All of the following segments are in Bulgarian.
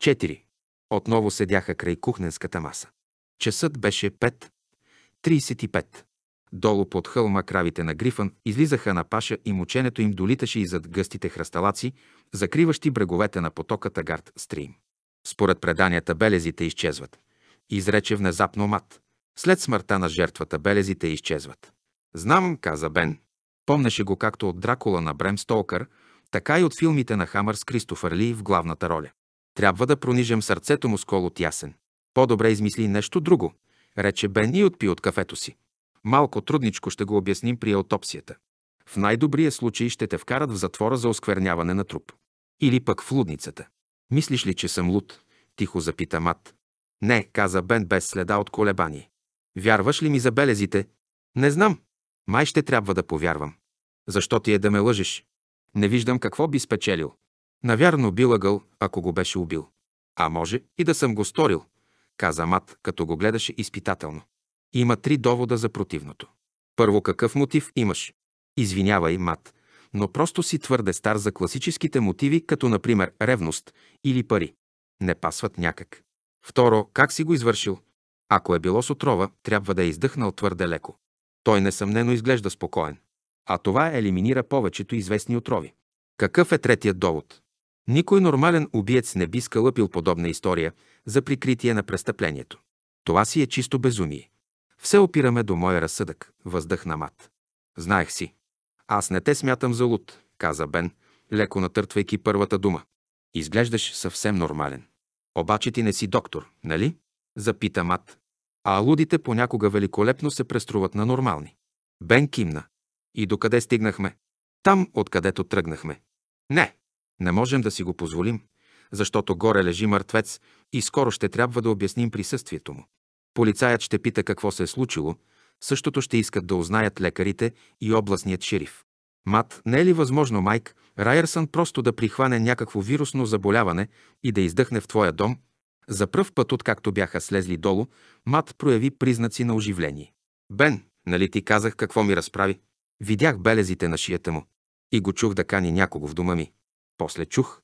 4. Отново седяха край кухненската маса. Часът беше 5.35. Долу под хълма кравите на Грифън излизаха на паша и мученето им долиташе и зад гъстите хръсталаци, закриващи бреговете на потока Тагард Стрим. Според преданията белезите изчезват. Изрече внезапно мат. След смъртта на жертвата белезите изчезват. Знам, каза Бен. Помнеше го както от Дракула на Брем Столкър, така и от филмите на Хамър с Кристофър Ли в главната роля. Трябва да пронижем сърцето му с кол от ясен. По-добре измисли нещо друго, рече Бен и отпи от кафето си. Малко трудничко ще го обясним при аутопсията. В най-добрия случай ще те вкарат в затвора за оскверняване на труп. Или пък в лудницата. Мислиш ли, че съм луд? Тихо запита Мат. Не, каза Бен без следа от колебание. Вярваш ли ми за белезите? Не знам. Май ще трябва да повярвам. Защо ти е да ме лъжеш? Не виждам какво би спечелил. Навярно би лъгъл, ако го беше убил. А може и да съм го сторил, каза Мат, като го гледаше изпитателно. Има три довода за противното. Първо, какъв мотив имаш? Извинявай, Мат, но просто си твърде стар за класическите мотиви, като например ревност или пари. Не пасват някак. Второ, как си го извършил? Ако е било с отрова, трябва да е издъхнал твърде леко. Той несъмнено изглежда спокоен. А това елиминира повечето известни отрови. Какъв е третият довод? Никой нормален убиец не би скълъпил подобна история за прикритие на престъплението. Това си е чисто безумие. Все опираме до моя разсъдък, въздъхна мат. Знаех си. Аз не те смятам за луд, каза Бен, леко натъртвайки първата дума. Изглеждаш съвсем нормален. Обаче ти не си доктор, нали? Запита Мат. А лудите понякога великолепно се преструват на нормални. Бен кимна. И докъде стигнахме? Там, откъдето тръгнахме. Не, не можем да си го позволим, защото горе лежи мъртвец и скоро ще трябва да обясним присъствието му. Полицаят ще пита какво се е случило, същото ще искат да узнаят лекарите и областният шериф. Мат, не е ли възможно, Майк, Райерсън просто да прихване някакво вирусно заболяване и да издъхне в твоя дом? За пръв път, откакто бяха слезли долу, Мат прояви признаци на оживление. Бен, нали ти казах какво ми разправи? Видях белезите на шията му и го чух да кани някого в дома ми. После чух.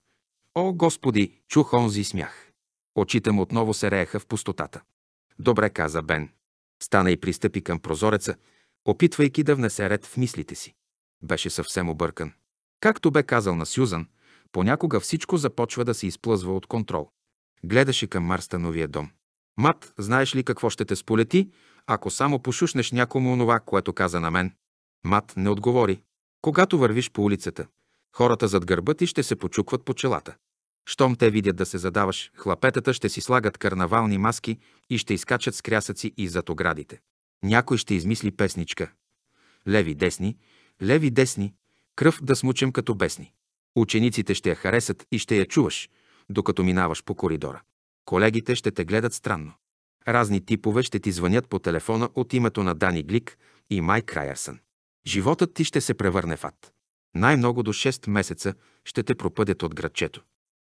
О, Господи, чух онзи смях. Очите му отново се рееха в пустотата. Добре, каза Бен. Стана и пристъпи към прозореца, опитвайки да внесе ред в мислите си. Беше съвсем объркан. Както бе казал на Сюзан, понякога всичко започва да се изплъзва от контрол. Гледаше към Марстановия дом. Мат, знаеш ли какво ще те сполети, ако само пошушнеш някому онова, което каза на мен? Мат не отговори. Когато вървиш по улицата, Хората зад гърба ти ще се почукват по челата. Щом те видят да се задаваш, хлапетата ще си слагат карнавални маски и ще изкачат с крясъци и зад оградите. Някой ще измисли песничка. Леви десни, леви десни, кръв да смучем като бесни. Учениците ще я харесат и ще я чуваш, докато минаваш по коридора. Колегите ще те гледат странно. Разни типове ще ти звънят по телефона от името на Дани Глик и Майк Райерсън. Животът ти ще се превърне в ад. Най-много до 6 месеца ще те пропъдят от градчето.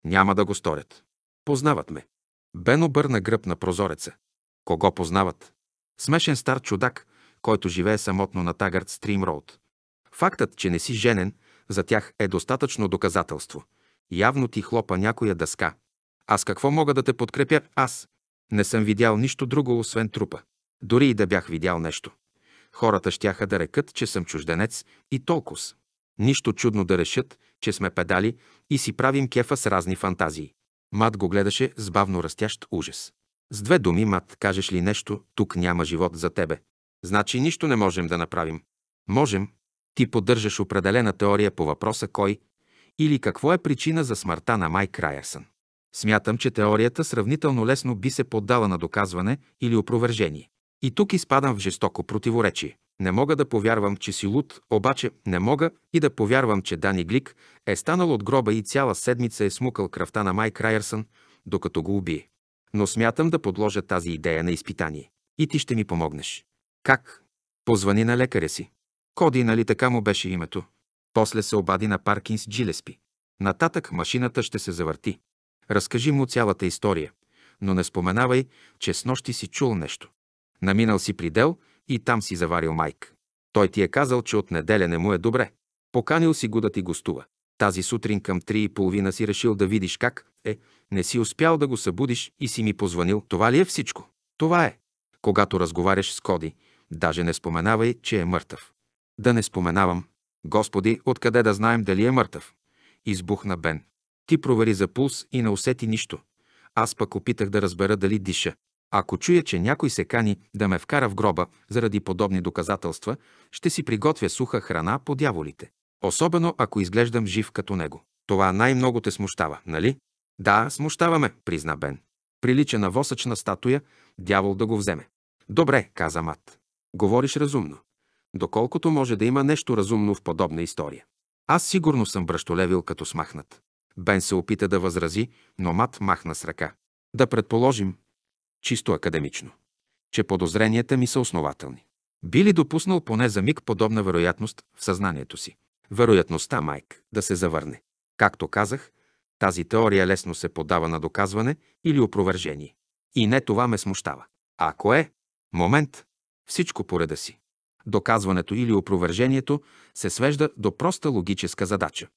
Няма да го сторят. Познават ме. Бен обърна гръб на прозореца. Кого познават? Смешен стар чудак, който живее самотно на Тагард Стрим Роуд. Фактът, че не си женен, за тях е достатъчно доказателство. Явно ти хлопа някоя дъска. Аз какво мога да те подкрепя? Аз не съм видял нищо друго, освен трупа. Дори и да бях видял нещо. Хората щяха да рекат, че съм чужденец и толкова. Нищо чудно да решат, че сме педали и си правим кефа с разни фантазии. Мат го гледаше с бавно растящ ужас. С две думи, Мат, кажеш ли нещо, тук няма живот за тебе. Значи нищо не можем да направим. Можем. Ти поддържаш определена теория по въпроса кой или какво е причина за смъртта на Майк Райерсън. Смятам, че теорията сравнително лесно би се поддала на доказване или опровержение. И тук изпадам в жестоко противоречие. Не мога да повярвам, че си луд, обаче не мога и да повярвам, че Дани Глик е станал от гроба и цяла седмица е смукал кръвта на Майк Райерсън, докато го убие. Но смятам да подложа тази идея на изпитание. И ти ще ми помогнеш. Как? Позвани на лекаря си. Коди, нали така му беше името? После се обади на Паркинс Джилеспи. Нататък машината ще се завърти. Разкажи му цялата история, но не споменавай, че с нощи си чул нещо. Наминал си придел и там си заварил майк. Той ти е казал, че от неделя не му е добре. Поканил си го да ти гостува. Тази сутрин към три и половина си решил да видиш как е, не си успял да го събудиш и си ми позванил. Това ли е всичко? Това е. Когато разговаряш с Коди, даже не споменавай, че е мъртъв. Да не споменавам. Господи, откъде да знаем дали е мъртъв? Избухна Бен. Ти провери за пулс и не усети нищо. Аз пък опитах да разбера дали диша. Ако чуя, че някой се кани да ме вкара в гроба заради подобни доказателства, ще си приготвя суха храна по дяволите. Особено ако изглеждам жив като него. Това най-много те смущава, нали? Да, смущаваме, призна Бен. Прилича на восъчна статуя, дявол да го вземе. Добре, каза Мат. Говориш разумно. Доколкото може да има нещо разумно в подобна история. Аз сигурно съм бръщолевил като смахнат. Бен се опита да възрази, но Мат махна с ръка. Да предположим, чисто академично, че подозренията ми са основателни. Би ли допуснал поне за миг подобна вероятност в съзнанието си? Вероятността, майк, да се завърне. Както казах, тази теория лесно се подава на доказване или опровержение. И не това ме смущава. Ако е, момент, всичко по реда си. Доказването или опровержението се свежда до проста логическа задача.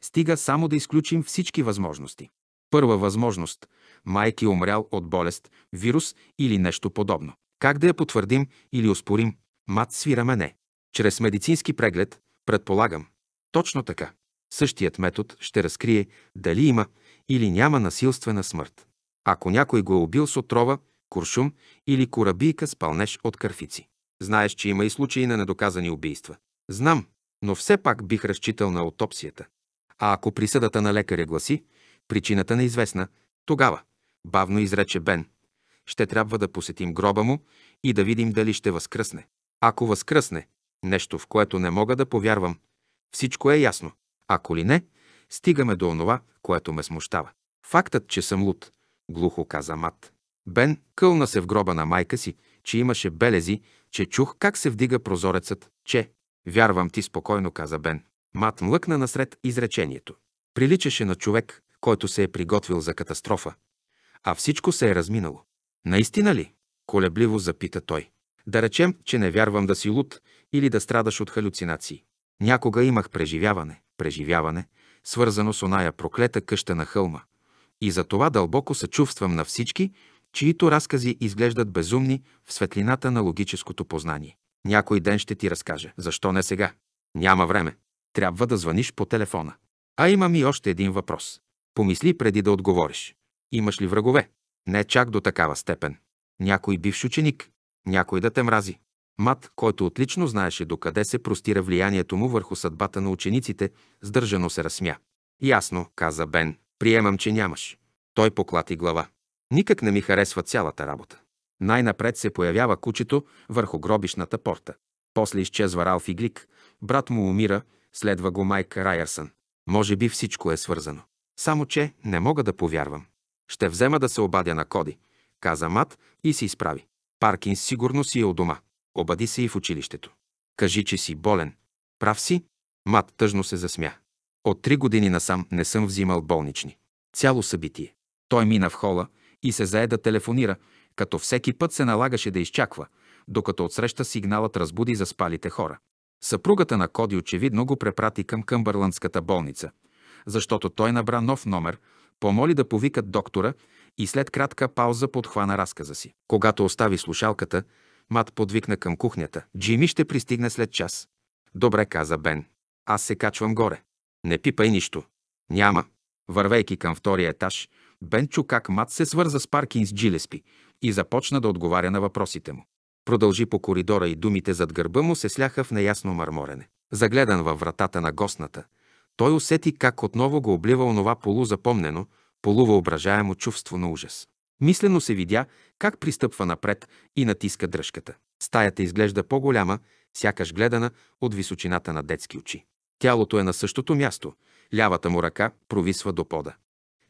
Стига само да изключим всички възможности. Първа възможност майки е умрял от болест, вирус или нещо подобно. Как да я потвърдим или успорим? Мат свира не. Чрез медицински преглед, предполагам. Точно така. Същият метод ще разкрие дали има или няма насилствена смърт. Ако някой го е убил с отрова, куршум или корабийка с пълнеж от кърфици. Знаеш, че има и случаи на недоказани убийства. Знам, но все пак бих разчитал на отопсията. А ако присъдата на лекаря гласи, причината неизвестна, тогава бавно изрече Бен. Ще трябва да посетим гроба му и да видим дали ще възкръсне. Ако възкръсне, нещо в което не мога да повярвам, всичко е ясно. Ако ли не, стигаме до онова, което ме смущава. Фактът, че съм луд, глухо каза Мат. Бен кълна се в гроба на майка си, че имаше белези, че чух как се вдига прозорецът, че... Вярвам ти спокойно, каза Бен. Мат млъкна насред изречението. Приличаше на човек, който се е приготвил за катастрофа. А всичко се е разминало. Наистина ли? Колебливо запита той. Да речем, че не вярвам да си луд или да страдаш от халюцинации. Някога имах преживяване, преживяване, свързано с оная проклета къща на хълма. И за това дълбоко съчувствам на всички, чието разкази изглеждат безумни в светлината на логическото познание. Някой ден ще ти разкажа. Защо не сега? Няма време. Трябва да звъниш по телефона. А имам и още един въпрос. Помисли преди да отговориш. Имаш ли врагове? Не чак до такава степен. Някой бивш ученик, някой да те мрази. Мат, който отлично знаеше докъде се простира влиянието му върху съдбата на учениците, сдържано се разсмя. Ясно, каза Бен, приемам, че нямаш. Той поклати глава. Никак не ми харесва цялата работа. Най-напред се появява кучето върху гробишната порта. После изчезва Ралф Иглик, брат му умира, следва го Майк Райерсън. Може би всичко е свързано. Само, че не мога да повярвам. Ще взема да се обадя на Коди, каза Мат и се изправи. Паркинс сигурно си е у дома. Обади се и в училището. Кажи, че си болен. Прав си? Мат тъжно се засмя. От три години насам не съм взимал болнични. Цяло събитие. Той мина в хола и се зае да телефонира, като всеки път се налагаше да изчаква, докато отсреща сигналът разбуди заспалите хора. Съпругата на Коди очевидно го препрати към Къмбърландската болница, защото той набра нов номер, Помоли да повикат доктора и след кратка пауза подхвана разказа си. Когато остави слушалката, Мат подвикна към кухнята. Джими ще пристигне след час. Добре, каза Бен. Аз се качвам горе. Не пипай нищо. Няма. Вървейки към втория етаж, Бен чу как Мат се свърза с Паркинс Джилеспи и започна да отговаря на въпросите му. Продължи по коридора и думите зад гърба му се сляха в неясно мърморене. Загледан във вратата на гостната – той усети как отново го облива онова полузапомнено, полувъображаемо чувство на ужас. Мислено се видя как пристъпва напред и натиска дръжката. Стаята изглежда по-голяма, сякаш гледана от височината на детски очи. Тялото е на същото място, лявата му ръка провисва до пода.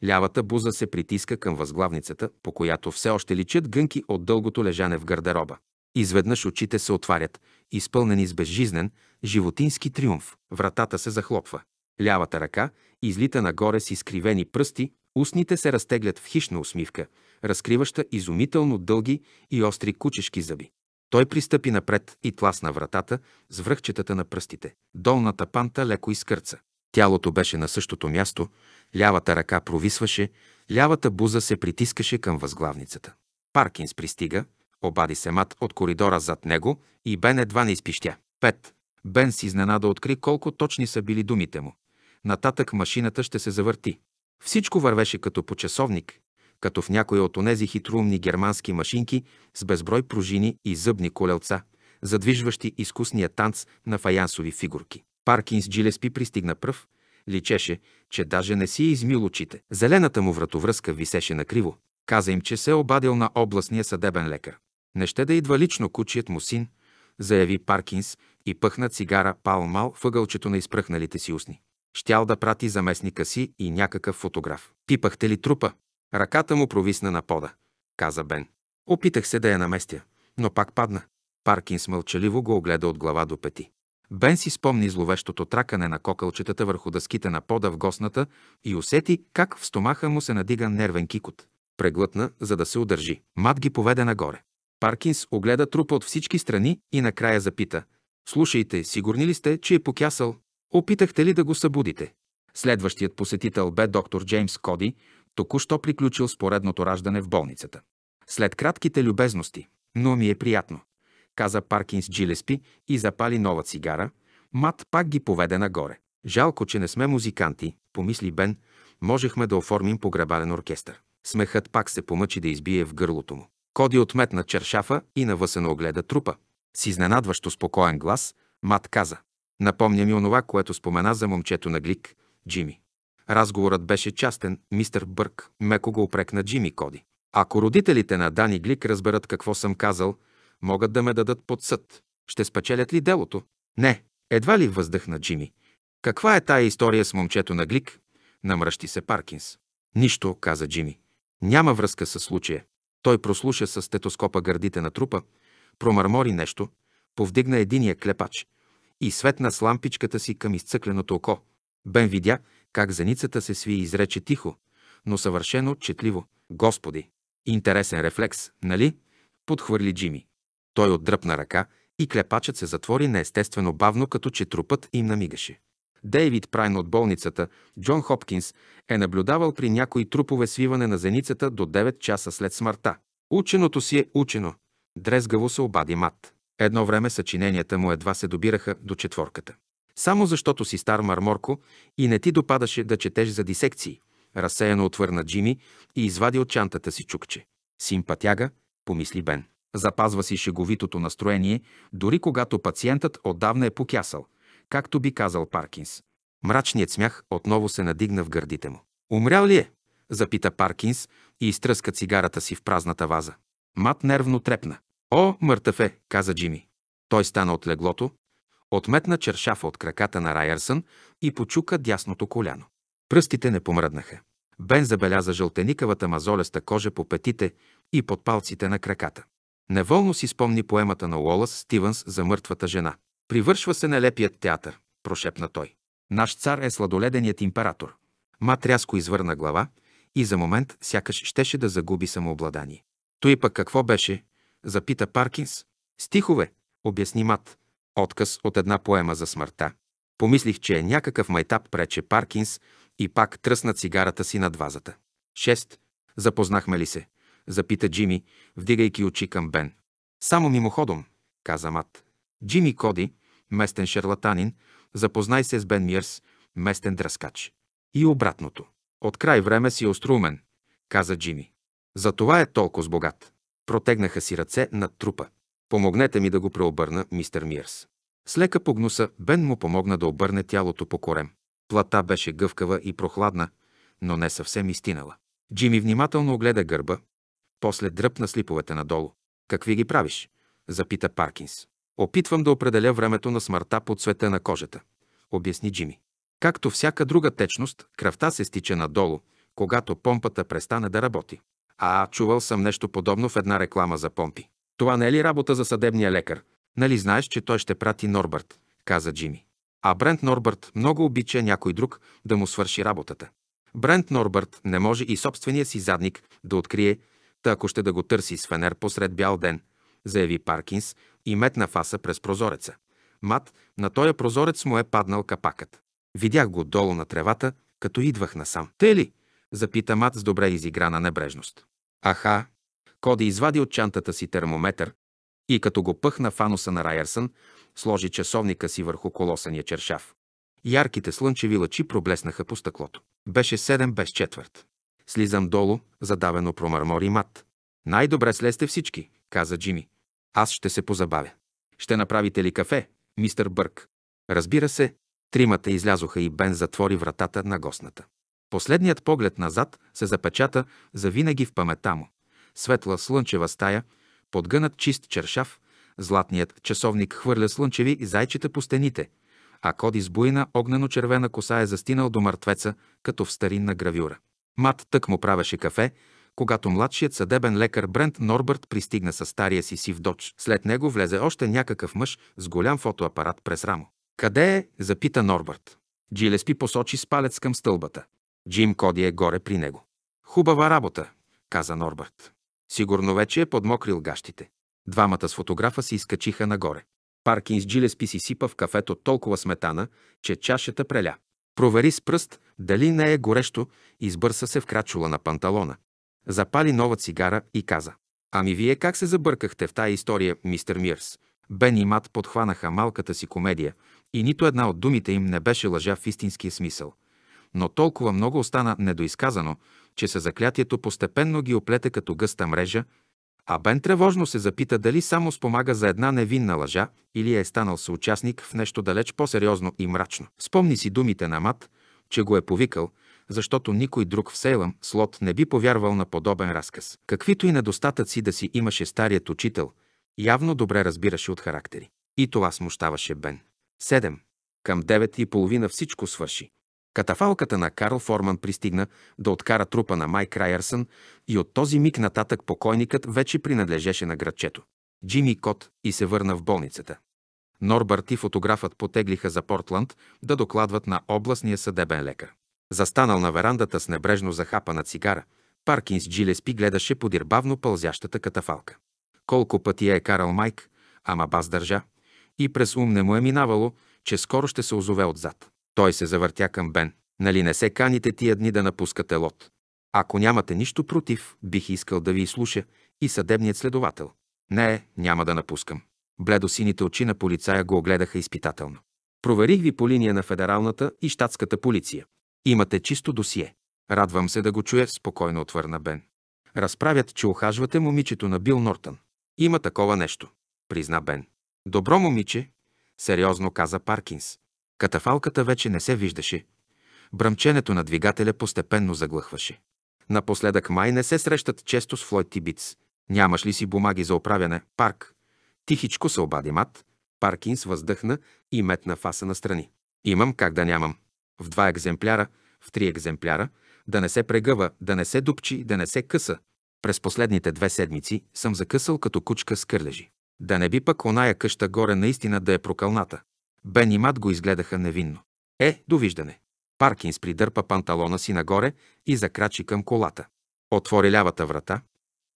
Лявата буза се притиска към възглавницата, по която все още личат гънки от дългото лежане в гардероба. Изведнъж очите се отварят, изпълнени с безжизнен, животински триумф. Вратата се захлопва. Лявата ръка излита нагоре с изкривени пръсти, устните се разтеглят в хищна усмивка, разкриваща изумително дълги и остри кучешки зъби. Той пристъпи напред и тласна вратата с връхчетата на пръстите. Долната панта леко изкърца. Тялото беше на същото място, лявата ръка провисваше, лявата буза се притискаше към възглавницата. Паркинс пристига, обади се мат от коридора зад него и Бен едва не изпищя. Пет. Бен с изненада откри колко точни са били думите му нататък машината ще се завърти. Всичко вървеше като по часовник, като в някои от онези хитроумни германски машинки с безброй пружини и зъбни колелца, задвижващи изкусния танц на фаянсови фигурки. Паркинс Джилеспи пристигна пръв, личеше, че даже не си е измил очите. Зелената му вратовръзка висеше накриво. Каза им, че се е обадил на областния съдебен лекар. Не ще да идва лично кучият му син, заяви Паркинс и пъхна цигара пал-мал въгълчето на изпръхналите си устни. Щял да прати заместника си и някакъв фотограф. Пипахте ли трупа? Ръката му провисна на пода, каза Бен. Опитах се да я наместя, но пак падна. Паркинс мълчаливо го огледа от глава до пети. Бен си спомни зловещото тракане на кокълчетата върху дъските на пода в госната и усети как в стомаха му се надига нервен кикот. Преглътна, за да се удържи. Мат ги поведе нагоре. Паркинс огледа трупа от всички страни и накрая запита. «Слушайте, сигурни ли сте, че е покясал?» Опитахте ли да го събудите? Следващият посетител бе доктор Джеймс Коди, току-що приключил споредното раждане в болницата. След кратките любезности, но ми е приятно, каза Паркинс Джилеспи и запали нова цигара. Мат пак ги поведе нагоре. Жалко, че не сме музиканти, помисли Бен, можехме да оформим погребален оркестър. Смехът пак се помъчи да избие в гърлото му. Коди отметна чершафа и навъсено огледа трупа. С изненадващо спокоен глас, Мат каза, Напомня ми онова, което спомена за момчето на Глик, Джими. Разговорът беше частен, мистер Бърк меко го опрекна Джими Коди. Ако родителите на Дани Глик разберат какво съм казал, могат да ме дадат под съд. Ще спечелят ли делото? Не, едва ли въздъхна Джими. Каква е тая история с момчето на Глик? Намръщи се Паркинс. Нищо, каза Джими. Няма връзка с случая. Той прослуша с стетоскопа гърдите на трупа, промърмори нещо, повдигна единия клепач – и светна с лампичката си към изцъкленото око. Бен видя как зеницата се сви и изрече тихо, но съвършено четливо. Господи! Интересен рефлекс, нали? Подхвърли Джими. Той отдръпна ръка и клепачът се затвори неестествено бавно, като че трупът им намигаше. Дейвид Прайн от болницата, Джон Хопкинс, е наблюдавал при някои трупове свиване на зеницата до 9 часа след смъртта. Ученото си е учено. Дрезгаво се обади мат. Едно време съчиненията му едва се добираха до четворката. Само защото си стар марморко и не ти допадаше да четеш за дисекции, разсеяно отвърна Джими и извади от чантата си чукче. Симпатяга, помисли Бен. Запазва си шеговитото настроение, дори когато пациентът отдавна е покясал, както би казал Паркинс. Мрачният смях отново се надигна в гърдите му. Умрял ли е? запита Паркинс и изтръска цигарата си в празната ваза. Мат нервно трепна. О, мъртъв е, каза Джими. Той стана от леглото, отметна чершафа от краката на Райерсън и почука дясното коляно. Пръстите не помръднаха. Бен забеляза жълтеникавата мазолеста кожа по петите и под палците на краката. Неволно си спомни поемата на Уолас Стивенс за мъртвата жена. Привършва се нелепият театър, прошепна той. Наш цар е сладоледеният император. Мат рязко извърна глава и за момент сякаш щеше да загуби самообладание. Той пък какво беше, запита Паркинс. Стихове, обясни Мат. Отказ от една поема за смъртта. Помислих, че е някакъв майтап, прече Паркинс и пак тръсна цигарата си над вазата. 6. Запознахме ли се? Запита Джими, вдигайки очи към Бен. Само мимоходом, каза Мат. Джими Коди, местен шарлатанин, запознай се с Бен Мирс, местен дръскач. И обратното. От край време си е острумен, каза Джими. За това е толкова богат. Протегнаха си ръце над трупа. Помогнете ми да го преобърна, мистер Мирс. С лека погнуса Бен му помогна да обърне тялото по корем. Плата беше гъвкава и прохладна, но не съвсем изтинала. Джими внимателно огледа гърба, после дръпна слиповете надолу. Какви ги правиш? запита Паркинс. Опитвам да определя времето на смъртта по цвета на кожата, обясни Джими. Както всяка друга течност, кръвта се стича надолу, когато помпата престане да работи. А, чувал съм нещо подобно в една реклама за помпи. Това не е ли работа за съдебния лекар? Нали знаеш, че той ще прати Норбърт? каза Джими. А Брент Норбърт много обича някой друг да му свърши работата. Брент Норбърт не може и собствения си задник да открие, та ако ще да го търси с фенер посред бял ден, заяви Паркинс и метна фаса през прозореца. Мат, на този прозорец му е паднал капакът. Видях го долу на тревата, като идвах насам. Те ли? запита Мат с добре изиграна небрежност. Аха! Коди извади от чантата си термометър и като го пъхна фануса на Райерсън, сложи часовника си върху колосания чершав. Ярките слънчеви лъчи проблеснаха по стъклото. Беше 7 без четвърт. Слизам долу, задавено промърмори мат. Най-добре слезте всички, каза Джими. Аз ще се позабавя. Ще направите ли кафе, мистър Бърк? Разбира се, тримата излязоха и Бен затвори вратата на гостната. Последният поглед назад се запечата завинаги в памета му. Светла слънчева стая, подгънат чист чершав, златният часовник хвърля слънчеви зайчета по стените, а Коди с буйна огнено-червена коса е застинал до мъртвеца, като в старинна гравюра. Мат тък му правеше кафе, когато младшият съдебен лекар Брент Норбърт пристигна с стария си сив доч. След него влезе още някакъв мъж с голям фотоапарат през рамо. «Къде е?» – запита Норбърт. Джилеспи посочи с палец към стълбата. Джим Коди е горе при него. Хубава работа, каза Норбърт. Сигурно вече е подмокрил гащите. Двамата с фотографа се изкачиха нагоре. Паркинс Джилеспи си сипа в кафето толкова сметана, че чашата преля. Провери с пръст дали не е горещо и сбърса се в крачула на панталона. Запали нова цигара и каза. Ами вие как се забъркахте в тая история, мистер Мирс? Бен и Мат подхванаха малката си комедия и нито една от думите им не беше лъжа в истинския смисъл но толкова много остана недоизказано, че се заклятието постепенно ги оплете като гъста мрежа, а Бен тревожно се запита дали само спомага за една невинна лъжа или е станал съучастник в нещо далеч по-сериозно и мрачно. Спомни си думите на Мат, че го е повикал, защото никой друг в Сейлъм слот не би повярвал на подобен разказ. Каквито и недостатъци да си имаше старият учител, явно добре разбираше от характери. И това смущаваше Бен. 7. Към 9 и половина всичко свърши. Катафалката на Карл Форман пристигна да откара трупа на Майк Райерсън и от този миг нататък покойникът вече принадлежеше на градчето. Джимми Кот и се върна в болницата. Норбърт и фотографът потеглиха за Портланд да докладват на областния съдебен лекар. Застанал на верандата с небрежно захапана цигара, Паркинс Джилеспи гледаше подирбавно пълзящата катафалка. Колко пъти е карал Майк, ама баз държа, и през ум не му е минавало, че скоро ще се озове отзад. Той се завъртя към Бен. Нали не се каните тия дни да напускате лот? Ако нямате нищо против, бих искал да ви изслуша и съдебният следовател. Не, няма да напускам. Бледосините очи на полицая го огледаха изпитателно. Проверих ви по линия на федералната и щатската полиция. Имате чисто досие. Радвам се да го чуя, спокойно отвърна Бен. Разправят, че охажвате момичето на Бил Нортън. Има такова нещо, призна Бен. Добро момиче, сериозно каза Паркинс. Катафалката вече не се виждаше. Бръмченето на двигателя постепенно заглъхваше. Напоследък май не се срещат често с Флойд Тибиц. Нямаш ли си бумаги за оправяне? Парк. Тихичко се обади мат. Паркинс въздъхна и метна фаса настрани. Имам как да нямам. В два екземпляра, в три екземпляра, да не се прегъва, да не се дупчи, да не се къса. През последните две седмици съм закъсал като кучка с кърлежи. Да не би пък оная къща горе наистина да е прокълната. Бен и Мат го изгледаха невинно. Е, довиждане. Паркинс придърпа панталона си нагоре и закрачи към колата. Отвори лявата врата.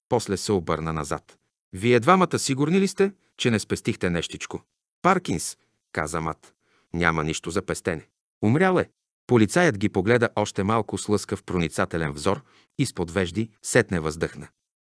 После се обърна назад. Вие двамата сигурни ли сте, че не спестихте нещичко? Паркинс, каза Мат. Няма нищо за пестене. Умрял е. Полицаят ги погледа още малко с лъскав проницателен взор и с подвежди сетне въздъхна.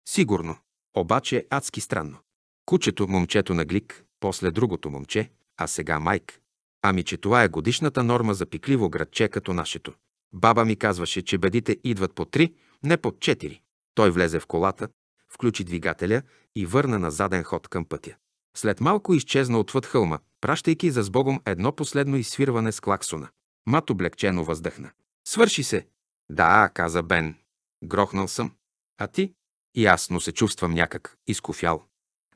Сигурно. Обаче е адски странно. Кучето, момчето на Глик, после другото момче, а сега майк. Ами, че това е годишната норма за пикливо градче като нашето. Баба ми казваше, че бедите идват по три, не по четири. Той влезе в колата, включи двигателя и върна на заден ход към пътя. След малко изчезна отвъд хълма, пращайки за сбогом едно последно изсвирване с клаксона. Мат облегчено въздъхна. Свърши се! Да, каза Бен. Грохнал съм. А ти? И аз, но се чувствам някак, изкофял.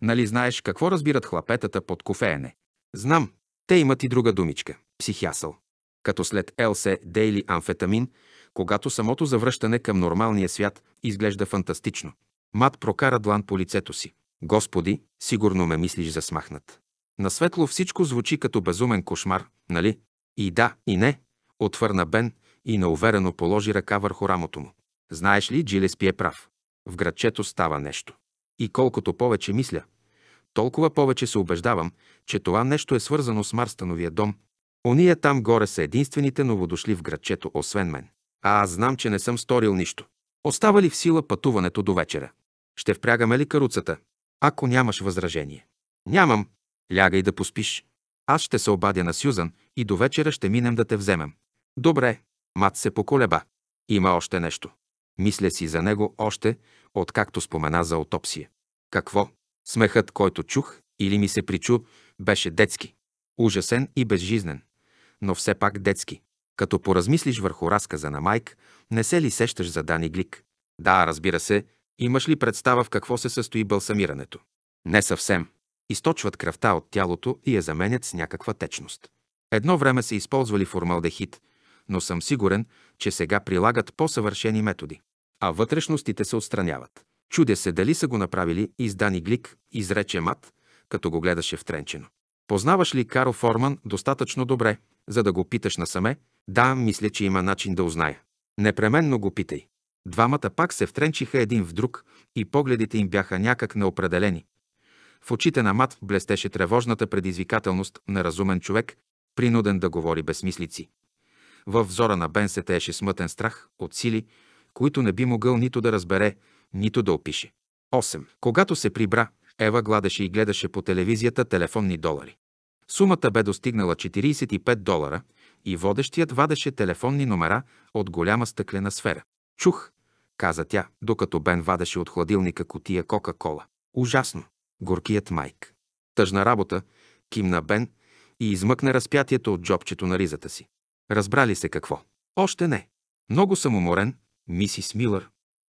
Нали знаеш какво разбират хлапетата под кофеене? Знам, те имат и друга думичка – психиасъл. Като след ЛС дейли амфетамин, когато самото завръщане към нормалния свят изглежда фантастично. Мат прокара длан по лицето си. Господи, сигурно ме мислиш за смахнат. На светло всичко звучи като безумен кошмар, нали? И да, и не, отвърна Бен и неуверено положи ръка върху рамото му. Знаеш ли, Джилеспи е прав. В градчето става нещо. И колкото повече мисля, толкова повече се убеждавам, че това нещо е свързано с Марстановия дом. Ония там горе са единствените новодошли в градчето, освен мен. А аз знам, че не съм сторил нищо. Остава ли в сила пътуването до вечера? Ще впрягаме ли каруцата? Ако нямаш възражение. Нямам. Лягай да поспиш. Аз ще се обадя на Сюзан и до вечера ще минем да те вземем. Добре. Мат се поколеба. Има още нещо. Мисля си за него още, откакто спомена за отопсия. Какво? Смехът, който чух или ми се причу, беше детски. Ужасен и безжизнен, но все пак детски. Като поразмислиш върху разказа на Майк, не се ли сещаш за Дани Глик? Да, разбира се, имаш ли представа в какво се състои балсамирането? Не съвсем. Източват кръвта от тялото и я заменят с някаква течност. Едно време се използвали формалдехид, но съм сигурен, че сега прилагат по-съвършени методи, а вътрешностите се отстраняват. Чудя се дали са го направили и с Дани Глик, изрече Мат, като го гледаше втренчено. Познаваш ли Карл Форман достатъчно добре, за да го питаш насаме? Да, мисля, че има начин да узная. Непременно го питай. Двамата пак се втренчиха един в друг и погледите им бяха някак неопределени. В очите на Мат блестеше тревожната предизвикателност на разумен човек, принуден да говори безмислици. Във взора на Бен се тееше смътен страх от сили, които не би могъл нито да разбере, нито да опише. 8. Когато се прибра, Ева гладеше и гледаше по телевизията телефонни долари. Сумата бе достигнала 45 долара и водещият вадеше телефонни номера от голяма стъклена сфера. Чух, каза тя, докато Бен вадеше от хладилника котия Кока-Кола. Ужасно! Горкият майк. Тъжна работа, кимна Бен и измъкна разпятието от джобчето на ризата си. Разбрали се какво? Още не. Много съм уморен, мисис Милър,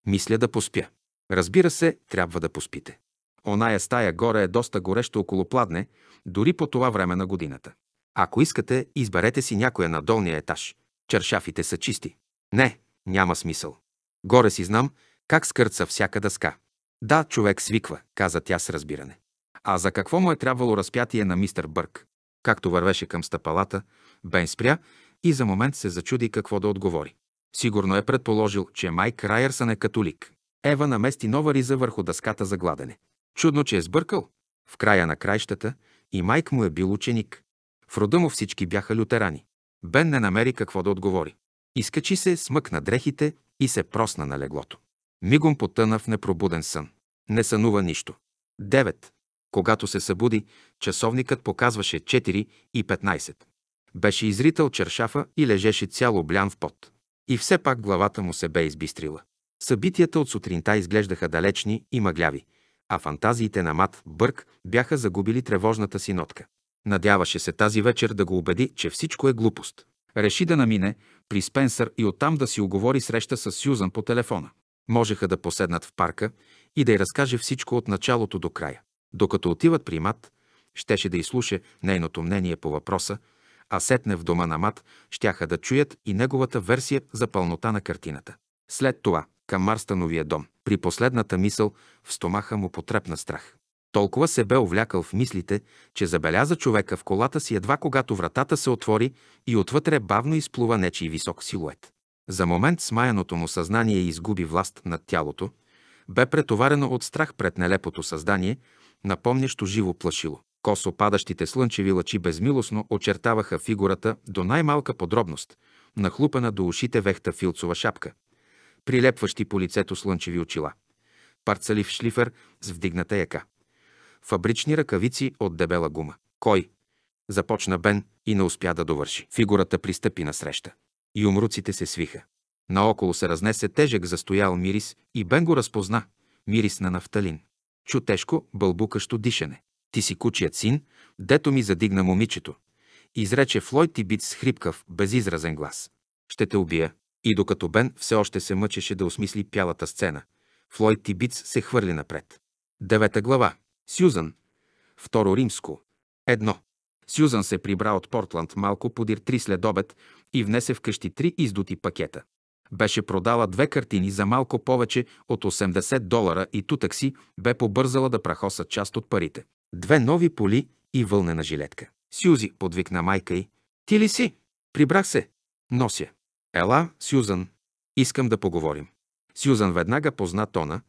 мисля да поспя. Разбира се, трябва да поспите. Оная стая горе е доста горещо около пладне, дори по това време на годината. Ако искате, изберете си някоя на долния етаж. Чершафите са чисти. Не, няма смисъл. Горе си знам как скърца всяка дъска. Да, човек свиква, каза тя с разбиране. А за какво му е трябвало разпятие на мистер Бърк? Както вървеше към стъпалата, Бен спря и за момент се зачуди какво да отговори. Сигурно е предположил, че Майк Райерсън е католик. Ева намести нова риза върху дъската за гладене. Чудно, че е сбъркал. В края на краищата и Майк му е бил ученик. В рода му всички бяха лютерани. Бен не намери какво да отговори. Изкачи се, смъкна дрехите и се просна на леглото. Мигом потъна в непробуден сън. Не сънува нищо. 9. Когато се събуди, часовникът показваше 4 и 15. Беше изритал чершафа и лежеше цяло блян в пот. И все пак главата му се бе избистрила. Събитията от сутринта изглеждаха далечни и мъгляви, а фантазиите на Мат Бърк бяха загубили тревожната си нотка. Надяваше се тази вечер да го убеди, че всичко е глупост. Реши да намине при Спенсър и оттам да си оговори среща с Сюзан по телефона. Можеха да поседнат в парка и да й разкаже всичко от началото до края. Докато отиват при Мат, щеше да изслуша нейното мнение по въпроса, а сетне в дома на Мат щяха да чуят и неговата версия за пълнота на картината. След това, към Марстановия дом, при последната мисъл в стомаха му потрепна страх. Толкова се бе увлякал в мислите, че забеляза човека в колата си едва когато вратата се отвори и отвътре бавно изплува нечий висок силует. За момент смаяното му съзнание изгуби власт над тялото, бе претоварено от страх пред нелепото създание, напомнящо живо плашило. Косо падащите слънчеви лъчи безмилостно очертаваха фигурата до най-малка подробност, нахлупена до ушите вехта филцова шапка, прилепващи по лицето слънчеви очила, парцалив шлифер с вдигната яка, фабрични ръкавици от дебела гума. Кой? Започна Бен и не успя да довърши. Фигурата пристъпи на среща. И умруците се свиха. Наоколо се разнесе тежък застоял мирис и Бен го разпозна. Мирис на нафталин. Чу тежко, бълбукащо дишане. Ти си кучият син, дето ми задигна момичето, изрече Флойд и Бит с хрипкав, безизразен глас. Ще те убия. И докато Бен все още се мъчеше да осмисли пялата сцена, Флойд Тибиц се хвърли напред. Девета глава. Сюзан. Второ римско. Едно. Сюзан се прибра от Портланд малко подир три след обед и внесе в къщи три издути пакета. Беше продала две картини за малко повече от 80 долара и тутък си бе побързала да прахоса част от парите две нови поли и вълнена жилетка. Сюзи, подвикна майка й. Ти ли си? Прибрах се. Нося. Ела, Сюзан. Искам да поговорим. Сюзан веднага позна тона,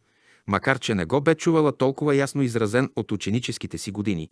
макар че не го бе чувала толкова ясно изразен от ученическите си години,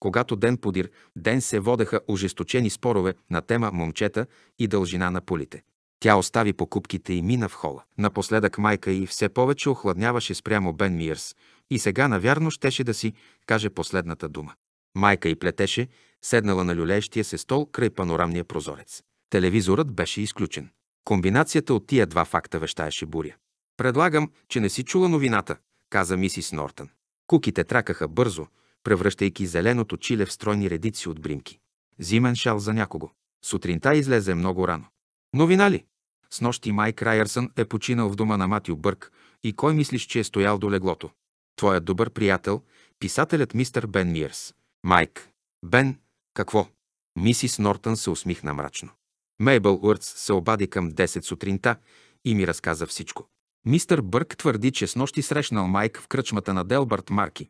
когато ден подир, ден се водеха ожесточени спорове на тема момчета и дължина на полите. Тя остави покупките и мина в хола. Напоследък майка й все повече охладняваше спрямо Бен Миърс, и сега навярно щеше да си каже последната дума. Майка й плетеше, седнала на люлеещия се стол край панорамния прозорец. Телевизорът беше изключен. Комбинацията от тия два факта вещаеше буря. Предлагам, че не си чула новината, каза мисис Нортън. Куките тракаха бързо, превръщайки зеленото чиле в стройни редици от бримки. Зимен шал за някого. Сутринта излезе много рано. Новина ли? С нощи Майк Райърсън е починал в дома на Матю Бърк и кой мислиш, че е стоял до леглото? Твоят добър приятел, писателят мистер Бен Мирс. Майк. Бен, какво? Мисис Нортън се усмихна мрачно. Мейбъл Уъртс се обади към 10 сутринта и ми разказа всичко. Мистер Бърк твърди, че с нощи срещнал Майк в кръчмата на Делбърт Марки.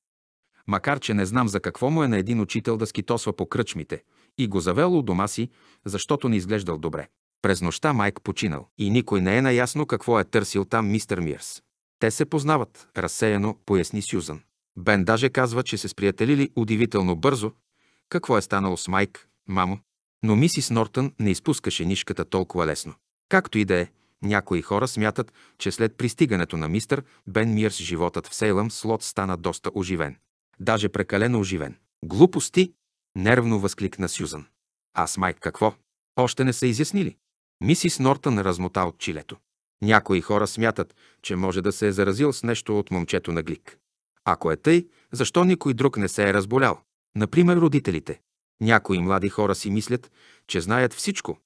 Макар, че не знам за какво му е на един учител да скитосва по кръчмите и го завел у дома си, защото не изглеждал добре. През нощта Майк починал и никой не е наясно какво е търсил там мистер Мирс. Те се познават, разсеяно поясни Сюзан. Бен даже казва, че се сприятелили удивително бързо. Какво е станало с Майк, мамо? Но мисис Нортън не изпускаше нишката толкова лесно. Както и да е, някои хора смятат, че след пристигането на мистър Бен Мирс животът в Сейлъм Слот стана доста оживен. Даже прекалено оживен. Глупости! Нервно възкликна Сюзан. А с Майк, какво? Още не са изяснили. Мисис Нортън размота от чилето. Някои хора смятат, че може да се е заразил с нещо от момчето на Глик. Ако е тъй, защо никой друг не се е разболял? Например, родителите. Някои млади хора си мислят, че знаят всичко,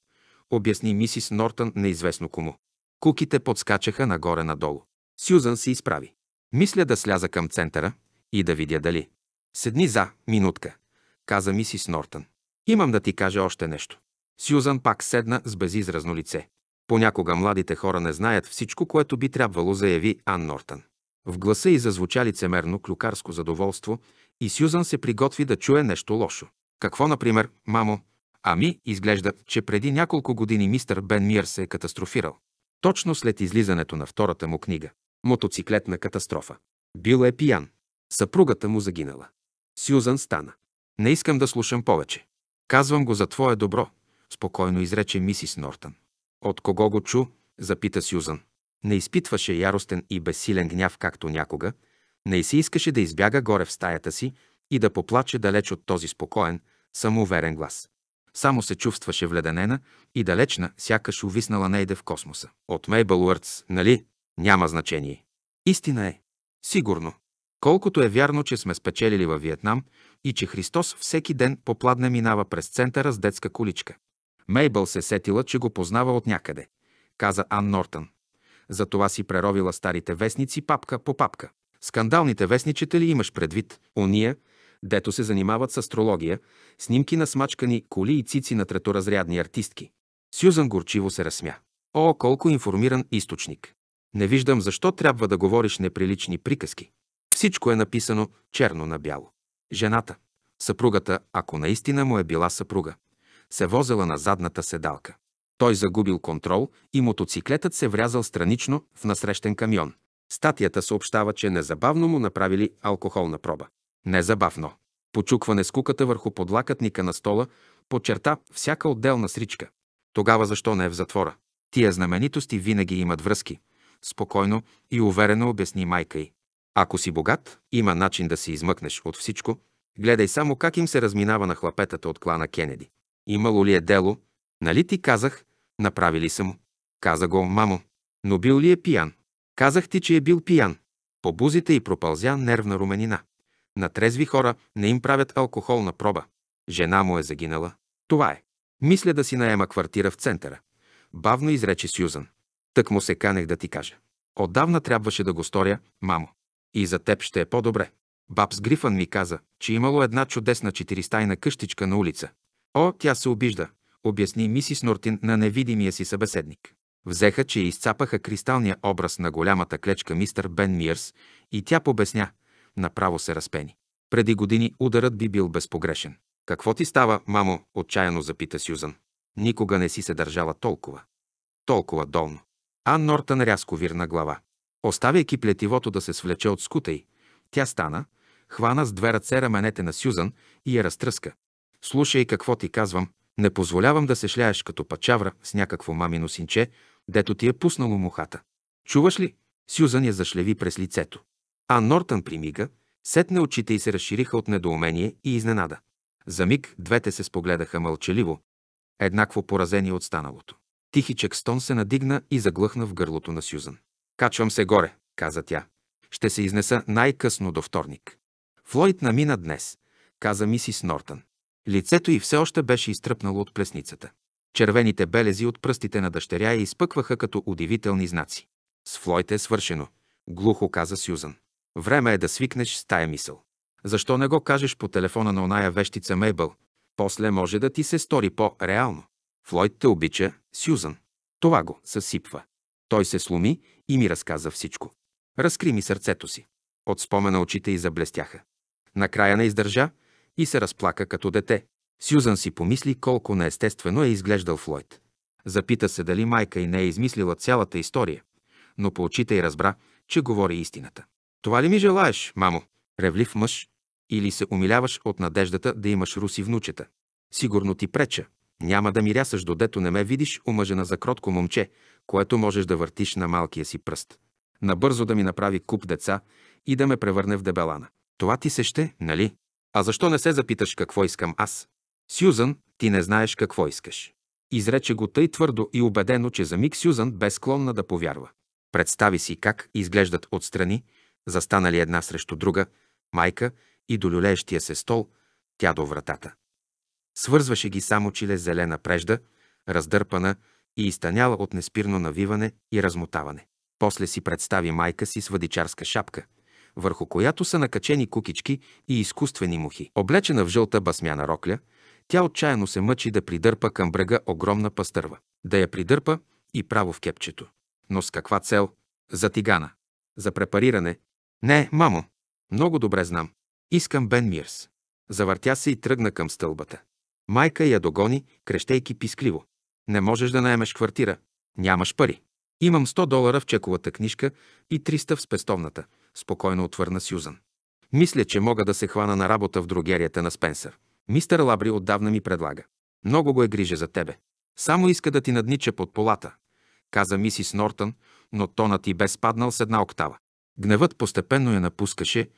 обясни мисис Нортън неизвестно кому. Куките подскачаха нагоре-надолу. Сюзан се изправи. Мисля да сляза към центъра и да видя дали. Седни за, минутка, каза мисис Нортън. Имам да ти кажа още нещо. Сюзан пак седна с безизразно лице. Понякога младите хора не знаят всичко, което би трябвало, заяви Ан Нортън. В гласа й зазвуча лицемерно клюкарско задоволство и Сюзан се приготви да чуе нещо лошо. Какво, например, мамо? Ами, изглежда, че преди няколко години мистър Бен Мир се е катастрофирал. Точно след излизането на втората му книга. Мотоциклетна катастрофа. Бил е пиян. Съпругата му загинала. Сюзан стана. Не искам да слушам повече. Казвам го за твое добро, спокойно изрече мисис Нортън. От кого го чу? запита Сюзан. Не изпитваше яростен и безсилен гняв, както някога, не и се искаше да избяга горе в стаята си и да поплаче далеч от този спокоен, самоуверен глас. Само се чувстваше вледенена и далечна, сякаш увиснала нейде в космоса. От Мейбъл Уъртс, нали? Няма значение. Истина е. Сигурно. Колкото е вярно, че сме спечелили във Виетнам и че Христос всеки ден попладне минава през центъра с детска количка. Мейбъл се сетила, че го познава от някъде, каза Ан Нортън. Затова си преровила старите вестници папка по папка. Скандалните вестничета ли имаш предвид? Ония, дето се занимават с астрология, снимки на смачкани коли и цици на треторазрядни артистки. Сюзан горчиво се разсмя. О, колко информиран източник! Не виждам защо трябва да говориш неприлични приказки. Всичко е написано черно на бяло. Жената, съпругата, ако наистина му е била съпруга се возела на задната седалка. Той загубил контрол и мотоциклетът се врязал странично в насрещен камион. Статията съобщава, че незабавно му направили алкохолна проба. Незабавно. Почукване с куката върху подлакътника на стола подчерта всяка отделна сричка. Тогава защо не е в затвора? Тия знаменитости винаги имат връзки. Спокойно и уверено обясни майка й. Ако си богат, има начин да се измъкнеш от всичко. Гледай само как им се разминава на хлапетата от клана Кенеди. Имало ли е дело? Нали ти казах? Направили са му. Каза го, мамо. Но бил ли е пиян? Казах ти, че е бил пиян. По бузите и пропълзя нервна руменина. На трезви хора не им правят алкохолна проба. Жена му е загинала. Това е. Мисля да си наема квартира в центъра. Бавно изрече Сюзан. Тък му се канех да ти кажа. Отдавна трябваше да го сторя, мамо. И за теб ще е по-добре. Бабс Грифън ми каза, че имало една чудесна четиристайна къщичка на улица, О, тя се обижда, обясни мисис Нортин на невидимия си събеседник. Взеха, че изцапаха кристалния образ на голямата клечка мистър Бен Миърс и тя побесня. Направо се разпени. Преди години ударът би бил безпогрешен. Какво ти става, мамо? отчаяно запита Сюзан. Никога не си се държала толкова. Толкова долно. Ан Нортън рязко вирна глава. Оставяйки плетивото да се свлече от скута й, тя стана, хвана с две ръце раменете на Сюзан и я разтръска. Слушай какво ти казвам. Не позволявам да се шляеш като пачавра с някакво мамино синче, дето ти е пуснало мухата. Чуваш ли? Сюзан я зашлеви през лицето. А Нортън примига, сетне очите и се разшириха от недоумение и изненада. За миг двете се спогледаха мълчаливо, еднакво поразени от станалото. Тихичек стон се надигна и заглъхна в гърлото на Сюзан. «Качвам се горе», каза тя. «Ще се изнеса най-късно до вторник». Флойд намина днес, каза мисис Нортън. Лицето й все още беше изтръпнало от плесницата. Червените белези от пръстите на дъщеря я изпъкваха като удивителни знаци. С Флойд е свършено, глухо каза Сюзан. Време е да свикнеш с тая мисъл. Защо не го кажеш по телефона на оная вещица Мейбъл? После може да ти се стори по-реално. Флойд те обича, Сюзан. Това го съсипва. Той се сломи и ми разказа всичко. Разкри ми сърцето си. От спомена очите й заблестяха. Накрая не издържа и се разплака като дете. Сюзан си помисли колко неестествено е изглеждал Флойд. Запита се дали майка и не е измислила цялата история, но по очите й разбра, че говори истината. Това ли ми желаеш, мамо? Ревлив мъж? Или се умиляваш от надеждата да имаш руси внучета? Сигурно ти преча. Няма да мирясаш, додето не ме видиш омъжена за кротко момче, което можеш да въртиш на малкия си пръст. Набързо да ми направи куп деца и да ме превърне в дебелана. Това ти се ще, нали? А защо не се запиташ какво искам аз? Сюзан, ти не знаеш какво искаш. Изрече го тъй твърдо и убедено, че за миг Сюзан бе склонна да повярва. Представи си как изглеждат отстрани, застанали една срещу друга, майка и до люлеещия се стол, тя до вратата. Свързваше ги само чиле зелена прежда, раздърпана и изтъняла от неспирно навиване и размотаване. После си представи майка си с въдичарска шапка, върху която са накачени кукички и изкуствени мухи. Облечена в жълта басмяна рокля, тя отчаяно се мъчи да придърпа към брега огромна пастърва. Да я придърпа и право в кепчето. Но с каква цел? За тигана. За препариране. Не, мамо. Много добре знам. Искам Бен Мирс. Завъртя се и тръгна към стълбата. Майка я догони, крещейки пискливо. Не можеш да наемеш квартира. Нямаш пари. Имам 100 долара в чековата книжка и 300 в спестовната спокойно отвърна Сюзан. Мисля, че мога да се хвана на работа в другерията на Спенсър. Мистер Лабри отдавна ми предлага. Много го е грижа за тебе. Само иска да ти наднича под полата, каза мисис Нортън, но тонът ти бе спаднал с една октава. Гневът постепенно я напускаше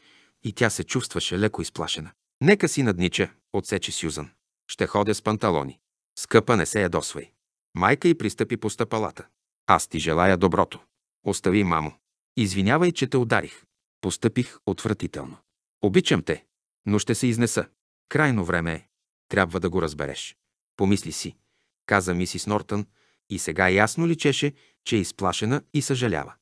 и тя се чувстваше леко изплашена. Нека си наднича, отсече Сюзан. Ще ходя с панталони. Скъпа, не се ядосвай. Майка й пристъпи по стъпалата. Аз ти желая доброто. Остави, мамо. Извинявай, че те ударих. Постъпих отвратително. Обичам те, но ще се изнеса. Крайно време е. Трябва да го разбереш. Помисли си, каза мисис Нортън, и сега ясно личеше, че е изплашена и съжалява.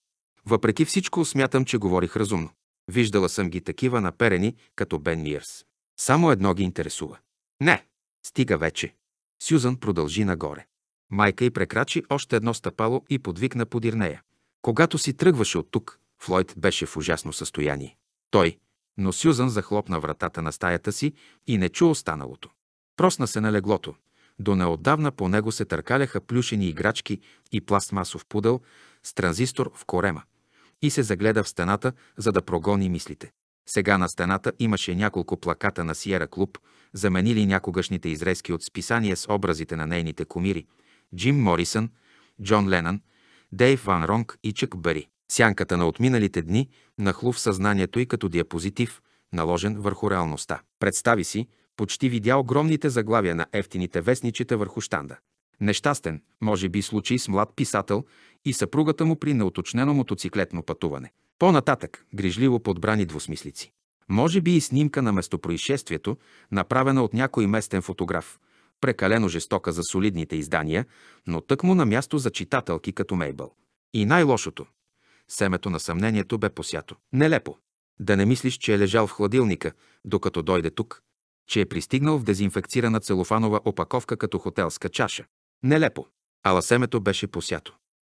Въпреки всичко, смятам, че говорих разумно. Виждала съм ги такива наперени, като Бен Мирс. Само едно ги интересува. Не, стига вече. Сюзан продължи нагоре. Майка й прекрачи още едно стъпало и подвикна подир нея. Когато си тръгваше от тук, Флойд беше в ужасно състояние. Той, но Сюзан захлопна вратата на стаята си и не чу останалото. Просна се на леглото. До неотдавна по него се търкаляха плюшени играчки и пластмасов пудъл с транзистор в корема и се загледа в стената, за да прогони мислите. Сега на стената имаше няколко плаката на Сиера Клуб, заменили някогашните изрезки от списания с образите на нейните комири – Джим Морисън, Джон Ленън, Дейв Ван Ронг и Чък Бъри. Сянката на отминалите дни нахлу в съзнанието и като диапозитив, наложен върху реалността. Представи си, почти видя огромните заглавия на ефтините вестничета върху штанда. Нещастен, може би случай с млад писател и съпругата му при неуточнено мотоциклетно пътуване. По-нататък, грижливо подбрани двусмислици. Може би и снимка на местопроизшествието, направена от някой местен фотограф, прекалено жестока за солидните издания, но тъкмо на място за читателки като Мейбъл. И най-лошото семето на съмнението бе посято. Нелепо. Да не мислиш, че е лежал в хладилника, докато дойде тук, че е пристигнал в дезинфекцирана целофанова опаковка като хотелска чаша. Нелепо. Ала семето беше посято.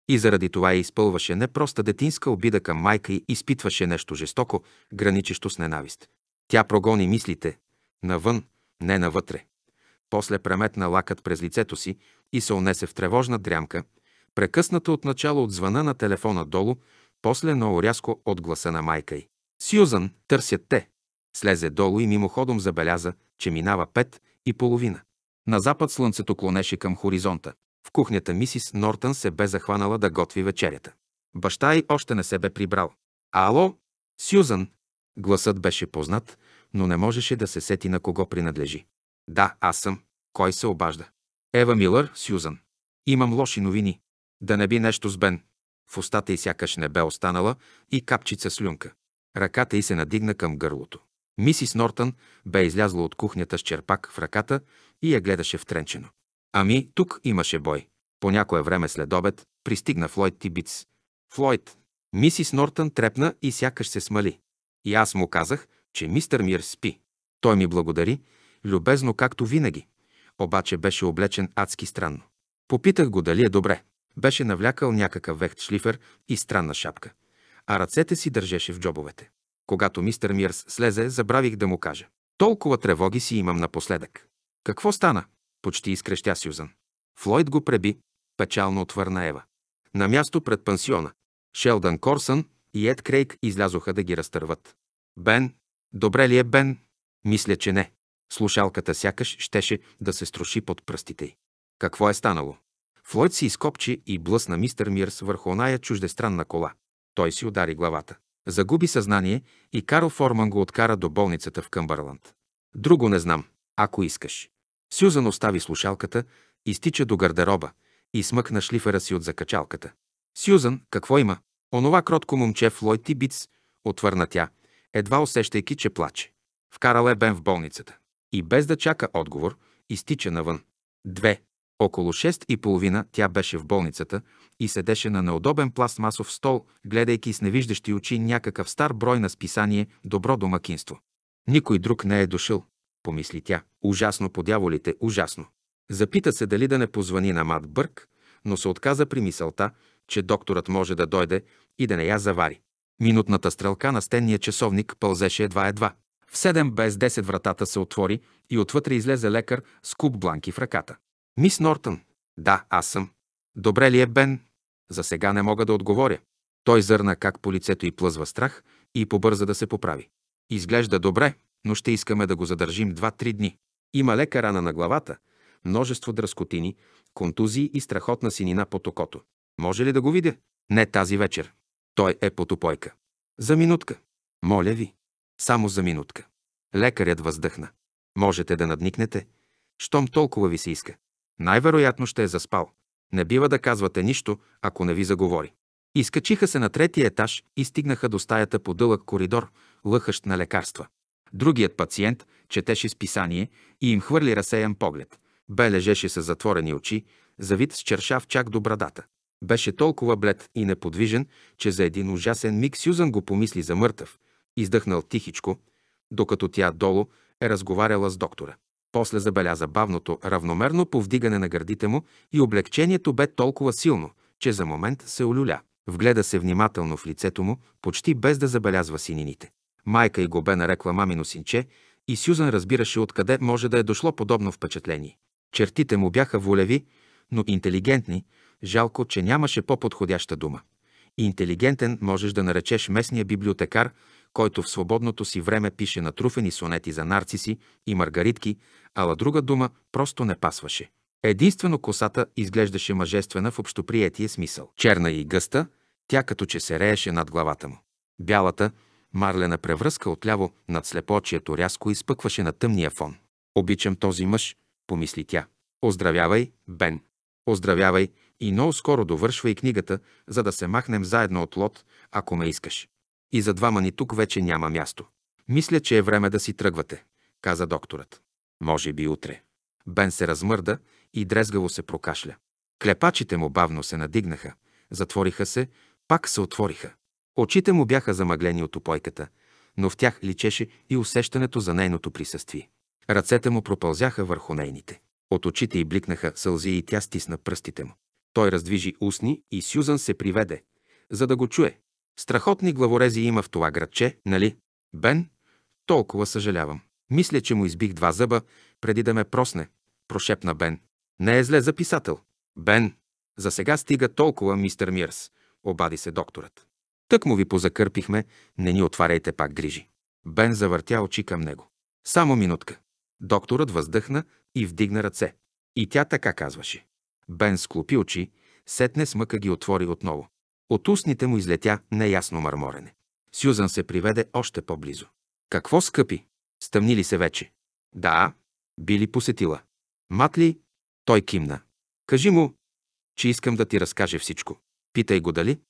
И заради това я изпълваше не проста детинска обида към майка и изпитваше нещо жестоко, граничещо с ненавист. Тя прогони мислите. Навън, не навътре. После преметна лакът през лицето си и се унесе в тревожна дрямка – прекъсната отначало от звъна на телефона долу, после много рязко от гласа на майка й. Сюзан, търсят те. Слезе долу и мимоходом забеляза, че минава пет и половина. На запад слънцето клонеше към хоризонта. В кухнята мисис Нортън се бе захванала да готви вечерята. Баща й още не се бе прибрал. Ало, Сюзан! Гласът беше познат, но не можеше да се сети на кого принадлежи. Да, аз съм. Кой се обажда? Ева Милър, Сюзан. Имам лоши новини. Да не би нещо с Бен. В устата й сякаш не бе останала и капчица слюнка. Ръката й се надигна към гърлото. Мисис Нортън бе излязла от кухнята с черпак в ръката и я гледаше втренчено. Ами, тук имаше бой. По някое време след обед пристигна Флойд Тибиц. Флойд! Мисис Нортън трепна и сякаш се смали. И аз му казах, че мистър Мир спи. Той ми благодари, любезно както винаги. Обаче беше облечен адски странно. Попитах го дали е добре беше навлякал някакъв вехт шлифер и странна шапка, а ръцете си държеше в джобовете. Когато мистер Мирс слезе, забравих да му кажа. Толкова тревоги си имам напоследък. Какво стана? Почти изкрещя Сюзан. Флойд го преби, печално отвърна Ева. На място пред пансиона. Шелдън Корсън и Ед Крейг излязоха да ги разтърват. Бен, добре ли е Бен? Мисля, че не. Слушалката сякаш щеше да се струши под пръстите й. Какво е станало? Флойд се изкопчи и блъсна мистер Мирс върху оная чуждестранна кола. Той си удари главата. Загуби съзнание и Карл Форман го откара до болницата в Къмбърланд. Друго не знам, ако искаш. Сюзан остави слушалката, изтича до гардероба и смъкна шлифера си от закачалката. Сюзан, какво има? Онова кротко момче Флойд и Биц, отвърна тя, едва усещайки, че плаче. Вкарал е Бен в болницата. И без да чака отговор, изтича навън. Две. Около 6 и половина тя беше в болницата и седеше на неудобен пластмасов стол, гледайки с невиждащи очи някакъв стар брой на списание «Добро домакинство». Никой друг не е дошъл, помисли тя. Ужасно по дяволите, ужасно. Запита се дали да не позвани на Мат Бърк, но се отказа при мисълта, че докторът може да дойде и да не я завари. Минутната стрелка на стенния часовник пълзеше едва-едва. В 7 без 10 вратата се отвори и отвътре излезе лекар с куп бланки в ръката. Мис Нортън. Да, аз съм. Добре ли е Бен? За сега не мога да отговоря. Той зърна как по лицето и плъзва страх и побърза да се поправи. Изглежда добре, но ще искаме да го задържим 2-3 дни. Има лека рана на главата, множество дръскотини, контузии и страхотна синина по токото. Може ли да го видя? Не тази вечер. Той е по опойка. За минутка. Моля ви. Само за минутка. Лекарят въздъхна. Можете да надникнете, щом толкова ви се иска. Най-вероятно ще е заспал. Не бива да казвате нищо, ако не ви заговори. Изкачиха се на третия етаж и стигнаха до стаята по дълъг коридор, лъхащ на лекарства. Другият пациент четеше списание и им хвърли разсеян поглед. Бе лежеше с затворени очи, завит с чершав чак до брадата. Беше толкова блед и неподвижен, че за един ужасен миг Сюзан го помисли за мъртъв, издъхнал тихичко, докато тя долу е разговаряла с доктора. После забеляза бавното, равномерно повдигане на гърдите му и облегчението бе толкова силно, че за момент се олюля. Вгледа се внимателно в лицето му, почти без да забелязва синините. Майка и го бе нарекла мамино синче и Сюзан разбираше откъде може да е дошло подобно впечатление. Чертите му бяха волеви, но интелигентни, жалко, че нямаше по-подходяща дума. Интелигентен можеш да наречеш местния библиотекар, който в свободното си време пише натруфени сонети за нарциси и маргаритки, ала друга дума просто не пасваше. Единствено косата изглеждаше мъжествена в общоприетие смисъл. Черна и гъста, тя като че се рееше над главата му. Бялата, марлена превръзка отляво над слепочието рязко изпъкваше на тъмния фон. Обичам този мъж, помисли тя. Оздравявай, Бен. Оздравявай и много скоро довършвай книгата, за да се махнем заедно от лот, ако ме искаш. И за двама ни тук вече няма място. Мисля, че е време да си тръгвате, каза докторът. Може би утре. Бен се размърда и дрезгаво се прокашля. Клепачите му бавно се надигнаха, затвориха се, пак се отвориха. Очите му бяха замъглени от опойката, но в тях личеше и усещането за нейното присъствие. Ръцете му пропълзяха върху нейните. От очите й бликнаха сълзи и тя стисна пръстите му. Той раздвижи устни и Сюзан се приведе, за да го чуе. Страхотни главорези има в това градче, нали? Бен, толкова съжалявам. Мисля, че му избих два зъба, преди да ме просне, прошепна Бен. Не е зле за писател. Бен, за сега стига толкова, мистер Мирс, обади се докторът. Тък му ви позакърпихме, не ни отваряйте пак грижи. Бен завъртя очи към него. Само минутка. Докторът въздъхна и вдигна ръце. И тя така казваше. Бен склопи очи, сетне смъка ги отвори отново. От устните му излетя неясно мърморене. Сюзан се приведе още по-близо. Какво скъпи? Стъмнили се вече. Да, би ли посетила? Матли, той кимна. Кажи му, че искам да ти разкаже всичко. Питай го дали.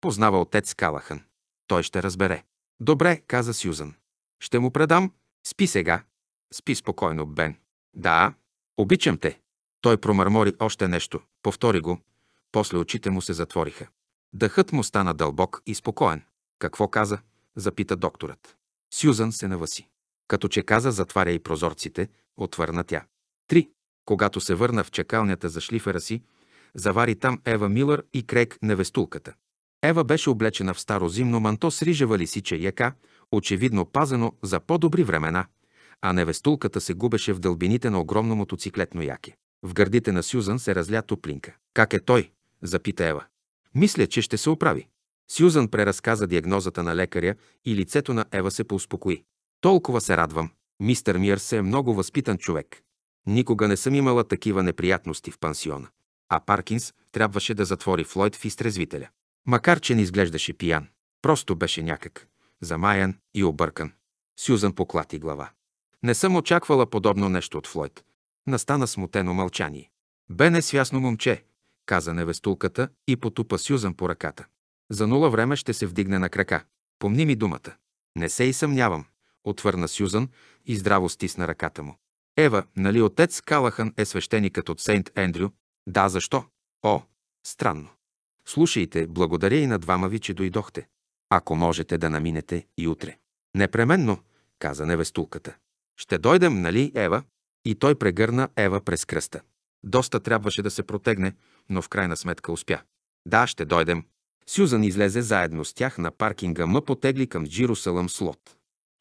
Познава отец Калахан. Той ще разбере. Добре, каза Сюзан. Ще му предам. Спи сега. Спи спокойно, Бен. Да, обичам те. Той промърмори още нещо, повтори го. После очите му се затвориха. Дъхът му стана дълбок и спокоен. Какво каза? Запита докторът. Сюзан се наваси. Като че каза затваряй прозорците, отвърна тя. 3. Когато се върна в чакалнята за шлифера си, завари там Ева Милър и Крейг невестулката. Ева беше облечена в старо зимно манто с рижева лисича яка, очевидно пазено за по-добри времена, а невестулката се губеше в дълбините на огромно мотоциклетно яке. В гърдите на Сюзан се разля топлинка. Как е той? запита Ева. Мисля, че ще се оправи. Сюзан преразказа диагнозата на лекаря и лицето на Ева се поуспокои. Толкова се радвам. Мистер Миърс е много възпитан човек. Никога не съм имала такива неприятности в пансиона. А Паркинс трябваше да затвори Флойд в изтрезвителя. Макар, че не изглеждаше пиян. Просто беше някак. Замаян и объркан. Сюзан поклати глава. Не съм очаквала подобно нещо от Флойд. Настана смутено мълчание. Бе несвясно момче, каза невестулката и потупа Сюзан по ръката. За нула време ще се вдигне на крака. Помни ми думата. Не се и съмнявам отвърна Сюзан и здраво стисна ръката му. Ева, нали отец Калахан е свещеникът от Сейнт Ендрю? Да, защо? О, странно. Слушайте, благодаря и на двама ви, че дойдохте. Ако можете да наминете и утре. Непременно, каза невестулката. Ще дойдем, нали, Ева? И той прегърна Ева през кръста. Доста трябваше да се протегне, но в крайна сметка успя. Да, ще дойдем. Сюзан излезе заедно с тях на паркинга, ма потегли към Джирусалъм слот.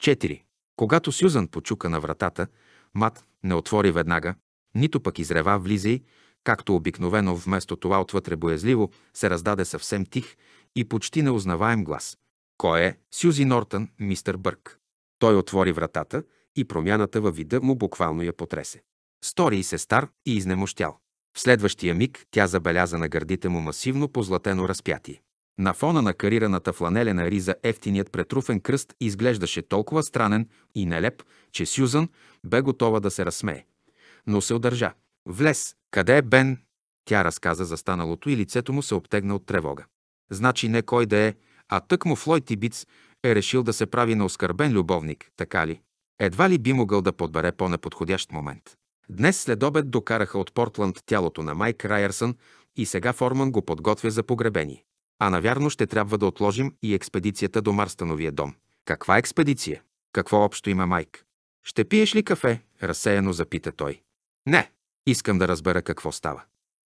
4. Когато Сюзан почука на вратата, Мат не отвори веднага, нито пък изрева влизай, както обикновено вместо това отвътре боязливо се раздаде съвсем тих и почти неузнаваем глас. Кой е? Сюзи Нортън, мистер Бърк. Той отвори вратата и промяната във вида му буквално я потресе. Стори и се стар и изнемощял. В следващия миг тя забеляза на гърдите му масивно позлатено разпятие. На фона на карираната фланелена риза ефтиният претруфен кръст изглеждаше толкова странен и нелеп, че Сюзан бе готова да се разсмее. Но се удържа. Влез! Къде е Бен? Тя разказа за станалото и лицето му се обтегна от тревога. Значи не кой да е, а тък му Флой Тибиц е решил да се прави на оскърбен любовник, така ли? Едва ли би могъл да подбере по-неподходящ момент. Днес след обед докараха от Портланд тялото на Майк Райерсън и сега Форман го подготвя за погребение. А навярно ще трябва да отложим и експедицията до Марстановия дом. Каква експедиция? Какво общо има майк? Ще пиеш ли кафе? Разсеяно запита той. Не, искам да разбера какво става.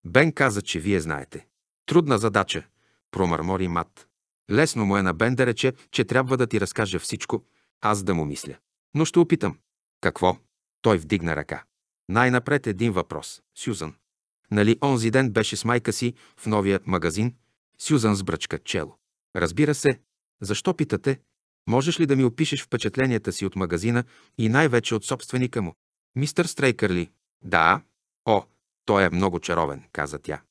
Бен каза, че вие знаете. Трудна задача, промърмори Мат. Лесно му е на Бен да рече, че трябва да ти разкаже всичко, аз да му мисля. Но ще опитам. Какво? Той вдигна ръка. Най-напред един въпрос, Сюзан. Нали онзи ден беше с майка си в новия магазин, Сюзан с бръчка чело. Разбира се, защо питате? Можеш ли да ми опишеш впечатленията си от магазина и най-вече от собственика му? Мистър Стрейкърли. Да. О, той е много чаровен, каза тя.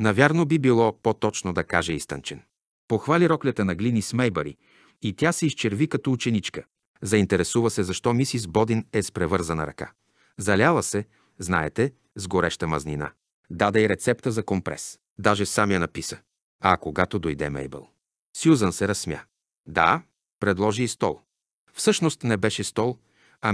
Навярно би било по-точно да каже изтънчен. Похвали роклята на глини Смейбари и тя се изчерви като ученичка. Заинтересува се защо мисис Бодин е с превързана ръка. Заляла се, знаете, с гореща мазнина. Даде и рецепта за компрес. Даже сам я написа. А когато дойде Мейбъл? Сюзан се разсмя. Да, предложи и стол. Всъщност не беше стол,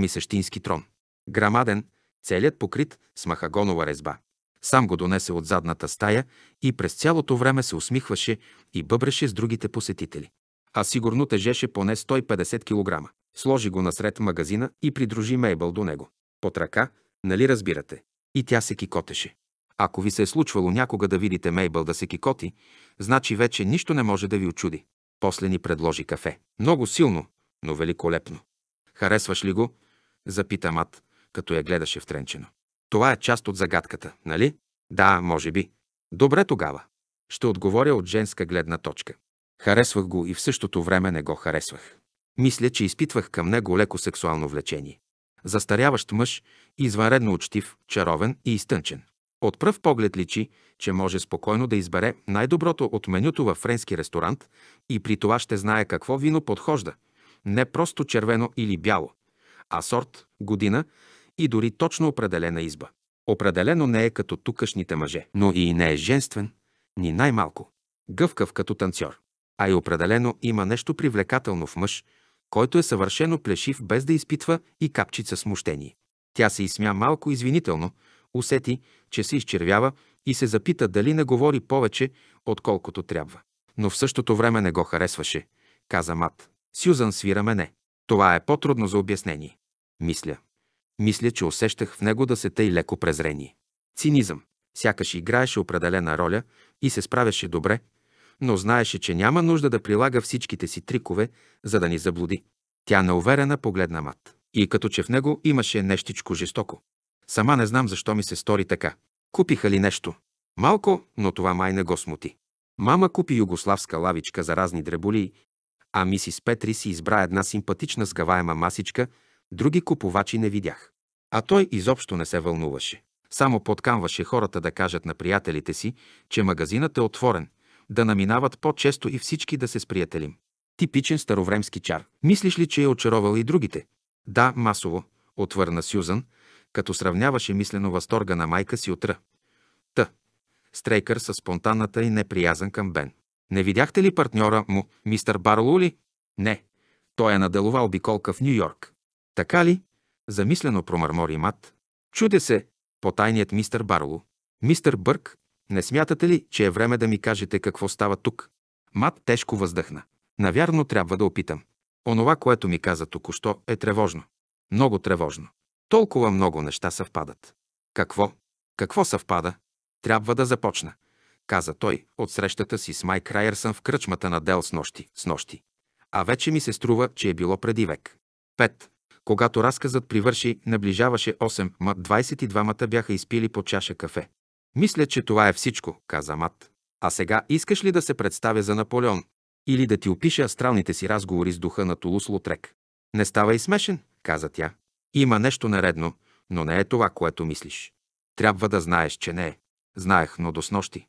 ми същински трон. Грамаден, целият покрит с махагонова резба. Сам го донесе от задната стая и през цялото време се усмихваше и бъбреше с другите посетители. А сигурно тежеше поне 150 кг. Сложи го насред магазина и придружи Мейбъл до него. Под ръка, нали разбирате? И тя се кикотеше. Ако ви се е случвало някога да видите Мейбъл да се кикоти, значи вече нищо не може да ви очуди. После ни предложи кафе. Много силно, но великолепно. Харесваш ли го? Запита Мат, като я гледаше втренчено. Това е част от загадката, нали? Да, може би. Добре тогава. Ще отговоря от женска гледна точка. Харесвах го и в същото време не го харесвах. Мисля, че изпитвах към него леко сексуално влечение. Застаряващ мъж, извънредно учтив, чаровен и изтънчен. От пръв поглед личи, че може спокойно да избере най-доброто от менюто във френски ресторант и при това ще знае какво вино подхожда. Не просто червено или бяло, а сорт, година и дори точно определена изба. Определено не е като тукашните мъже, но и не е женствен, ни най-малко. Гъвкав като танцор. А и определено има нещо привлекателно в мъж, който е съвършено плешив без да изпитва и капчица смущение. Тя се изсмя малко извинително – усети, че се изчервява и се запита дали не говори повече, отколкото трябва. Но в същото време не го харесваше, каза Мат. Сюзан свира мене. Това е по-трудно за обяснение. Мисля. Мисля, че усещах в него да се тъй леко презрение. Цинизъм. Сякаш играеше определена роля и се справяше добре, но знаеше, че няма нужда да прилага всичките си трикове, за да ни заблуди. Тя неуверена погледна Мат. И като че в него имаше нещичко жестоко. Сама не знам защо ми се стори така. Купиха ли нещо? Малко, но това май не го смути. Мама купи югославска лавичка за разни дребули, а мисис Петри си избра една симпатична сгаваема масичка, други купувачи не видях. А той изобщо не се вълнуваше. Само подкамваше хората да кажат на приятелите си, че магазинът е отворен, да наминават по-често и всички да се сприятелим. Типичен старовремски чар. Мислиш ли, че е очаровал и другите? Да, масово, отвърна Сюзан – като сравняваше мислено възторга на майка си утра. Та. Стрейкър със спонтанната и неприязан към Бен. Не видяхте ли партньора му, мистър Барлули? ли? Не. Той е на биколка обиколка в Нью-Йорк. Така ли? Замислено промърмори Мат. Чуде се, потайният мистър Барло. Мистър Бърк, не смятате ли, че е време да ми кажете какво става тук? Мат тежко въздъхна. Навярно трябва да опитам. Онова, което ми каза току-що, е тревожно. Много тревожно. Толкова много неща съвпадат. Какво? Какво съвпада? Трябва да започна, каза той от срещата си с Майк Райерсън в кръчмата на Дел с нощи, с нощи. А вече ми се струва, че е било преди век. Пет. Когато разказът привърши, наближаваше 8, ма 22-мата бяха изпили по чаша кафе. Мисля, че това е всичко, каза Мат. А сега искаш ли да се представя за Наполеон? Или да ти опиша астралните си разговори с духа на Тулус Лотрек? Не става и смешен, каза тя. Има нещо нередно, но не е това, което мислиш. Трябва да знаеш, че не е. Знаех, но до снощи.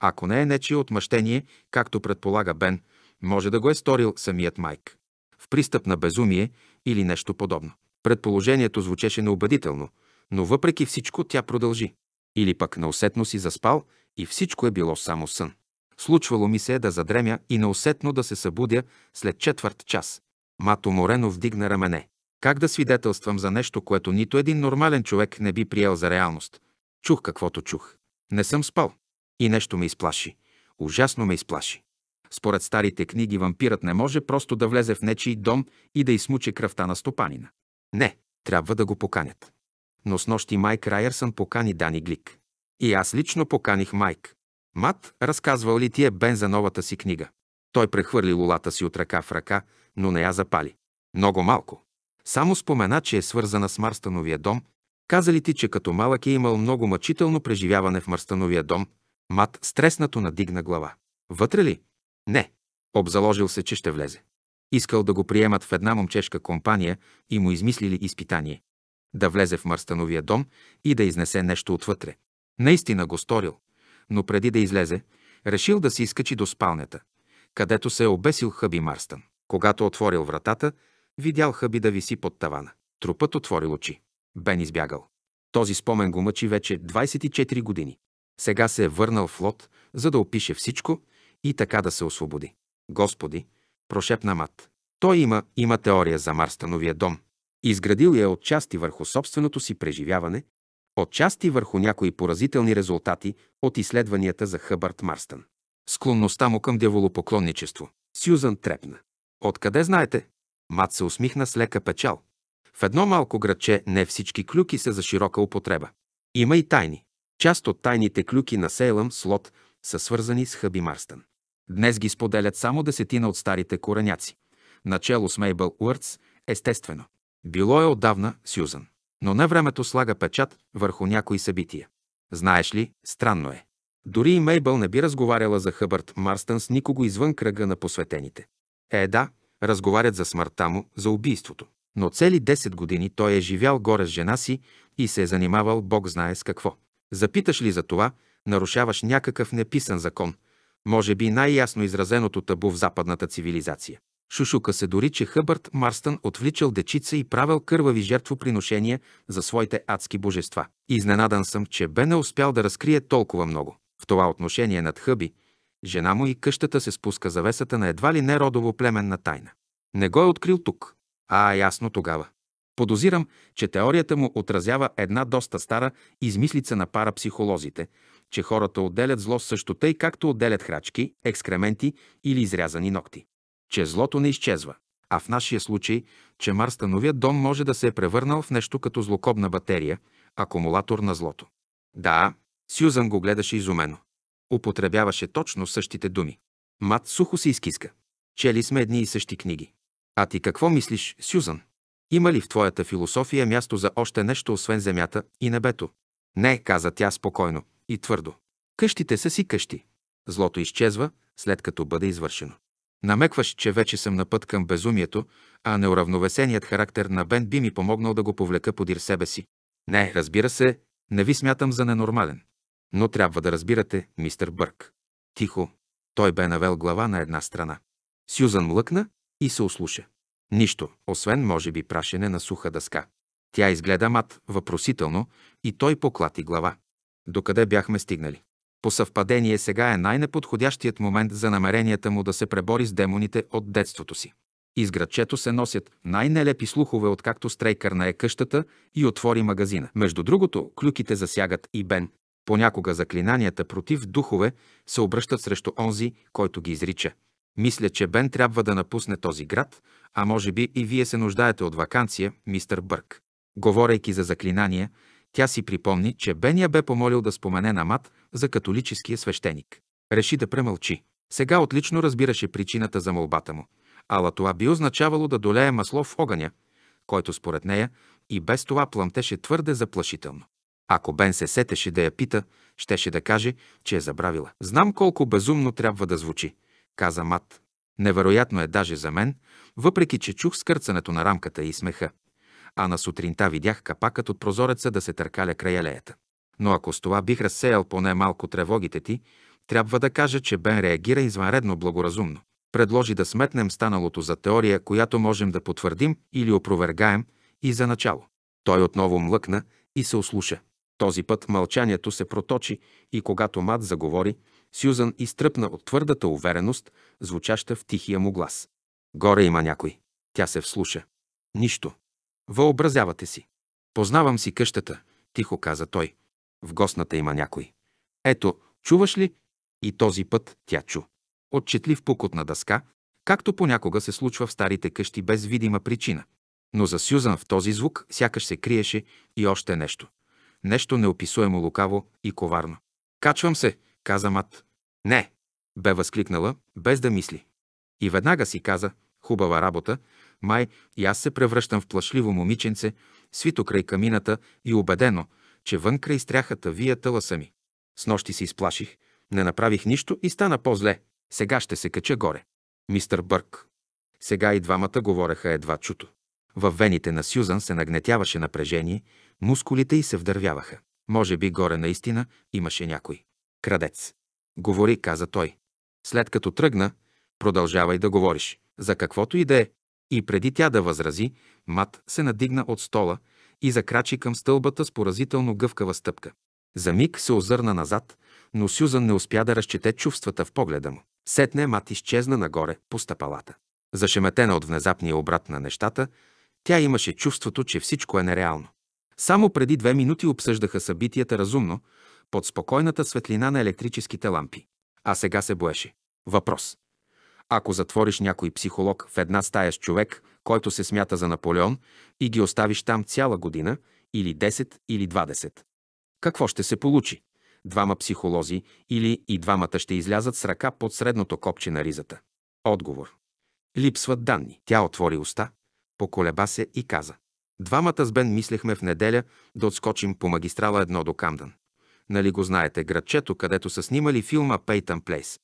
Ако не е нечие отмъщение, както предполага Бен, може да го е сторил самият Майк. В пристъп на безумие или нещо подобно. Предположението звучеше неубедително, но въпреки всичко тя продължи. Или пък неусетно си заспал и всичко е било само сън. Случвало ми се е да задремя и неусетно да се събудя след четвърт час. Мато Морено вдигна рамене. Как да свидетелствам за нещо, което нито един нормален човек не би приел за реалност? Чух каквото чух. Не съм спал. И нещо ме изплаши. Ужасно ме изплаши. Според старите книги вампирът не може просто да влезе в нечий дом и да измуче кръвта на стопанина. Не, трябва да го поканят. Но с нощи Майк Райерсън покани Дани Глик. И аз лично поканих Майк. Мат разказвал ли ти е Бен за новата си книга? Той прехвърли лулата си от ръка в ръка, но не я запали. Много малко. Само спомена, че е свързана с Марстановия дом. Казали ти, че като малък е имал много мъчително преживяване в Марстановия дом. Мат стреснато надигна глава. Вътре ли? Не. Обзаложил се, че ще влезе. Искал да го приемат в една момчешка компания и му измислили изпитание. Да влезе в Марстановия дом и да изнесе нещо отвътре. Наистина го сторил, но преди да излезе, решил да се изкачи до спалнята, където се е обесил Хъби Марстън. Когато отворил вратата, видял хъби да виси под тавана. Трупът отворил очи. Бен избягал. Този спомен го мъчи вече 24 години. Сега се е върнал в лот, за да опише всичко и така да се освободи. Господи, прошепна Мат. Той има, има теория за Марстановия дом. Изградил я отчасти върху собственото си преживяване, отчасти върху някои поразителни резултати от изследванията за Хъбърт Марстън. Склонността му към дяволопоклонничество. Сюзан трепна. Откъде знаете? Мат се усмихна с лека печал. В едно малко градче не всички клюки са за широка употреба. Има и тайни. Част от тайните клюки на Сейлъм с Лот са свързани с Хъби Марстън. Днес ги споделят само десетина от старите кореняци. Начало с Мейбъл Уъртс, естествено. Било е отдавна Сюзан. Но на времето слага печат върху някои събития. Знаеш ли, странно е. Дори и Мейбъл не би разговаряла за Хъбърт Марстън с никого извън кръга на посветените. Е, да, разговарят за смъртта му, за убийството. Но цели 10 години той е живял горе с жена си и се е занимавал Бог знае с какво. Запиташ ли за това, нарушаваш някакъв неписан закон, може би най-ясно изразеното табу в западната цивилизация. Шушука се дори, че Хъбърт Марстън отвличал дечица и правил кървави жертвоприношения за своите адски божества. Изненадан съм, че бе не успял да разкрие толкова много. В това отношение над Хъби, жена му и къщата се спуска завесата на едва ли не родово племенна тайна. Не го е открил тук, а ясно тогава. Подозирам, че теорията му отразява една доста стара измислица на парапсихолозите, че хората отделят зло също тъй, както отделят храчки, екскременти или изрязани ногти. Че злото не изчезва. А в нашия случай, че Марстановия дом може да се е превърнал в нещо като злокобна батерия, акумулатор на злото. Да, Сюзан го гледаше изумено. Употребяваше точно същите думи. Мат сухо се изкиска. Чели сме едни и същи книги. А ти какво мислиш, Сюзан? Има ли в твоята философия място за още нещо, освен земята и небето? Не, каза тя спокойно и твърдо. Къщите са си къщи. Злото изчезва, след като бъде извършено. Намекваш, че вече съм на път към безумието, а неуравновесеният характер на Бен би ми помогнал да го повлека подир себе си. Не, разбира се, не ви смятам за ненормален. Но трябва да разбирате, мистер Бърк. Тихо. Той бе навел глава на една страна. Сюзан млъкна и се ослуша. Нищо, освен, може би, прашене на суха дъска. Тя изгледа мат въпросително и той поклати глава. Докъде бяхме стигнали? По съвпадение сега е най-неподходящият момент за намеренията му да се пребори с демоните от детството си. Изградчето се носят най-нелепи слухове, откакто Стрейкърна е къщата и отвори магазина. Между другото, клюките засягат и Бен, Понякога заклинанията против духове се обръщат срещу онзи, който ги изрича. Мисля, че Бен трябва да напусне този град, а може би и вие се нуждаете от вакансия, мистър Бърк. Говорейки за заклинания, тя си припомни, че Бен я бе помолил да спомене на мат за католическия свещеник. Реши да премълчи. Сега отлично разбираше причината за молбата му, ала това би означавало да долее масло в огъня, който според нея и без това плъмтеше твърде заплашително. Ако Бен се сетеше да я пита, щеше да каже, че е забравила. Знам колко безумно трябва да звучи, каза Мат. Невероятно е даже за мен, въпреки че чух скърцането на рамката и смеха. А на сутринта видях капакът от прозореца да се търкаля край алеята. Но ако с това бих разсеял поне малко тревогите ти, трябва да кажа, че Бен реагира извънредно благоразумно. Предложи да сметнем станалото за теория, която можем да потвърдим или опровергаем и за начало. Той отново млъкна и се ослуша. Този път мълчанието се проточи и когато Мат заговори, Сюзан изтръпна от твърдата увереност, звучаща в тихия му глас. Горе има някой. Тя се вслуша. Нищо. Въобразявате си. Познавам си къщата, тихо каза той. В гостната има някой. Ето, чуваш ли? И този път тя чу. Отчетлив пукот на дъска, както понякога се случва в старите къщи без видима причина. Но за Сюзан в този звук сякаш се криеше и още нещо – нещо неописуемо лукаво и коварно. Качвам се, каза Мат. Не, бе възкликнала, без да мисли. И веднага си каза, хубава работа, май и аз се превръщам в плашливо момиченце, свито край камината и убедено, че вън край стряхата вие тълъса ми. С нощи се изплаших, не направих нищо и стана по-зле. Сега ще се кача горе. Мистър Бърк. Сега и двамата говореха едва чуто. В вените на Сюзан се нагнетяваше напрежение, мускулите й се вдървяваха. Може би горе наистина имаше някой. Крадец. Говори, каза той. След като тръгна, продължавай да говориш, за каквото и да е. И преди тя да възрази, Мат се надигна от стола и закрачи към стълбата с поразително гъвкава стъпка. За миг се озърна назад, но Сюзан не успя да разчете чувствата в погледа му. Сетне Мат изчезна нагоре по стъпалата. Зашеметена от внезапния обрат на нещата, тя имаше чувството, че всичко е нереално. Само преди две минути обсъждаха събитията разумно, под спокойната светлина на електрическите лампи. А сега се боеше. Въпрос. Ако затвориш някой психолог в една стая с човек, който се смята за Наполеон, и ги оставиш там цяла година, или 10, или 20, какво ще се получи? Двама психолози или и двамата ще излязат с ръка под средното копче на ризата. Отговор. Липсват данни. Тя отвори уста, Поколеба се и каза. Двамата с Бен мислехме в неделя да отскочим по магистрала едно до Камдън. Нали го знаете, градчето, където са снимали филма Пейтън Плейс.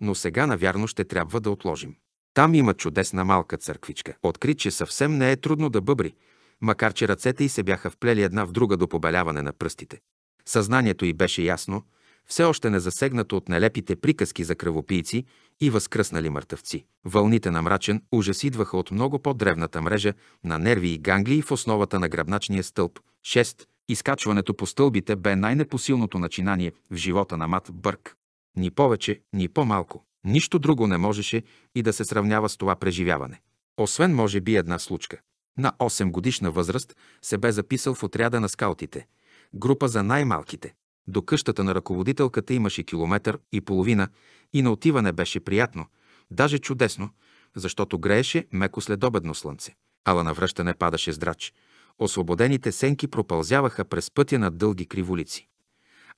Но сега, навярно, ще трябва да отложим. Там има чудесна малка църквичка. Откри, че съвсем не е трудно да бъбри, макар че ръцете й се бяха вплели една в друга до побеляване на пръстите. Съзнанието й беше ясно, все още не засегнато от нелепите приказки за кръвопийци и възкръснали мъртъвци. Вълните на мрачен ужас идваха от много по-древната мрежа на нерви и ганглии в основата на гръбначния стълб. 6. Изкачването по стълбите бе най-непосилното начинание в живота на Мат Бърк. Ни повече, ни по-малко. Нищо друго не можеше и да се сравнява с това преживяване. Освен може би една случка. На 8 годишна възраст се бе записал в отряда на скаутите, група за най-малките. До къщата на ръководителката имаше километър и половина и на отиване беше приятно, даже чудесно, защото грееше меко следобедно слънце. Ала на връщане падаше здрач. Освободените сенки пропълзяваха през пътя на дълги криволици.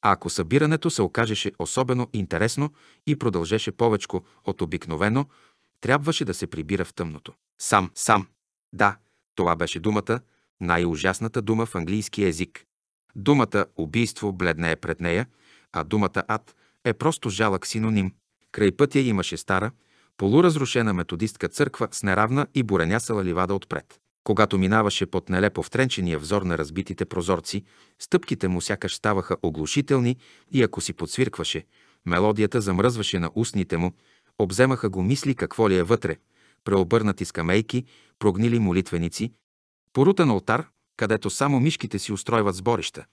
А ако събирането се окажеше особено интересно и продължеше повечко от обикновено, трябваше да се прибира в тъмното. Сам, сам. Да, това беше думата, най-ужасната дума в английски език. Думата убийство бледне е пред нея, а думата ад е просто жалък синоним. Край пътя имаше стара, полуразрушена методистка църква с неравна и буренясала ливада отпред. Когато минаваше под нелепо втренчения взор на разбитите прозорци, стъпките му сякаш ставаха оглушителни и ако си подсвиркваше, мелодията замръзваше на устните му, обземаха го мисли какво ли е вътре, преобърнати скамейки, прогнили молитвеници, порутан алтар където само мишките си устройват сборища,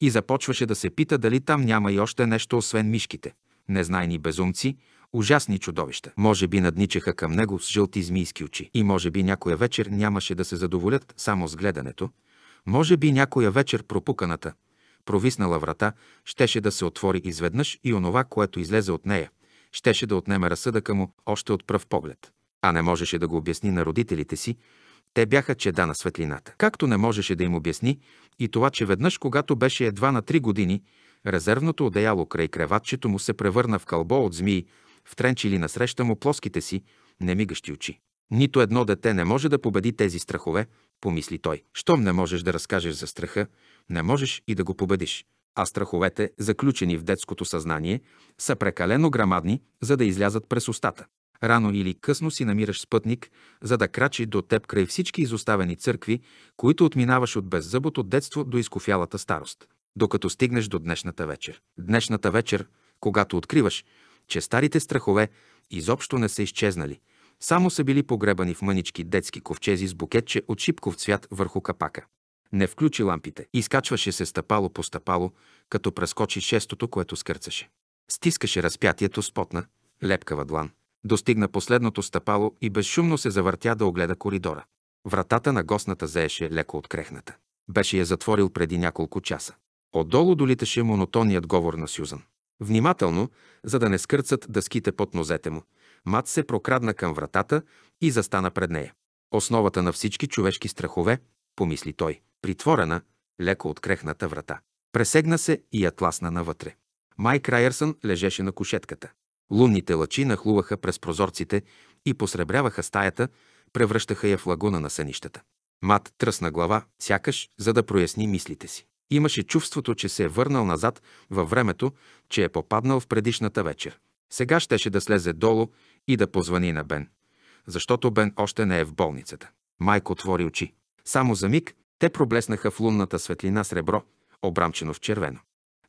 и започваше да се пита дали там няма и още нещо освен мишките, незнайни безумци, ужасни чудовища. Може би надничаха към него с жълти змийски очи и може би някоя вечер нямаше да се задоволят само с гледането, може би някоя вечер пропуканата, провиснала врата, щеше да се отвори изведнъж и онова, което излезе от нея, щеше да отнеме разсъдъка му още от пръв поглед. А не можеше да го обясни на родителите си, те бяха чеда на светлината. Както не можеше да им обясни и това, че веднъж, когато беше едва на три години, резервното одеяло край креватчето му се превърна в кълбо от змии, втренчили насреща му плоските си, немигащи очи. Нито едно дете не може да победи тези страхове, помисли той. Щом не можеш да разкажеш за страха, не можеш и да го победиш. А страховете, заключени в детското съзнание, са прекалено грамадни, за да излязат през устата. Рано или късно си намираш спътник, за да крачи до теб край всички изоставени църкви, които отминаваш от беззъбото детство до изкофялата старост, докато стигнеш до днешната вечер. Днешната вечер, когато откриваш, че старите страхове изобщо не са изчезнали, само са били погребани в мънички детски ковчези с букетче от шипков цвят върху капака. Не включи лампите. Изкачваше се стъпало по стъпало, като прескочи шестото, което скърцаше. Стискаше разпятието с потна, лепкава длан. Достигна последното стъпало и безшумно се завъртя да огледа коридора. Вратата на гостната зееше леко открехната. Беше я затворил преди няколко часа. Отдолу долиташе монотонният говор на Сюзан. Внимателно, за да не скърцат дъските под нозете му, Мат се прокрадна към вратата и застана пред нея. Основата на всички човешки страхове, помисли той, притворена, леко открехната врата. Пресегна се и я тласна навътре. Майк Райерсън лежеше на кушетката. Лунните лъчи нахлуваха през прозорците и посребряваха стаята, превръщаха я в лагуна на сънищата. Мат тръсна глава, сякаш, за да проясни мислите си. Имаше чувството, че се е върнал назад във времето, че е попаднал в предишната вечер. Сега щеше да слезе долу и да позвани на Бен, защото Бен още не е в болницата. Майко отвори очи. Само за миг те проблеснаха в лунната светлина сребро, обрамчено в червено.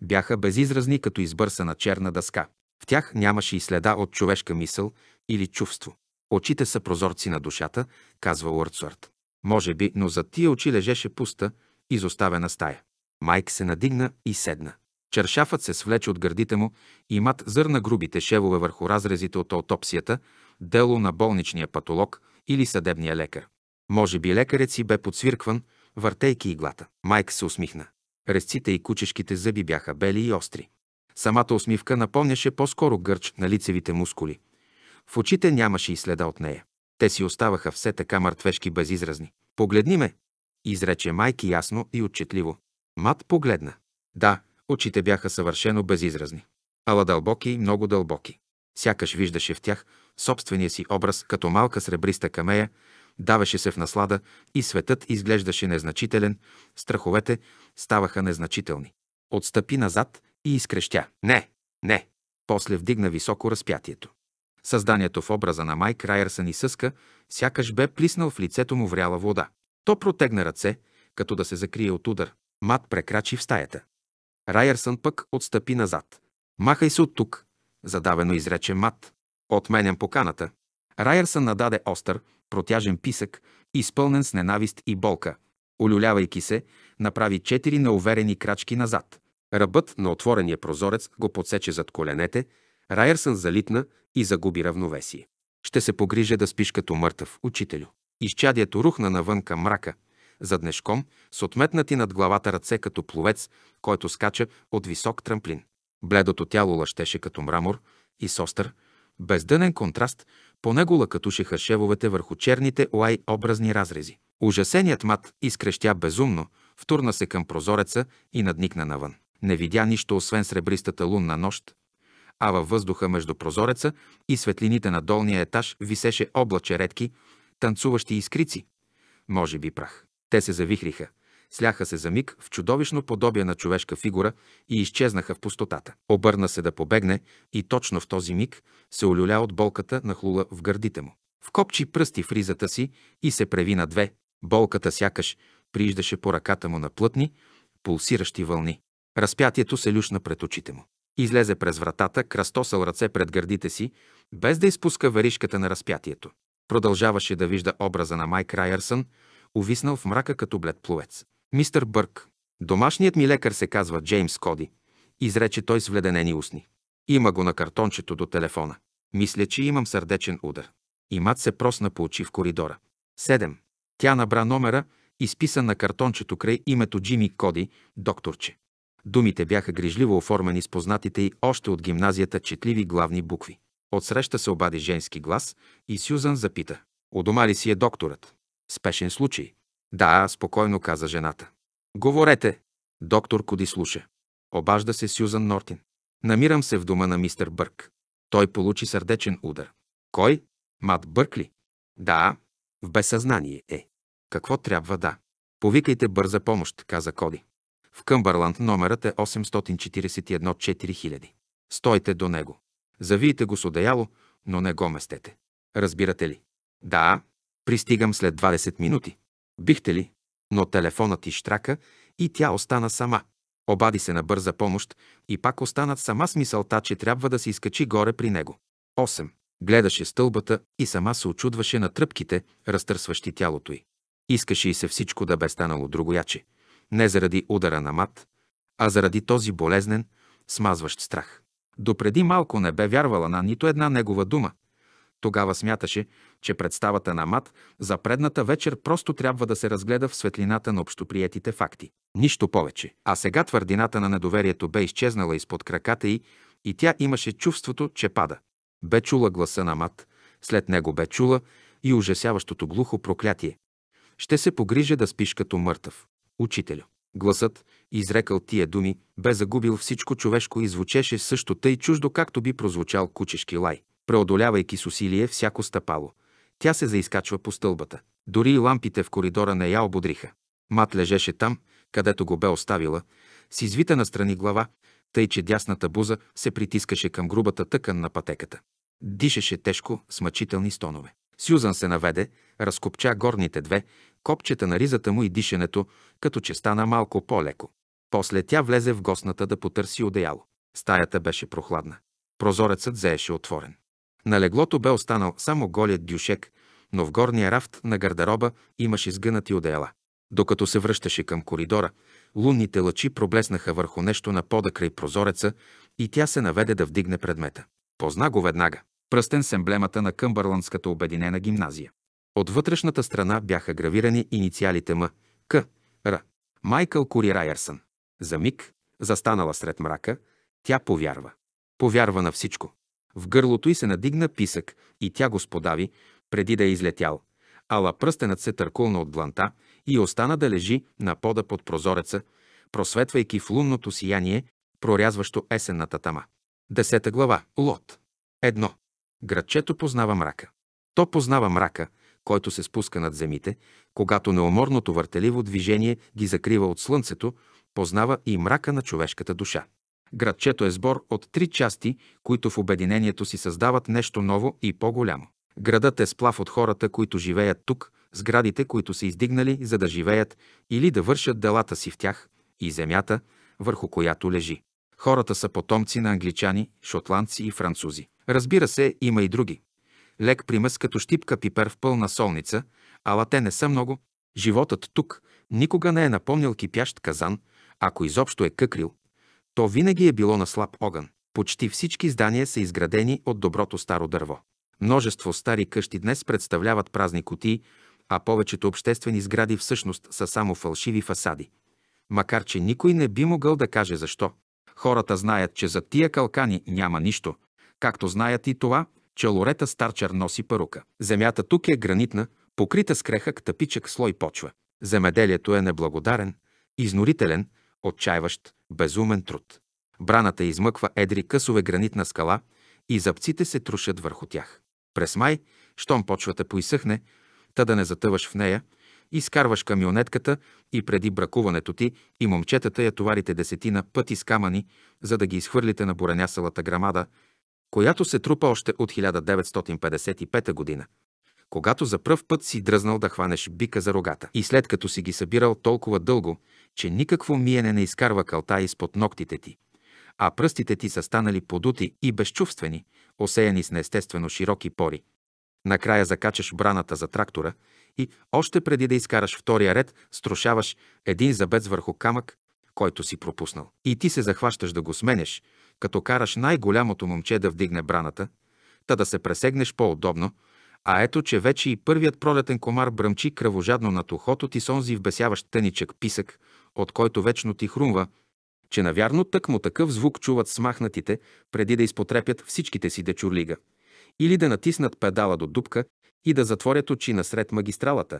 Бяха безизразни като избърсана черна дъска. В тях нямаше и следа от човешка мисъл или чувство. Очите са прозорци на душата, казва Уордсуърт. Може би, но за тия очи лежеше пуста, изоставена стая. Майк се надигна и седна. Чершафът се свлече от гърдите му и мат зърна грубите шевове върху разрезите от аутопсията, дело на болничния патолог или съдебния лекар. Може би лекарят си бе подсвиркван, въртейки иглата. Майк се усмихна. Резците и кучешките зъби бяха бели и остри. Самата усмивка напомняше по-скоро гърч на лицевите мускули. В очите нямаше и следа от нея. Те си оставаха все така мъртвешки безизразни. Погледни ме! изрече майки ясно и отчетливо. Мат погледна. Да, очите бяха съвършено безизразни. Ала дълбоки и много дълбоки. Сякаш виждаше в тях собствения си образ като малка сребриста камея, даваше се в наслада и светът изглеждаше незначителен, страховете ставаха незначителни. Отстъпи назад и изкрещя. Не, не! После вдигна високо разпятието. Създанието в образа на Майк Райерсън и съска, сякаш бе плиснал в лицето му вряла вода. То протегна ръце, като да се закрие от удар. Мат прекрачи в стаята. Райерсън пък отстъпи назад. «Махай се от тук!» задавено изрече Мат. «Отменям поканата!» Райерсън нададе остър, протяжен писък, изпълнен с ненавист и болка. Олюлявайки се, направи четири неуверени крачки назад. Ръбът на отворения прозорец го подсече зад коленете, Райерсън залитна и загуби равновесие. Ще се погрижа да спиш като мъртъв, учителю. Изчадието рухна навън към мрака, заднешком, с отметнати над главата ръце като пловец, който скача от висок трамплин. Бледото тяло лъщеше като мрамор и с остър, бездънен контраст, по него лъкатушеха шевовете върху черните лай образни разрези. Ужасеният мат изкрещя безумно, втурна се към прозореца и надникна навън не видя нищо освен сребристата лунна нощ, а във въздуха между прозореца и светлините на долния етаж висеше облаче редки, танцуващи искрици, може би прах. Те се завихриха, сляха се за миг в чудовищно подобие на човешка фигура и изчезнаха в пустотата. Обърна се да побегне и точно в този миг се олюля от болката на хлула в гърдите му. Вкопчи пръсти в ризата си и се преви на две. Болката сякаш прииждаше по ръката му на плътни, пулсиращи вълни. Разпятието се люшна пред очите му. Излезе през вратата, кръстосал ръце пред гърдите си, без да изпуска веришката на разпятието. Продължаваше да вижда образа на Майк Райърсън, увиснал в мрака като блед пловец. Мистър Бърк. Домашният ми лекар се казва Джеймс Коди. Изрече той с вледенени устни. Има го на картончето до телефона. Мисля, че имам сърдечен удар. И мат се просна по очи в коридора. 7. Тя набра номера, изписан на картончето край името Джими Коди, докторче. Думите бяха грижливо оформени с познатите й още от гимназията четливи главни букви. Отсреща се обади женски глас и Сюзан запита. «У дома ли си е докторът? Спешен случай». «Да, спокойно каза жената. Говорете!» Доктор Коди слуша. Обажда се Сюзан Нортин. Намирам се в дома на мистер Бърк. Той получи сърдечен удар. Кой? Мат Бърк ли? Да, в безсъзнание е. Какво трябва да? Повикайте бърза помощ, каза Коди. В Къмбърланд номерът е 841 4000. Стойте до него. Завийте го с одеяло, но не го местете. Разбирате ли? Да, пристигам след 20 минути. Бихте ли? Но телефонът изштрака и тя остана сама. Обади се на бърза помощ и пак останат сама с мисълта, че трябва да се изкачи горе при него. 8. Гледаше стълбата и сама се очудваше на тръпките, разтърсващи тялото й. Искаше и се всичко да бе станало другояче не заради удара на мат, а заради този болезнен, смазващ страх. Допреди малко не бе вярвала на нито една негова дума. Тогава смяташе, че представата на мат за предната вечер просто трябва да се разгледа в светлината на общоприетите факти. Нищо повече. А сега твърдината на недоверието бе изчезнала изпод краката й и тя имаше чувството, че пада. Бе чула гласа на мат, след него бе чула и ужасяващото глухо проклятие. Ще се погрижа да спиш като мъртъв. Учителю, гласът, изрекал тия думи, бе загубил всичко човешко и звучеше също тъй чуждо, както би прозвучал кучешки лай. Преодолявайки с усилие всяко стъпало, тя се заискачва по стълбата. Дори и лампите в коридора не я ободриха. Мат лежеше там, където го бе оставила, с извита на страни глава, тъй че дясната буза се притискаше към грубата тъкан на пътеката. Дишеше тежко с мъчителни стонове. Сюзан се наведе, разкопча горните две, копчета на ризата му и дишането, като че стана малко по-леко. После тя влезе в гостната да потърси одеяло. Стаята беше прохладна. Прозорецът заеше отворен. На леглото бе останал само голият дюшек, но в горния рафт на гардероба имаше сгънати одеяла. Докато се връщаше към коридора, лунните лъчи проблеснаха върху нещо на пода край прозореца и тя се наведе да вдигне предмета. Позна го веднага. Пръстен с емблемата на Къмбърландската обединена гимназия. От вътрешната страна бяха гравирани инициалите М. К. Р. Майкъл Кури Райерсън. За миг, застанала сред мрака, тя повярва. Повярва на всичко. В гърлото й се надигна писък и тя го сподави, преди да е излетял. Ала пръстенът се търкулна от бланта и остана да лежи на пода под прозореца, просветвайки в лунното сияние, прорязващо есенната тама. Десета глава. Лот. Едно. Градчето познава мрака. То познава мрака – който се спуска над земите, когато неуморното въртеливо движение ги закрива от слънцето, познава и мрака на човешката душа. Градчето е сбор от три части, които в обединението си създават нещо ново и по-голямо. Градът е сплав от хората, които живеят тук, сградите, които са издигнали, за да живеят или да вършат делата си в тях, и земята, върху която лежи. Хората са потомци на англичани, шотландци и французи. Разбира се, има и други лек примъс като щипка пипер в пълна солница, ала те не са много. Животът тук никога не е напомнил кипящ казан, ако изобщо е къкрил. То винаги е било на слаб огън. Почти всички здания са изградени от доброто старо дърво. Множество стари къщи днес представляват празни кутии, а повечето обществени сгради всъщност са само фалшиви фасади. Макар, че никой не би могъл да каже защо. Хората знаят, че за тия калкани няма нищо, както знаят и това, Лорета Старчер носи парука. Земята тук е гранитна, покрита с крехък тъпичък слой почва. Земеделието е неблагодарен, изнорителен, отчаиващ, безумен труд. Браната измъква едри късове гранитна скала и зъбците се трушат върху тях. През май, щом почвата поисъхне, та да не затъваш в нея, изкарваш камионетката и преди бракуването ти и момчетата я товарите десетина пъти с камъни, за да ги изхвърлите на буренясалата грамада, която се трупа още от 1955 година, когато за пръв път си дръзнал да хванеш бика за рогата. И след като си ги събирал толкова дълго, че никакво миене не изкарва калта изпод ногтите ти, а пръстите ти са станали подути и безчувствени, осеяни с неестествено широки пори. Накрая закачаш браната за трактора и, още преди да изкараш втория ред, струшаваш един забец върху камък, който си пропуснал. И ти се захващаш да го сменеш, като караш най-голямото момче да вдигне браната, та да се пресегнеш по-удобно, а ето, че вече и първият пролетен комар бръмчи кръвожадно над ухото ти сонзи вбесяващ тъничък писък, от който вечно ти хрумва, че навярно тък му такъв звук чуват смахнатите, преди да изпотрепят всичките си дечурлига. Или да натиснат педала до дупка и да затворят очи насред магистралата,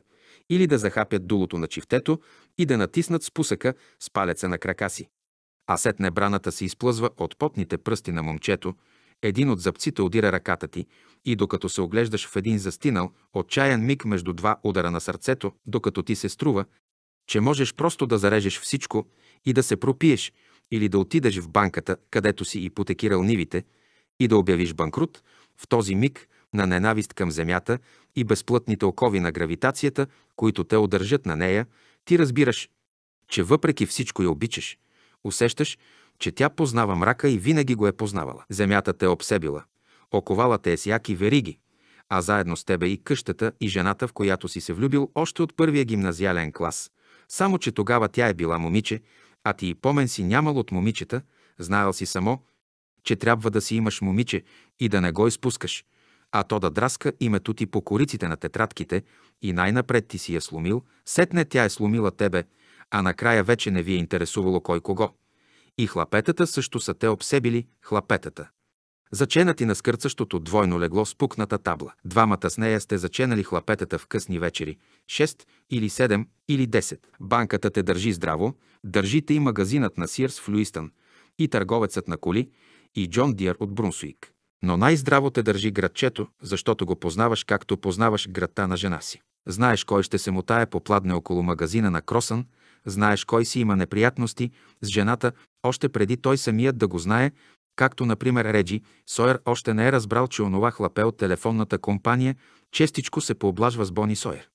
или да захапят дулото на чифтето и да натиснат спусъка с палеца на крака си. А сетне браната се изплъзва от потните пръсти на момчето, един от зъбците удира ръката ти и докато се оглеждаш в един застинал, отчаян миг между два удара на сърцето, докато ти се струва, че можеш просто да зарежеш всичко и да се пропиеш или да отидеш в банката, където си ипотекирал нивите, и да обявиш банкрут, в този миг на ненавист към земята и безплътните окови на гравитацията, които те удържат на нея, ти разбираш, че въпреки всичко я обичаш, Усещаш, че тя познава мрака и винаги го е познавала. Земята те е обсебила, оковала те е с яки вериги, а заедно с тебе и къщата и жената, в която си се влюбил още от първия гимназиален клас. Само, че тогава тя е била момиче, а ти и помен си нямал от момичета, знаел си само, че трябва да си имаш момиче и да не го изпускаш, а то да драска името ти по кориците на тетрадките и най-напред ти си я сломил, сетне тя е сломила тебе – а накрая вече не ви е интересувало кой кого. И хлапетата също са те обсебили хлапетата. Заченати на скърцащото двойно легло спукната табла. Двамата с нея сте заченали хлапетата в късни вечери. 6 или 7 или 10. Банката те държи здраво, държите и магазинът на Сирс в Люистън, и търговецът на коли, и Джон Диер от Брунсуик. Но най-здраво те държи градчето, защото го познаваш както познаваш градта на жена си. Знаеш кой ще се мутае по пладне около магазина на Кросън, Знаеш кой си има неприятности с жената, още преди той самият да го знае, както, например, Реджи, Сойер още не е разбрал, че онова хлапе от телефонната компания честичко се пооблажва с Бони Сойер.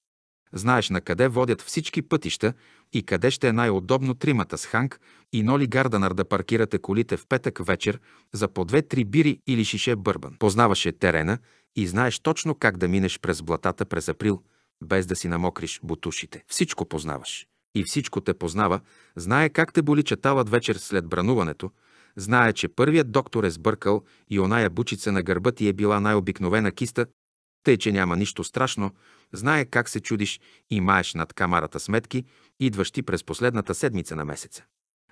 Знаеш на къде водят всички пътища и къде ще е най-удобно тримата с Ханк и Ноли Гарданър да паркирате колите в петък вечер за по две-три бири или шише бърбан. Познаваше терена и знаеш точно как да минеш през блатата през април, без да си намокриш бутушите. Всичко познаваш и всичко те познава, знае как те боли четалът вечер след брануването, знае, че първият доктор е сбъркал и оная бучица на гърба ти е била най-обикновена киста, тъй, че няма нищо страшно, знае как се чудиш и маеш над камарата сметки, идващи през последната седмица на месеца.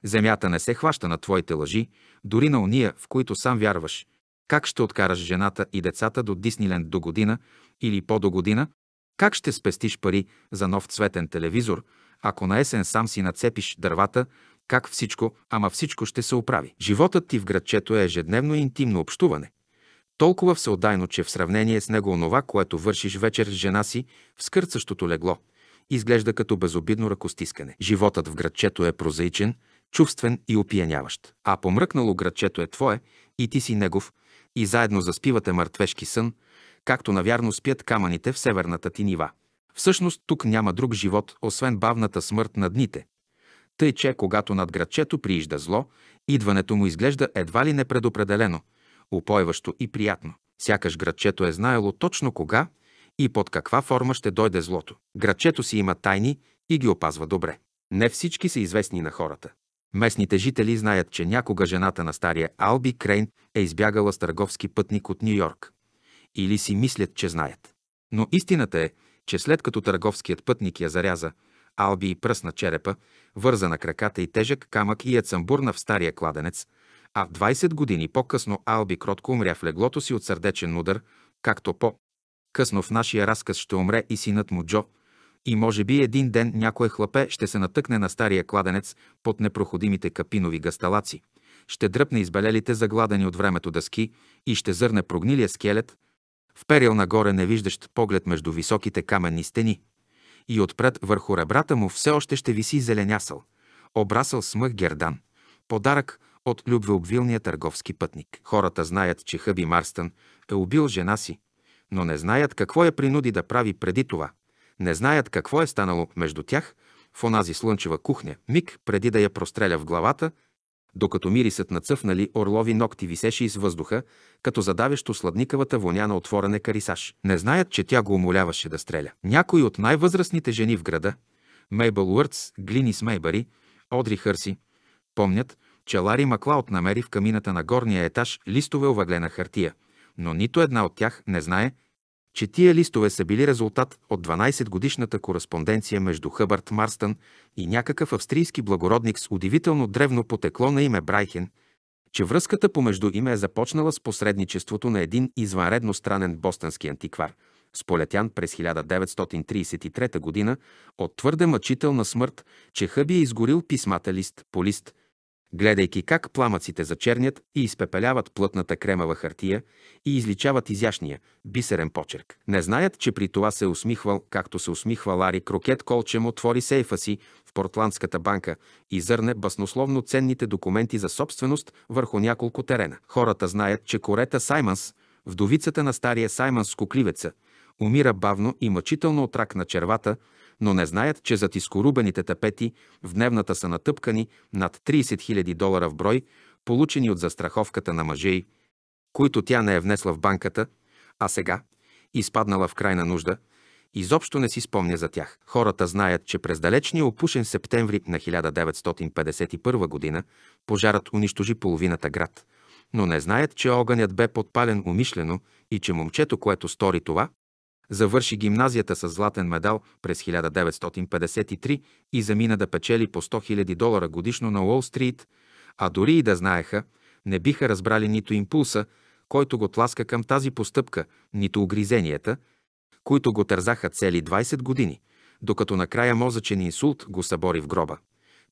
Земята не се хваща на твоите лъжи, дори на уния, в които сам вярваш. Как ще откараш жената и децата до Дисниленд до година или по-до година? Как ще спестиш пари за нов цветен телевизор, ако на есен сам си нацепиш дървата, как всичко, ама всичко ще се оправи. Животът ти в градчето е ежедневно и интимно общуване. Толкова всеотдайно, че в сравнение с него онова, което вършиш вечер с жена си в скърцащото легло, изглежда като безобидно ръкостискане. Животът в градчето е прозаичен, чувствен и опияняващ. А помръкнало градчето е твое и ти си негов, и заедно заспивате мъртвешки сън, както навярно спят камъните в северната ти нива. Всъщност тук няма друг живот, освен бавната смърт на дните. Тъй, че когато над градчето приижда зло, идването му изглежда едва ли непредопределено, упойващо и приятно. Сякаш градчето е знаело точно кога и под каква форма ще дойде злото. Градчето си има тайни и ги опазва добре. Не всички са известни на хората. Местните жители знаят, че някога жената на стария Алби Крейн е избягала с търговски пътник от Нью Йорк. Или си мислят, че знаят. Но истината е, че след като търговският пътник я заряза, Алби и пръсна черепа, върза на краката и тежък камък и я цъмбурна в стария кладенец, а в 20 години по-късно Алби кротко умря в леглото си от сърдечен удар, както по-късно в нашия разказ ще умре и синът му Джо, и може би един ден някое хлапе ще се натъкне на стария кладенец под непроходимите капинови гасталаци, ще дръпне избелелите загладени от времето дъски и ще зърне прогнилия скелет, вперил нагоре невиждащ поглед между високите каменни стени и отпред върху ребрата му все още ще виси зеленясъл, обрасъл смъх гердан, подарък от любвеобвилния търговски пътник. Хората знаят, че Хъби Марстън е убил жена си, но не знаят какво я принуди да прави преди това. Не знаят какво е станало между тях в онази слънчева кухня, миг преди да я простреля в главата – докато мирисът на цъфнали орлови ногти висеше из въздуха, като задавещо сладникавата воня на отворене Карисаж. Не знаят, че тя го умоляваше да стреля. Някои от най-възрастните жени в града – Мейбъл Уъртс, Глинис Мейбари, Одри Хърси – помнят, че Лари Маклаут намери в камината на горния етаж листове въглена хартия, но нито една от тях не знае, че тия листове са били резултат от 12-годишната кореспонденция между Хъбърт Марстън и някакъв австрийски благородник с удивително древно потекло на име Брайхен, че връзката помежду име е започнала с посредничеството на един извънредно странен бостънски антиквар, сполетян през 1933 г. от твърде мъчителна смърт, че Хъби е изгорил писмата лист по лист – гледайки как пламъците зачернят и изпепеляват плътната кремава хартия и изличават изящния, бисерен почерк. Не знаят, че при това се е усмихвал, както се усмихва Лари Крокет Колчем отвори сейфа си в Портландската банка и зърне баснословно ценните документи за собственост върху няколко терена. Хората знаят, че корета Саймънс, вдовицата на стария Саймънс Кукливеца, умира бавно и мъчително от рак на червата, но не знаят, че зад изкорубените тапети в дневната са натъпкани над 30 000 долара в брой, получени от застраховката на мъже които тя не е внесла в банката, а сега, изпаднала в крайна нужда, изобщо не си спомня за тях. Хората знаят, че през далечния опушен септември на 1951 година пожарът унищожи половината град, но не знаят, че огънят бе подпален умишлено и че момчето, което стори това, Завърши гимназията с златен медал през 1953 и замина да печели по 100 000 долара годишно на Уолл Стрит, а дори и да знаеха, не биха разбрали нито импулса, който го тласка към тази постъпка, нито огризенията, които го тързаха цели 20 години, докато накрая мозъчен инсулт го събори в гроба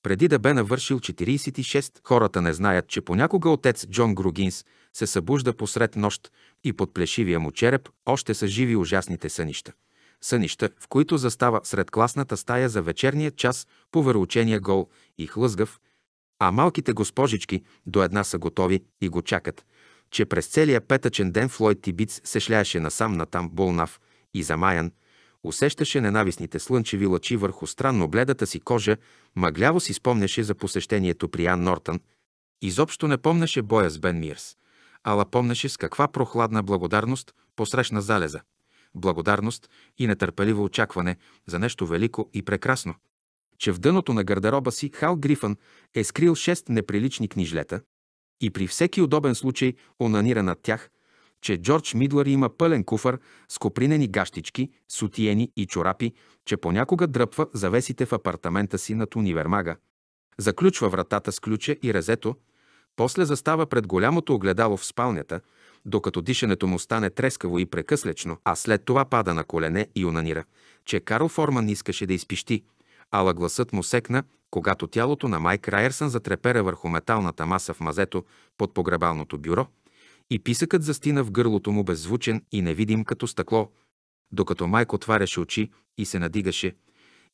преди да бе навършил 46, хората не знаят, че понякога отец Джон Гругинс се събужда посред нощ и под плешивия му череп още са живи ужасните сънища. Сънища, в които застава сред класната стая за вечерния час по вероучения гол и хлъзгав, а малките госпожички до една са готови и го чакат, че през целия петъчен ден Флойд Тибиц се шляеше насам-натам болнав и замаян, Усещаше ненавистните слънчеви лъчи върху странно бледата си кожа, мъгляво си спомняше за посещението при Ан Нортън. Изобщо не помнеше боя с Бен Мирс, ала помнеше с каква прохладна благодарност посрещна залеза. Благодарност и нетърпеливо очакване за нещо велико и прекрасно. Че в дъното на гардероба си Хал Грифън е скрил шест неприлични книжлета, и при всеки удобен случай унанира над тях, че Джордж Мидлър има пълен куфър с копринени гащички, сутиени и чорапи, че понякога дръпва завесите в апартамента си над универмага, заключва вратата с ключа и резето, после застава пред голямото огледало в спалнята, докато дишането му стане трескаво и прекъслечно, а след това пада на колене и унанира, че Карл Форман искаше да изпищи, ала гласът му секна, когато тялото на Майк Райерсън затрепера върху металната маса в мазето под погребалното бюро – и писъкът застина в гърлото му беззвучен и невидим като стъкло, докато майко отваряше очи и се надигаше,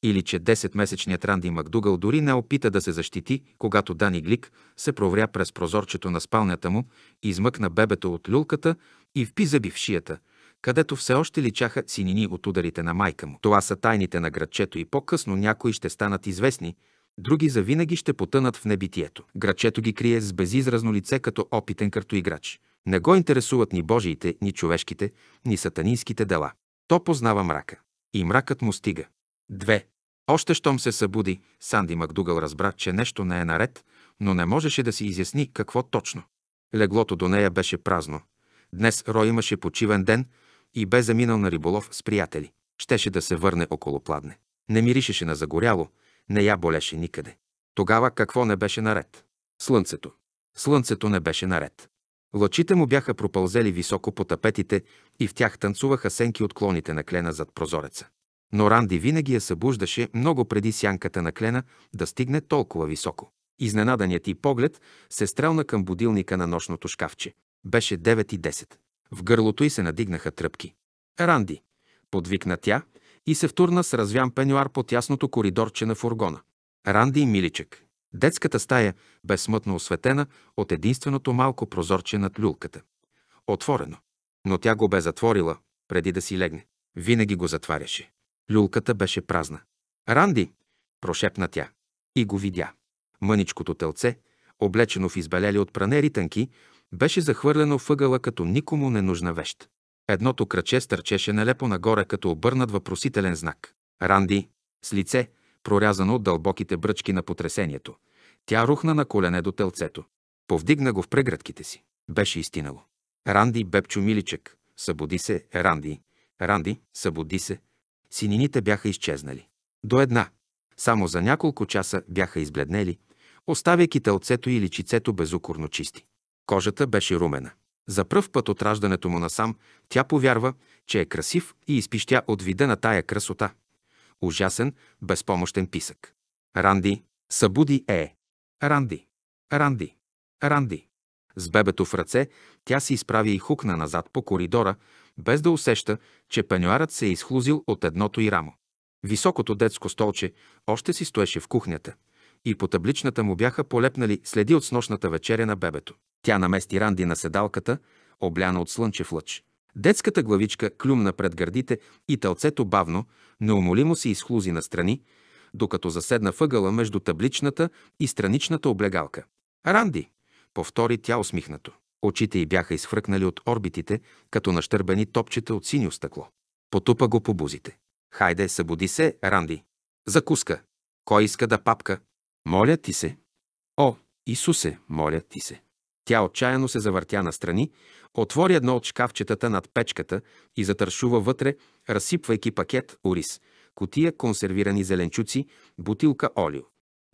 или че 10-месечният Ранди Макдугал дори не опита да се защити, когато Дани Глик се провря през прозорчето на спалнята му, измъкна бебето от люлката и впи зъби в шията, където все още личаха синини от ударите на майка му. Това са тайните на градчето и по-късно някои ще станат известни, други завинаги ще потънат в небитието. Грачето ги крие с безизразно лице като опитен картоиграч. Не го интересуват ни Божиите, ни човешките, ни сатанинските дела. То познава мрака. И мракът му стига. Две. Още щом се събуди, Санди Макдугал разбра, че нещо не е наред, но не можеше да си изясни какво точно. Леглото до нея беше празно. Днес Рой имаше почивен ден и бе заминал на риболов с приятели. Щеше да се върне около пладне. Не миришеше на загоряло, не я болеше никъде. Тогава какво не беше наред? Слънцето. Слънцето не беше наред. Лъчите му бяха пропълзели високо по тапетите и в тях танцуваха сенки от клоните на клена зад прозореца. Но Ранди винаги я събуждаше много преди сянката на клена да стигне толкова високо. Изненаданият и поглед се стрелна към будилника на нощното шкафче. Беше 9 и 10. В гърлото й се надигнаха тръпки. Ранди, подвикна тя и се втурна с развян пенюар по тясното коридорче на фургона. Ранди и миличък. Детската стая бе смътно осветена от единственото малко прозорче над люлката. Отворено. Но тя го бе затворила, преди да си легне. Винаги го затваряше. Люлката беше празна. «Ранди!» – прошепна тя. И го видя. Мъничкото телце, облечено в избелели от пранери танки, беше захвърлено въгъла като никому не нужна вещ. Едното краче стърчеше нелепо нагоре, като обърнат въпросителен знак. Ранди, с лице, прорязана от дълбоките бръчки на потресението. Тя рухна на колене до телцето. Повдигна го в прегръдките си. Беше истинало. Ранди Бепчо Миличек. Събуди се, Ранди. Ранди, събуди се. Синините бяха изчезнали. До една. Само за няколко часа бяха избледнели, оставяйки телцето и личицето безукорно чисти. Кожата беше румена. За пръв път от раждането му насам, тя повярва, че е красив и изпищя от вида на тая красота ужасен, безпомощен писък. Ранди, събуди е. Ранди, Ранди, Ранди. С бебето в ръце тя се изправи и хукна назад по коридора, без да усеща, че пенюарът се е изхлузил от едното и рамо. Високото детско столче още си стоеше в кухнята и по табличната му бяха полепнали следи от снощната вечеря на бебето. Тя намести Ранди на седалката, обляна от слънчев лъч. Детската главичка клюмна пред гърдите и тълцето бавно, неумолимо се изхлузи настрани, докато заседна въгъла между табличната и страничната облегалка. «Ранди!» — повтори тя усмихнато. Очите й бяха изфръкнали от орбитите, като нащърбени топчета от синьо стъкло. Потупа го по бузите. «Хайде, събуди се, Ранди!» «Закуска!» «Кой иска да папка?» «Моля ти се!» «О, Исусе, моля ти се!» Тя отчаяно се завъртя настрани, отвори едно от шкафчетата над печката и затършува вътре, разсипвайки пакет ориз, котия консервирани зеленчуци, бутилка олио.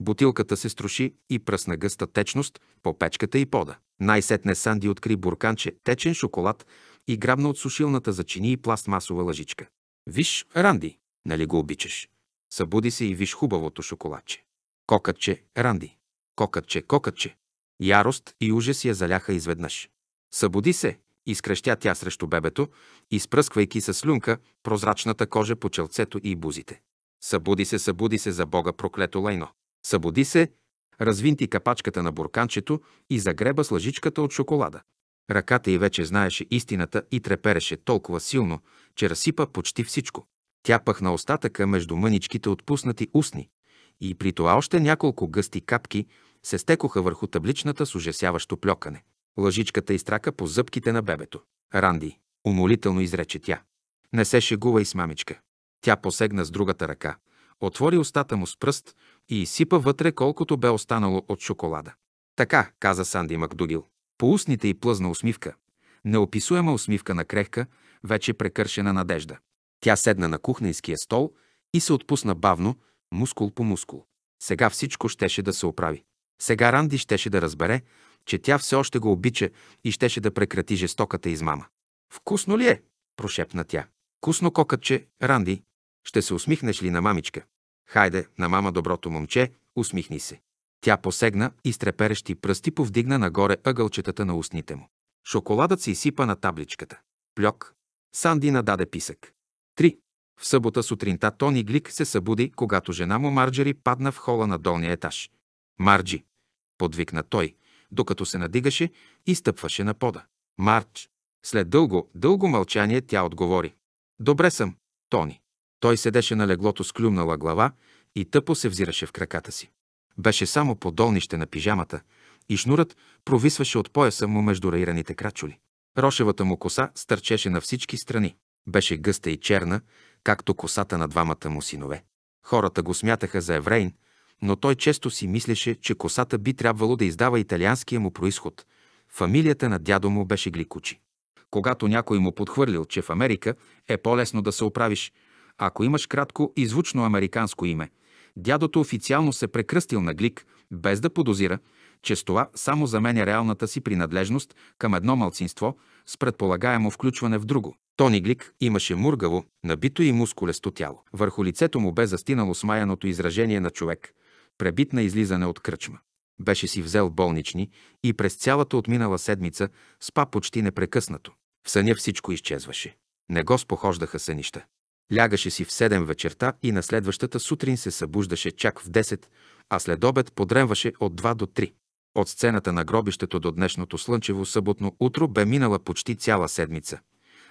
Бутилката се струши и пръсна гъста течност по печката и пода. Най-сетне Санди откри бурканче течен шоколад и грабна от сушилната за чини и пластмасова лъжичка. Виж, Ранди, нали го обичаш? Събуди се и виж хубавото шоколадче. Кокътче, Ранди. Кокътче, кокътче. Ярост и ужас я заляха изведнъж. Събуди се, изкръщя тя срещу бебето, изпръсквайки със слюнка прозрачната кожа по челцето и бузите. Събуди се, събуди се за Бога проклето лайно. Събуди се, развинти капачката на бурканчето и загреба с лъжичката от шоколада. Ръката й вече знаеше истината и трепереше толкова силно, че разсипа почти всичко. Тя пъхна остатъка между мъничките отпуснати устни и при това още няколко гъсти капки се стекоха върху табличната с ужасяващо плюкане. Лъжичката изтрака по зъбките на бебето. Ранди, умолително изрече тя. Не се шегувай с мамичка. Тя посегна с другата ръка, отвори устата му с пръст и изсипа вътре колкото бе останало от шоколада. Така, каза Санди Макдугил. По устните й плъзна усмивка. Неописуема усмивка на крехка, вече прекършена надежда. Тя седна на кухненския стол и се отпусна бавно, мускул по мускул. Сега всичко щеше да се оправи. Сега Ранди щеше да разбере, че тя все още го обича и щеше да прекрати жестоката измама. «Вкусно ли е?» – прошепна тя. «Вкусно кокътче, Ранди. Ще се усмихнеш ли на мамичка?» «Хайде, на мама доброто момче, усмихни се». Тя посегна и с треперещи пръсти повдигна нагоре ъгълчетата на устните му. Шоколадът се изсипа на табличката. Плюк. Санди нададе писък. Три. В събота сутринта Тони Глик се събуди, когато жена му Марджери падна в хола на долния етаж. Марджи, подвикна той, докато се надигаше и стъпваше на пода. Марч. След дълго, дълго мълчание тя отговори. Добре съм, Тони. Той седеше на леглото с клюмнала глава и тъпо се взираше в краката си. Беше само по долнище на пижамата и шнурът провисваше от пояса му между раираните крачули. Рошевата му коса стърчеше на всички страни. Беше гъста и черна, както косата на двамата му синове. Хората го смятаха за еврейн но той често си мислеше, че косата би трябвало да издава италианския му происход. Фамилията на дядо му беше Гликучи. Когато някой му подхвърлил, че в Америка е по-лесно да се оправиш, ако имаш кратко и звучно американско име, дядото официално се прекръстил на Глик, без да подозира, че с това само заменя е реалната си принадлежност към едно малцинство с предполагаемо включване в друго. Тони Глик имаше мургаво, набито и мускулесто тяло. Върху лицето му бе застинало смаяното изражение на човек – пребит на излизане от кръчма. Беше си взел болнични и през цялата отминала седмица спа почти непрекъснато. В съня всичко изчезваше. Не го спохождаха сънища. Лягаше си в 7 вечерта и на следващата сутрин се събуждаше чак в 10, а след обед подремваше от 2 до 3. От сцената на гробището до днешното слънчево съботно утро бе минала почти цяла седмица.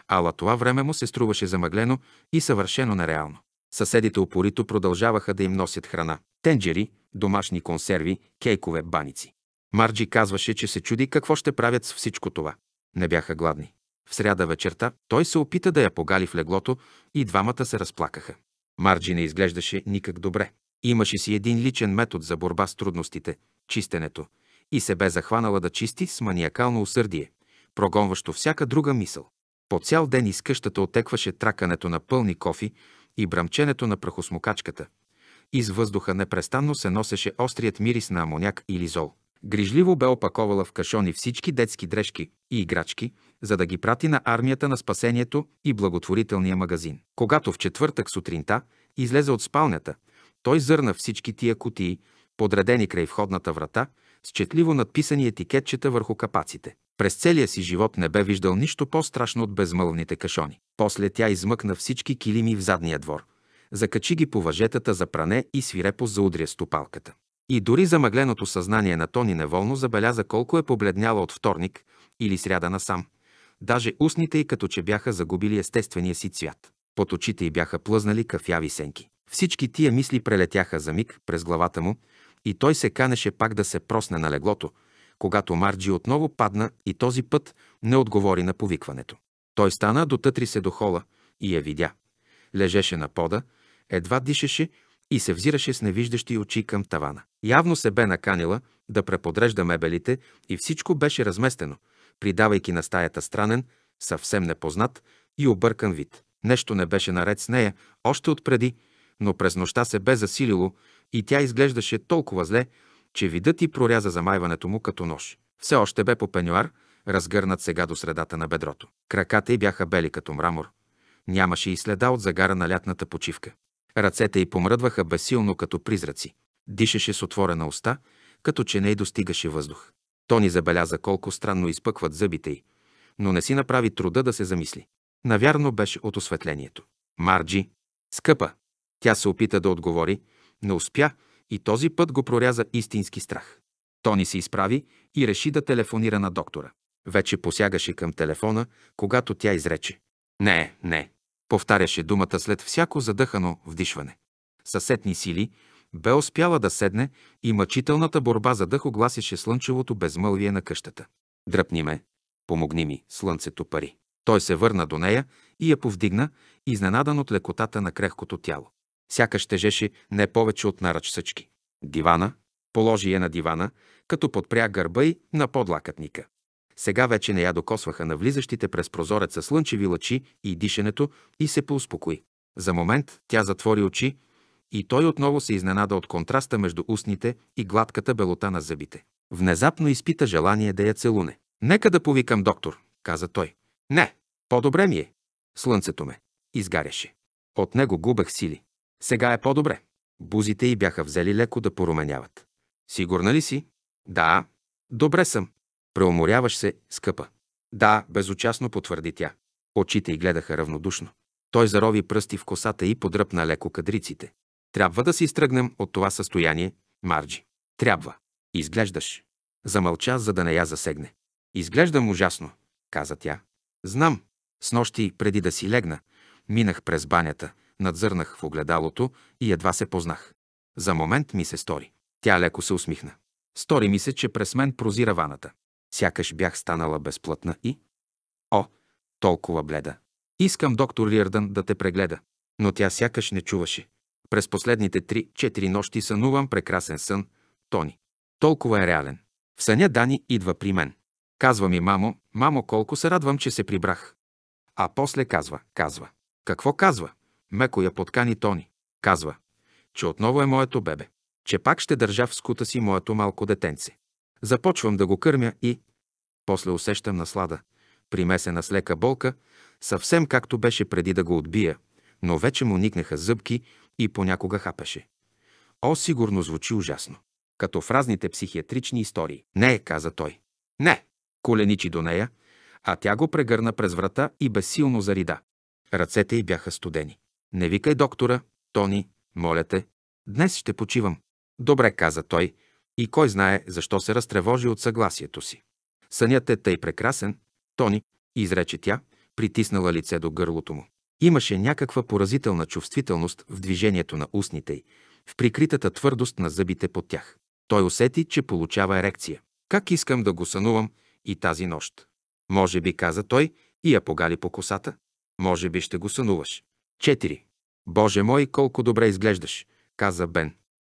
Ала това време му се струваше замъглено и съвършено нереално. Съседите опорито продължаваха да им носят храна. Тенджери, домашни консерви, кейкове, баници. Марджи казваше, че се чуди какво ще правят с всичко това. Не бяха гладни. В сряда вечерта той се опита да я погали в леглото и двамата се разплакаха. Марджи не изглеждаше никак добре. Имаше си един личен метод за борба с трудностите – чистенето, и се бе захванала да чисти с маниакално усърдие, прогонващо всяка друга мисъл. По цял ден из къщата отекваше тракането на пълни кофи, и бръмченето на прахосмокачката. Из въздуха непрестанно се носеше острият мирис на амоняк или зол. Грижливо бе опаковала в кашони всички детски дрежки и играчки, за да ги прати на армията на спасението и благотворителния магазин. Когато в четвъртък сутринта излезе от спалнята, той зърна всички тия кутии, подредени край входната врата, с четливо надписани етикетчета върху капаците. През целия си живот не бе виждал нищо по-страшно от безмълвните кашони. После тя измъкна всички килими в задния двор. Закачи ги по въжетата за пране и свирепо заудря стопалката. И дори замъгленото съзнание на Тони неволно забеляза колко е побледняла от вторник или сряда насам. Даже устните й като че бяха загубили естествения си цвят. Под очите й бяха плъзнали кафяви сенки. Всички тия мисли прелетяха за миг през главата му и той се канеше пак да се просне на леглото, когато Марджи отново падна и този път не отговори на повикването. Той стана, дотътри се до хола и я видя. Лежеше на пода, едва дишеше и се взираше с невиждащи очи към тавана. Явно се бе наканила да преподрежда мебелите и всичко беше разместено, придавайки на стаята странен, съвсем непознат и объркан вид. Нещо не беше наред с нея още отпреди, но през нощта се бе засилило и тя изглеждаше толкова зле, че видът и проряза замайването му като нож. Все още бе по пенюар, разгърнат сега до средата на бедрото. Краката й бяха бели като мрамор. Нямаше и следа от загара на лятната почивка. Ръцете й помръдваха безсилно като призраци. Дишаше с отворена уста, като че не й достигаше въздух. Тони забеляза колко странно изпъкват зъбите й, но не си направи труда да се замисли. Навярно беше от осветлението. Марджи, скъпа! Тя се опита да отговори, не успя и този път го проряза истински страх. Тони се изправи и реши да телефонира на доктора. Вече посягаше към телефона, когато тя изрече. Не, не. Повтаряше думата след всяко задъхано вдишване. Съсетни сили бе успяла да седне и мъчителната борба за дъх огласяше слънчевото безмълвие на къщата. Дръпни ме, помогни ми, слънцето пари. Той се върна до нея и я повдигна, изненадан от лекотата на крехкото тяло. Сякаш тежеше не повече от наръчсъчки. Дивана. Положи я на дивана, като подпря гърба й на подлакътника. Сега вече не я докосваха на влизащите през прозореца слънчеви лъчи и дишането и се поуспокои. За момент тя затвори очи и той отново се изненада от контраста между устните и гладката белота на зъбите. Внезапно изпита желание да я целуне. «Нека да повикам доктор», каза той. «Не, по-добре ми е. Слънцето ме. Изгаряше. От него губех сили. Сега е по-добре. Бузите й бяха взели леко да поруменяват. Сигурна ли си? Да. Добре съм. Преуморяваш се, скъпа. Да, безучастно потвърди тя. Очите й гледаха равнодушно. Той зарови пръсти в косата и подръпна леко кадриците. Трябва да се изтръгнем от това състояние, Марджи. Трябва. Изглеждаш. Замълча, за да не я засегне. Изглеждам ужасно, каза тя. Знам. С нощи, преди да си легна, минах през банята, надзърнах в огледалото и едва се познах. За момент ми се стори. Тя леко се усмихна. Стори ми се, че през мен прозира ваната. Сякаш бях станала безплътна и... О, толкова бледа. Искам доктор Лирдън да те прегледа. Но тя сякаш не чуваше. През последните три четири нощи сънувам прекрасен сън, Тони. Толкова е реален. В съня Дани идва при мен. Казва ми, мамо, мамо, колко се радвам, че се прибрах. А после казва, казва. Какво казва? меко я подкани Тони. Казва, че отново е моето бебе, че пак ще държа в скута си моето малко детенце. Започвам да го кърмя и... После усещам наслада, примесена с лека болка, съвсем както беше преди да го отбия, но вече му никнеха зъбки и понякога хапеше. О, сигурно звучи ужасно. Като в разните психиатрични истории. Не, каза той. Не, коленичи до нея, а тя го прегърна през врата и безсилно зарида. Ръцете й бяха студени. Не викай доктора, Тони, моля те. Днес ще почивам. Добре, каза той, и кой знае защо се разтревожи от съгласието си. Сънят е тъй прекрасен, Тони, изрече тя, притиснала лице до гърлото му. Имаше някаква поразителна чувствителност в движението на устните й, в прикритата твърдост на зъбите под тях. Той усети, че получава ерекция. Как искам да го сънувам и тази нощ? Може би, каза той, и я погали по косата. Може би ще го сънуваш. Четири. Боже мой, колко добре изглеждаш, каза Бен.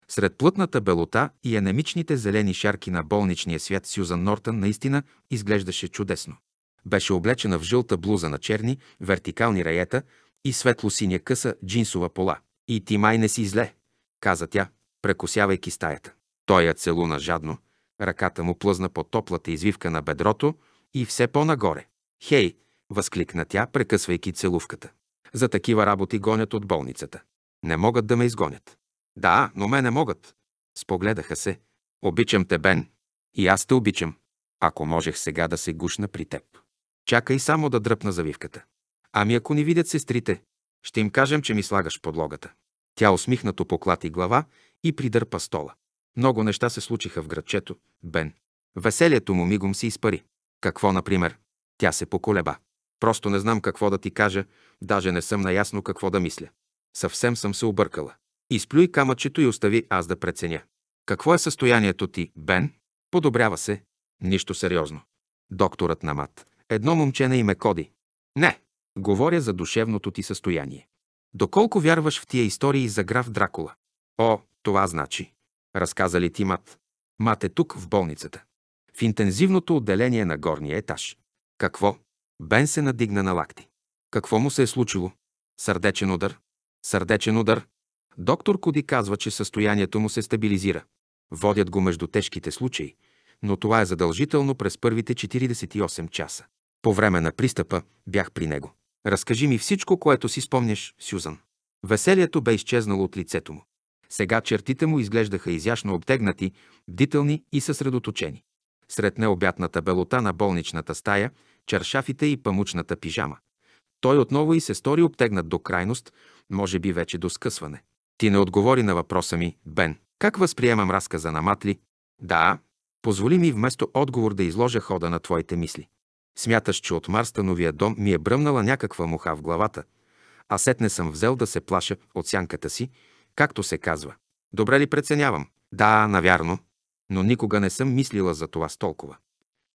Сред плътната белота и енемичните зелени шарки на болничния свят Сюзан Нортън наистина изглеждаше чудесно. Беше облечена в жълта блуза на черни, вертикални раета и светло-синя къса джинсова пола. И ти май не си зле, каза тя, прекосявайки стаята. Той я целуна жадно, ръката му плъзна по топлата извивка на бедрото и все по-нагоре. Хей, възкликна тя, прекъсвайки целувката. За такива работи гонят от болницата. Не могат да ме изгонят. Да, но мене могат. Спогледаха се. Обичам те, Бен. И аз те обичам. Ако можех сега да се гушна при теб. Чакай само да дръпна завивката. Ами ако ни видят сестрите, ще им кажем, че ми слагаш подлогата. Тя усмихнато поклати глава и придърпа стола. Много неща се случиха в градчето, Бен. Веселието му мигом се изпари. Какво, например? Тя се поколеба. Просто не знам какво да ти кажа, даже не съм наясно какво да мисля. Съвсем съм се объркала. Изплюй камъчето и остави аз да преценя. Какво е състоянието ти, Бен? Подобрява се. Нищо сериозно. Докторът на мат. Едно момче на име Коди. Не. Говоря за душевното ти състояние. Доколко вярваш в тия истории за граф Дракула? О, това значи. Разказа ли ти мат? Мат е тук, в болницата. В интензивното отделение на горния етаж. Какво? Бен се надигна на лакти. Какво му се е случило? Сърдечен удар? Сърдечен удар? Доктор Куди казва, че състоянието му се стабилизира. Водят го между тежките случаи, но това е задължително през първите 48 часа. По време на пристъпа бях при него. Разкажи ми всичко, което си спомняш, Сюзан. Веселието бе изчезнало от лицето му. Сега чертите му изглеждаха изящно обтегнати, бдителни и съсредоточени. Сред необятната белота на болничната стая чершафите и памучната пижама. Той отново и се стори обтегнат до крайност, може би вече до скъсване. Ти не отговори на въпроса ми, Бен. Как възприемам разказа на Матли? Да, позволи ми вместо отговор да изложа хода на твоите мисли. Смяташ, че от Марстановия дом ми е бръмнала някаква муха в главата, а сетне съм взел да се плаша от сянката си, както се казва. Добре ли преценявам? Да, навярно, но никога не съм мислила за това с толкова.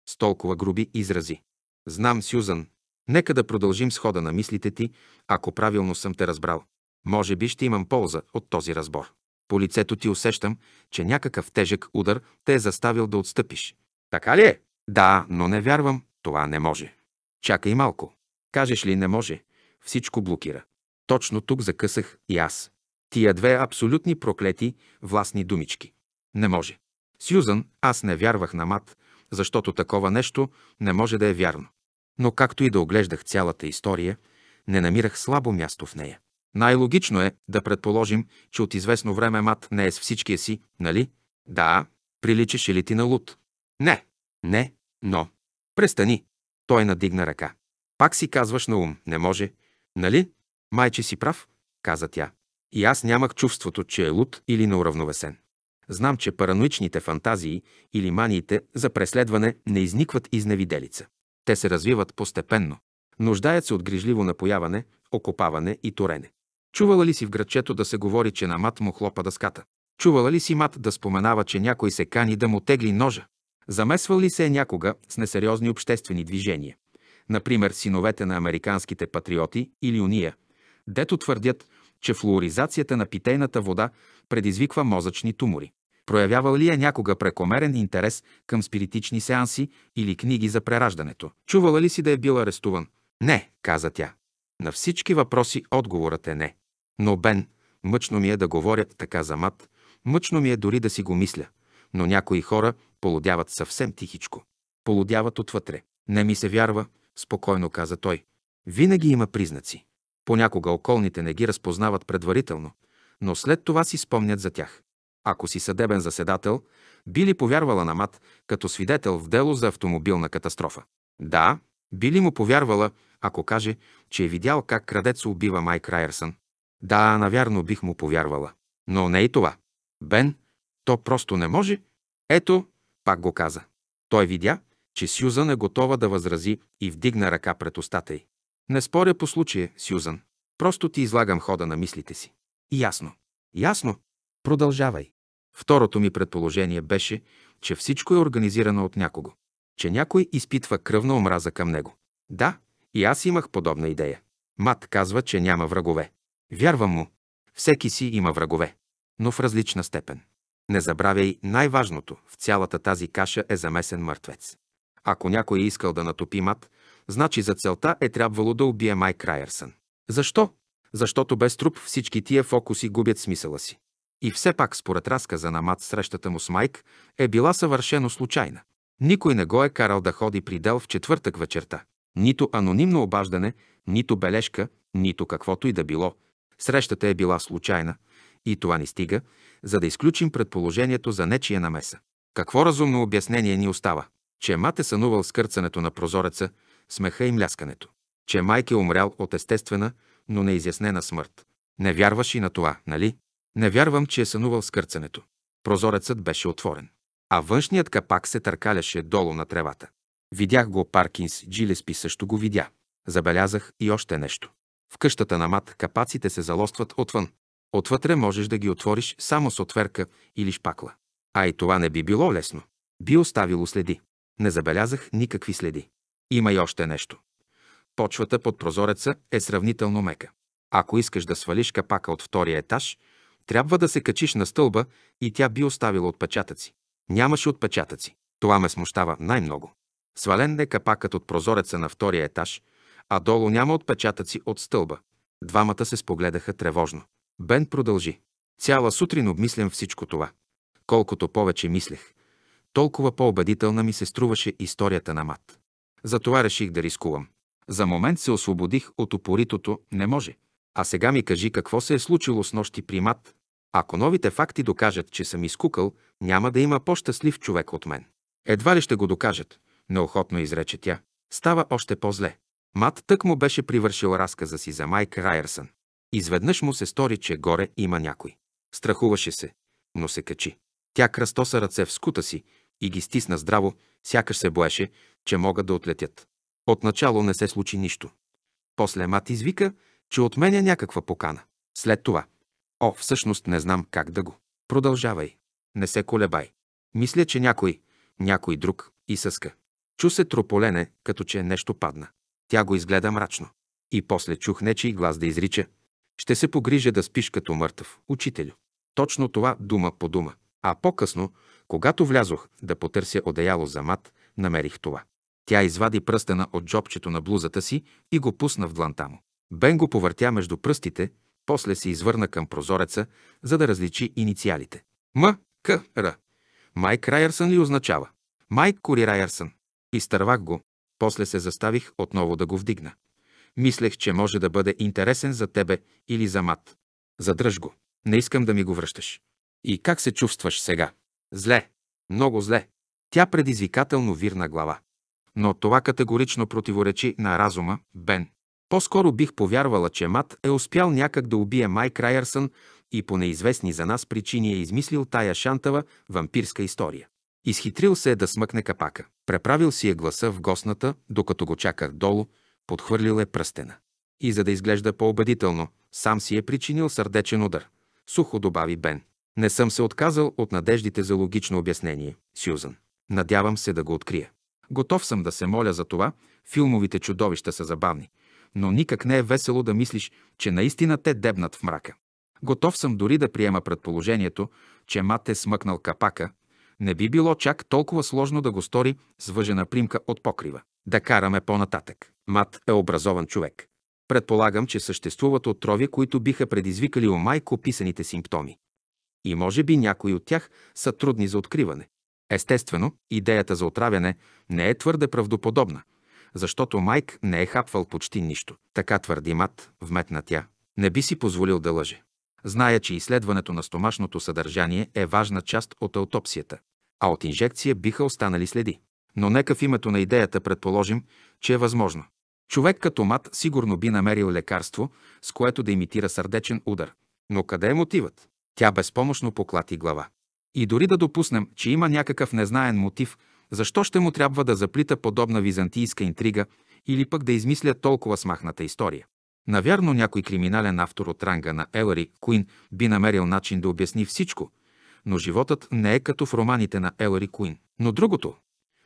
С толкова груби изрази. Знам, Сюзан. Нека да продължим с хода на мислите ти, ако правилно съм те разбрал. Може би ще имам полза от този разбор. По лицето ти усещам, че някакъв тежък удар те е заставил да отстъпиш. Така ли е? Да, но не вярвам, това не може. Чакай малко. Кажеш ли не може? Всичко блокира. Точно тук закъсах и аз. Тия две абсолютни проклети, властни думички. Не може. Сюзан, аз не вярвах на мат, защото такова нещо не може да е вярно но както и да оглеждах цялата история, не намирах слабо място в нея. Най-логично е да предположим, че от известно време мат не е с всичкия си, нали? Да, приличаше ли ти на луд? Не, не, но. Престани. Той надигна ръка. Пак си казваш на ум, не може. Нали? Майче си прав, каза тя. И аз нямах чувството, че е луд или неуравновесен. Знам, че параноичните фантазии или маниите за преследване не изникват из невиделица. Те се развиват постепенно. Нуждаят се от грижливо напояване, окопаване и торене. Чувала ли си в градчето да се говори, че на мат му хлопа дъската? Чувала ли си мат да споменава, че някой се кани да му тегли ножа? Замесвал ли се е някога с несериозни обществени движения? Например, синовете на американските патриоти или уния, дето твърдят, че флуоризацията на питейната вода предизвиква мозъчни тумори. Проявявал ли е някога прекомерен интерес към спиритични сеанси или книги за прераждането? Чувала ли си да е бил арестуван? Не, каза тя. На всички въпроси отговорът е не. Но Бен, мъчно ми е да говорят така за мат, мъчно ми е дори да си го мисля, но някои хора полудяват съвсем тихичко. Полудяват отвътре. Не ми се вярва, спокойно каза той. Винаги има признаци. Понякога околните не ги разпознават предварително, но след това си спомнят за тях ако си съдебен заседател, би ли повярвала на мат като свидетел в дело за автомобилна катастрофа? Да, би ли му повярвала, ако каже, че е видял как крадец убива Майк Райерсън? Да, навярно бих му повярвала. Но не и това. Бен, то просто не може. Ето, пак го каза. Той видя, че Сюзан е готова да възрази и вдигна ръка пред устата й. Не споря по случая, Сюзан. Просто ти излагам хода на мислите си. ясно. Ясно. Продължавай. Второто ми предположение беше, че всичко е организирано от някого, че някой изпитва кръвна омраза към него. Да, и аз имах подобна идея. Мат казва, че няма врагове. Вярвам му. Всеки си има врагове, но в различна степен. Не забравяй, най-важното в цялата тази каша е замесен мъртвец. Ако някой е искал да натопи мат, значи за целта е трябвало да убие Майк Райерсън. Защо? Защото без труп всички тия фокуси губят смисъла си. И все пак, според разказа на Мат, срещата му с Майк е била съвършено случайна. Никой не го е карал да ходи при дел в четвъртък вечерта. Нито анонимно обаждане, нито бележка, нито каквото и да било. Срещата е била случайна и това ни стига, за да изключим предположението за нечия намеса. Какво разумно обяснение ни остава? Че Мат е сънувал скърцането на прозореца, смеха и мляскането. Че Майк е умрял от естествена, но неизяснена смърт. Не вярваш и на това, нали? Не вярвам, че е сънувал скърцането. Прозорецът беше отворен, а външният капак се търкаляше долу на тревата. Видях го Паркинс, Джилеспи също го видя. Забелязах и още нещо. В къщата на мат капаците се залостват отвън. Отвътре можеш да ги отвориш само с отверка или шпакла. А и това не би било лесно. Би оставило следи. Не забелязах никакви следи. Има и още нещо. Почвата под прозореца е сравнително мека. Ако искаш да свалиш капака от втория етаж, трябва да се качиш на стълба и тя би оставила отпечатъци. Нямаше отпечатъци. Това ме смущава най-много. Свален е капакът от прозореца на втория етаж, а долу няма отпечатъци от стълба. Двамата се спогледаха тревожно. Бен продължи. Цяла сутрин обмислям всичко това. Колкото повече мислех, толкова по-убедителна ми се струваше историята на мат. Затова реших да рискувам. За момент се освободих от опоритото «не може», а сега ми кажи какво се е случило с нощи при мат. Ако новите факти докажат, че съм изкукал, няма да има по-щастлив човек от мен. Едва ли ще го докажат, неохотно изрече тя. Става още по-зле. Мат тък му беше привършил разказа си за Майк Райерсън. Изведнъж му се стори, че горе има някой. Страхуваше се, но се качи. Тя кръстоса ръце в скута си и ги стисна здраво, сякаш се боеше, че могат да отлетят. Отначало не се случи нищо. После Мат извика, че от мен е някаква покана. След това. О, всъщност не знам как да го. Продължавай. Не се колебай. Мисля, че някой, някой друг, съска. Чу се трополене, като че нещо падна. Тя го изгледа мрачно. И после чух нечий глас да изрича. Ще се погрижа да спиш като мъртъв, учителю. Точно това дума по дума. А по-късно, когато влязох да потърся одеяло за мат, намерих това. Тя извади пръстена от джобчето на блузата си и го пусна в дланта му. Бен го повъртя между пръстите, после се извърна към прозореца, за да различи инициалите. М. К. Р. Майк Райърсън ли означава? Майк Кори Райърсън. Изтървах го. После се заставих отново да го вдигна. Мислех, че може да бъде интересен за тебе или за мат. Задръж го. Не искам да ми го връщаш. И как се чувстваш сега? Зле. Много зле. Тя предизвикателно вирна глава. Но това категорично противоречи на разума, Бен. По-скоро бих повярвала, че Мат е успял някак да убие Майк Крайърсън и по неизвестни за нас причини е измислил тая шантава вампирска история. Изхитрил се е да смъкне капака. Преправил си е гласа в гостната, докато го чаках долу, подхвърлил е пръстена. И за да изглежда по-убедително, сам си е причинил сърдечен удар. Сухо добави Бен. Не съм се отказал от надеждите за логично обяснение, Сюзан. Надявам се да го открия. Готов съм да се моля за това, филмовите чудовища са забавни, но никак не е весело да мислиш, че наистина те дебнат в мрака. Готов съм дори да приема предположението, че мат е смъкнал капака. Не би било чак толкова сложно да го стори с въжена примка от покрива. Да караме по-нататък. Мат е образован човек. Предполагам, че съществуват отрови, които биха предизвикали у майко описаните симптоми. И може би някои от тях са трудни за откриване. Естествено, идеята за отравяне не е твърде правдоподобна – защото Майк не е хапвал почти нищо. Така твърди Мат, вметна тя. Не би си позволил да лъже. Зная, че изследването на стомашното съдържание е важна част от аутопсията, а от инжекция биха останали следи. Но нека в името на идеята предположим, че е възможно. Човек като мат сигурно би намерил лекарство, с което да имитира сърдечен удар. Но къде е мотивът? Тя безпомощно поклати глава. И дори да допуснем, че има някакъв незнаен мотив, защо ще му трябва да заплита подобна византийска интрига или пък да измисля толкова смахната история? Навярно някой криминален автор от ранга на Елари Куин би намерил начин да обясни всичко, но животът не е като в романите на Елари Куин. Но другото,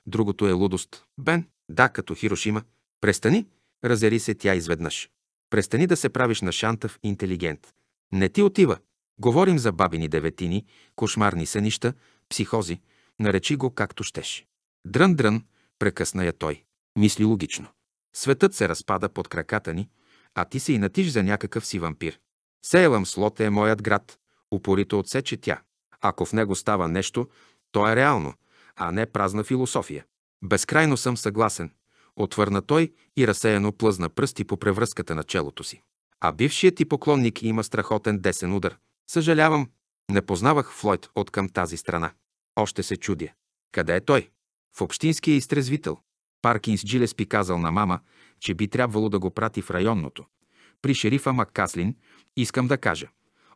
другото е лудост. Бен, да, като Хирошима. Престани, разери се тя изведнъж. Престани да се правиш на шантав интелигент. Не ти отива. Говорим за бабини деветини, кошмарни сънища, психози, наречи го както щеш. Дрън, дрън, прекъсна я той. Мисли логично. Светът се разпада под краката ни, а ти се и натиш за някакъв си вампир. Сейлам слот е моят град, упорито отсече тя. Ако в него става нещо, то е реално, а не празна философия. Безкрайно съм съгласен, отвърна той и разсеяно плъзна пръсти по превръзката на челото си. А бившият ти поклонник има страхотен десен удар. Съжалявам, не познавах Флойд от към тази страна. Още се чудя. Къде е той? в общинския изтрезвител. Паркинс Джилес пи казал на мама, че би трябвало да го прати в районното. При шерифа Маккаслин искам да кажа.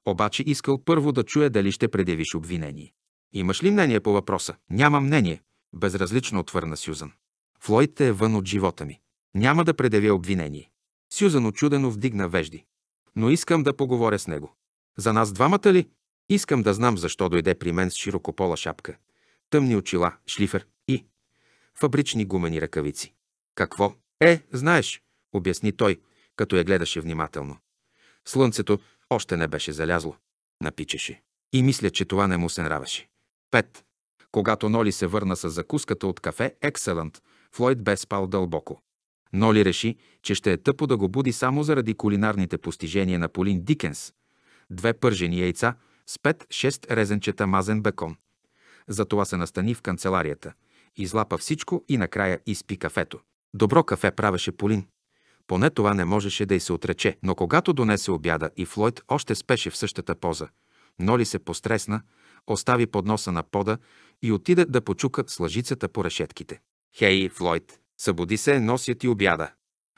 Обаче искал първо да чуя дали ще предявиш обвинение. Имаш ли мнение по въпроса? Няма мнение, безразлично отвърна Сюзан. Флойд е вън от живота ми. Няма да предявя обвинение. Сюзан очудено вдигна вежди. Но искам да поговоря с него. За нас двамата ли? Искам да знам защо дойде при мен с широкопола шапка. Тъмни очила, шлифер, фабрични гумени ръкавици. Какво? Е, знаеш, обясни той, като я гледаше внимателно. Слънцето още не беше залязло. Напичаше. И мисля, че това не му се нравеше. Пет. Когато Ноли се върна с закуската от кафе Екселант, Флойд бе спал дълбоко. Ноли реши, че ще е тъпо да го буди само заради кулинарните постижения на Полин Дикенс. Две пържени яйца с 5-6 резенчета мазен бекон. Затова се настани в канцеларията – излапа всичко и накрая изпи кафето. Добро кафе правеше Полин. Поне това не можеше да й се отрече, но когато донесе обяда и Флойд още спеше в същата поза, Ноли се постресна, остави подноса на пода и отиде да почука с лъжицата по решетките. Хей, Флойд, събуди се, носят и обяда.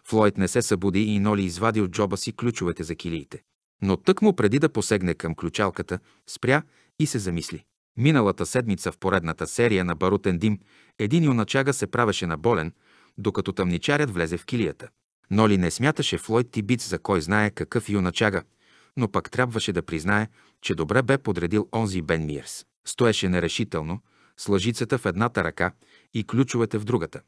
Флойд не се събуди и Ноли извади от джоба си ключовете за килиите. Но тък му преди да посегне към ключалката, спря и се замисли. Миналата седмица в поредната серия на Барутен дим един юначага се правеше на болен, докато тъмничарят влезе в килията. Ноли не смяташе Флойд Тибиц за кой знае какъв юначага, но пък трябваше да признае, че добре бе подредил онзи Бен Мирс. Стоеше нерешително, с лъжицата в едната ръка и ключовете в другата.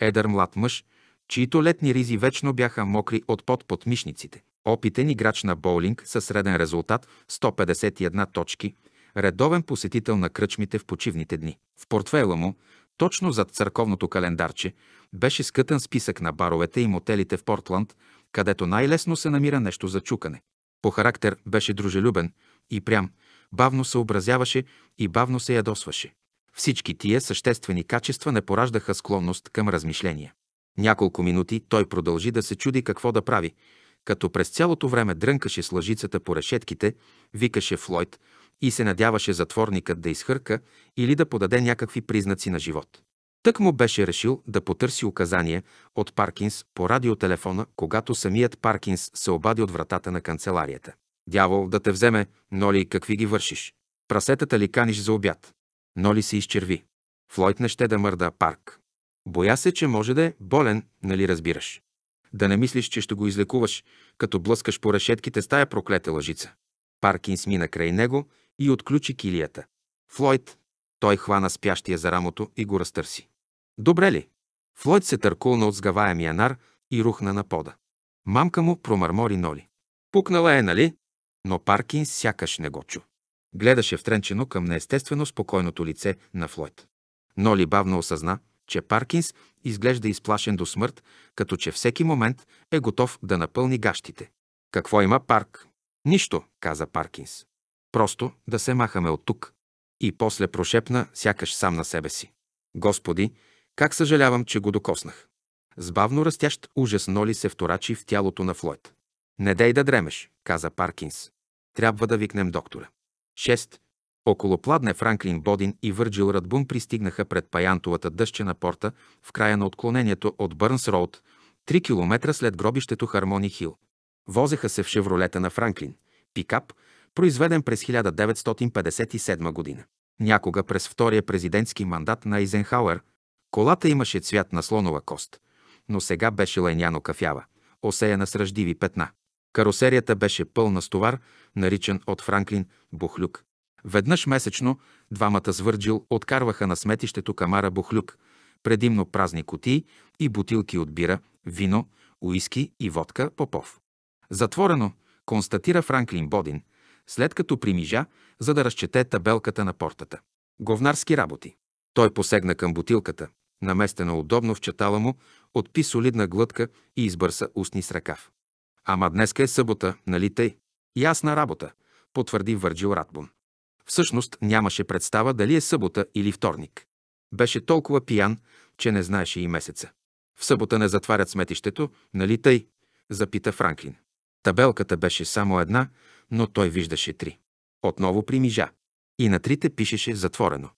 Едър млад мъж, чието летни ризи вечно бяха мокри от пот под мишниците. Опитен играч на боулинг със среден резултат 151 точки, редовен посетител на кръчмите в почивните дни. В портфела му точно зад църковното календарче беше скътан списък на баровете и мотелите в Портланд, където най-лесно се намира нещо за чукане. По характер беше дружелюбен и прям, бавно се образяваше и бавно се ядосваше. Всички тия съществени качества не пораждаха склонност към размишления. Няколко минути той продължи да се чуди какво да прави, като през цялото време дрънкаше с лъжицата по решетките, викаше Флойд, и се надяваше затворникът да изхърка или да подаде някакви признаци на живот. Тък му беше решил да потърси указание от Паркинс по радиотелефона, когато самият Паркинс се обади от вратата на канцеларията. Дявол да те вземе, Ноли, какви ги вършиш? Прасетата ли каниш за обяд? Ноли се изчерви. Флойд не ще да мърда Парк. Боя се, че може да е болен, нали разбираш? Да не мислиш, че ще го излекуваш, като блъскаш по решетките с тая проклета лъжица. Паркинс мина край него и отключи килията. Флойд. Той хвана спящия за рамото и го разтърси. Добре ли? Флойд се търкулна от сгаваемия нар и рухна на пода. Мамка му промърмори Ноли. Пукнала е, нали? Но Паркинс сякаш не го чу. Гледаше втренчено към неестествено спокойното лице на Флойд. Ноли бавно осъзна, че Паркинс изглежда изплашен до смърт, като че всеки момент е готов да напълни гащите. Какво има Парк? Нищо, каза Паркинс. Просто да се махаме от тук. И после прошепна, сякаш сам на себе си. Господи, как съжалявам, че го докоснах. С бавно растящ ужас Ноли се вторачи в тялото на Флойд. Не дей да дремеш, каза Паркинс. Трябва да викнем доктора. 6. Около пладне Франклин Бодин и Върджил Радбун пристигнаха пред паянтовата дъщена порта в края на отклонението от Бърнс Роуд, 3 км след гробището Хармони Хил. Возеха се в шевролета на Франклин, пикап, произведен през 1957 година. Някога през втория президентски мандат на Айзенхауер колата имаше цвят на слонова кост, но сега беше лайняно кафява, осеяна с ръждиви петна. Карусерията беше пълна с товар, наричан от Франклин Бухлюк. Веднъж месечно двамата с Върджил откарваха на сметището камара Бухлюк, предимно празни кутии и бутилки от бира, вино, уиски и водка Попов. Затворено, констатира Франклин Бодин, след като примижа, за да разчете табелката на портата. Говнарски работи. Той посегна към бутилката, наместена удобно в четала му, отпи солидна глътка и избърса устни с ръкав. Ама днеска е събота, нали тъй? Ясна работа, потвърди Върджил Ратбун. Всъщност нямаше представа дали е събота или вторник. Беше толкова пиян, че не знаеше и месеца. В събота не затварят сметището, нали тъй? Запита Франклин. Табелката беше само една, но той виждаше три. Отново примижа. И на трите пишеше затворено.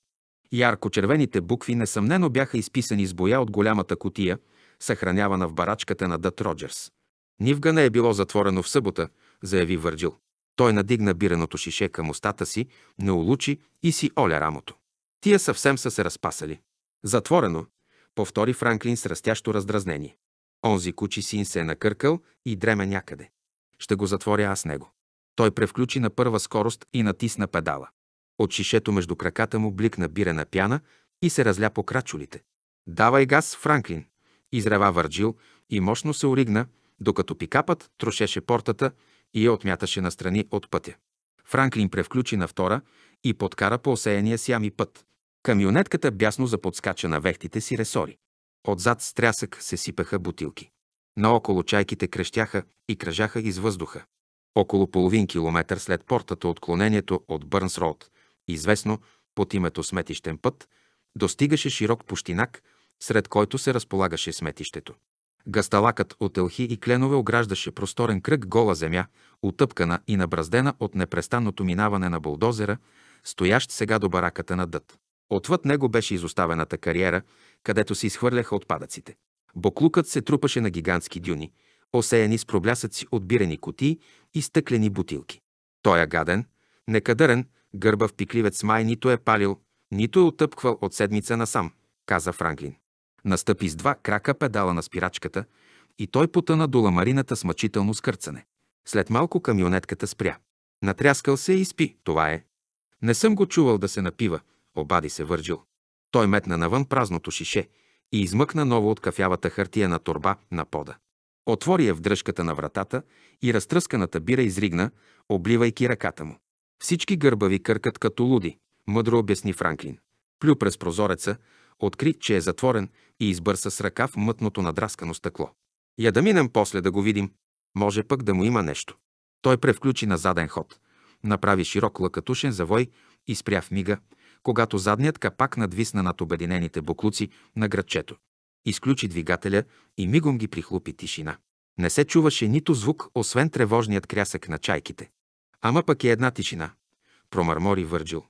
Ярко-червените букви несъмнено бяха изписани с боя от голямата котия, съхранявана в барачката на Дът Роджерс. Нивга не е било затворено в събота, заяви Върджил. Той надигна бираното шише към устата си, не улучи и си оля рамото. Тия съвсем са се разпасали. Затворено, повтори Франклин с растящо раздразнение. Онзи кучи син се е накъркал и дреме някъде. Ще го затворя аз него. Той превключи на първа скорост и натисна педала. От шишето между краката му бликна бирена пяна и се разля по крачулите. «Давай газ, Франклин!» изрева Върджил и мощно се оригна, докато пикапът трошеше портата и я отмяташе настрани от пътя. Франклин превключи на втора и подкара по осеяния сями път. Камионетката бясно заподскача на вехтите си ресори. Отзад с трясък се сипаха бутилки. Наоколо чайките крещяха и кръжаха из въздуха. Около половин километър след портата отклонението от Бърнс Роуд, известно под името Сметищен път, достигаше широк пущинак, сред който се разполагаше сметището. Гасталакът от елхи и кленове ограждаше просторен кръг гола земя, отъпкана и набраздена от непрестанното минаване на булдозера, стоящ сега до бараката на дът. Отвъд него беше изоставената кариера, където се изхвърляха отпадъците. Боклукът се трупаше на гигантски дюни, осеяни с проблясъци от бирени кутии и стъклени бутилки. Той е гаден, некадърен, гърбав пикливец май нито е палил, нито е отъпквал от седмица насам, каза Франклин. Настъпи с два крака педала на спирачката и той потъна до ламарината с мъчително скърцане. След малко камионетката спря. Натряскал се и спи, това е. Не съм го чувал да се напива, обади се Върджил. Той метна навън празното шише и измъкна ново от кафявата хартия на торба на пода. Отвори я в дръжката на вратата и разтръсканата бира изригна, обливайки ръката му. Всички гърбави къркат като луди, мъдро обясни Франклин. Плю през прозореца, откри, че е затворен и избърса с ръка в мътното надраскано стъкло. Я да минем после да го видим. Може пък да му има нещо. Той превключи на заден ход, направи широк лъкатушен завой и спря в мига, когато задният капак надвисна над обединените буклуци на градчето. Изключи двигателя и мигом ги прихлупи тишина. Не се чуваше нито звук, освен тревожният крясък на чайките. Ама пък е една тишина, промърмори Върджил.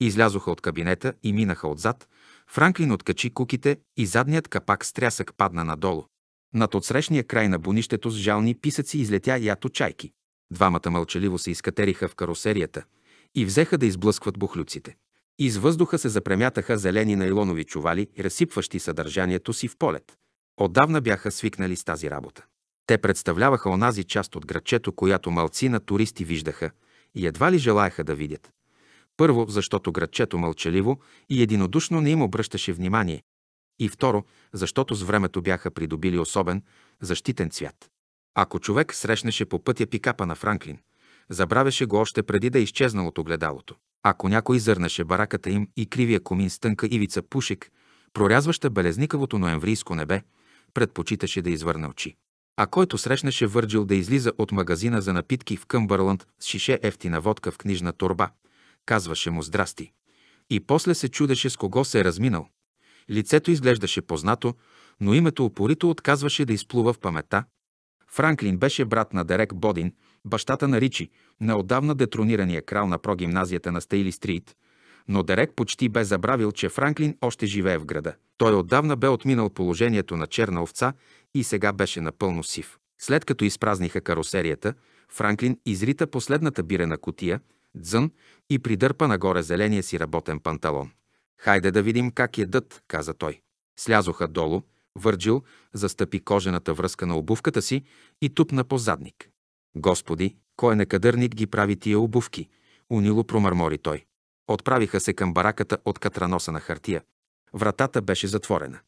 Излязоха от кабинета и минаха отзад. Франклин откачи куките и задният капак с трясък падна надолу. Над отсрещния край на бунището с жални писъци излетя ято чайки. Двамата мълчаливо се изкатериха в карусерията и взеха да изблъскват бухлюците. Из въздуха се запремятаха зелени нейлонови чували, разсипващи съдържанието си в полет. Отдавна бяха свикнали с тази работа. Те представляваха онази част от градчето, която малци на туристи виждаха и едва ли желаяха да видят. Първо, защото градчето мълчаливо и единодушно не им обръщаше внимание. И второ, защото с времето бяха придобили особен, защитен цвят. Ако човек срещнеше по пътя пикапа на Франклин, забравяше го още преди да е изчезнал от огледалото. Ако някой зърнаше бараката им и кривия комин с тънка ивица пушек, прорязваща белезникавото ноемврийско небе, предпочиташе да извърне очи. А който срещнаше Върджил да излиза от магазина за напитки в Къмбърланд с шише ефтина водка в книжна турба, казваше му здрасти. И после се чудеше с кого се е разминал. Лицето изглеждаше познато, но името упорито отказваше да изплува в памета. Франклин беше брат на Дерек Бодин – бащата на Ричи, на отдавна детронирания крал на прогимназията на Стейли Стрит, но Дерек почти бе забравил, че Франклин още живее в града. Той отдавна бе отминал положението на черна овца и сега беше напълно сив. След като изпразниха карусерията, Франклин изрита последната бирена котия, дзън и придърпа нагоре зеления си работен панталон. «Хайде да видим как е дът, каза той. Слязоха долу, Върджил застъпи кожената връзка на обувката си и тупна по задник. Господи, кой е некадърник ги прави тия обувки? Унило промърмори той. Отправиха се към бараката от катраноса на хартия. Вратата беше затворена.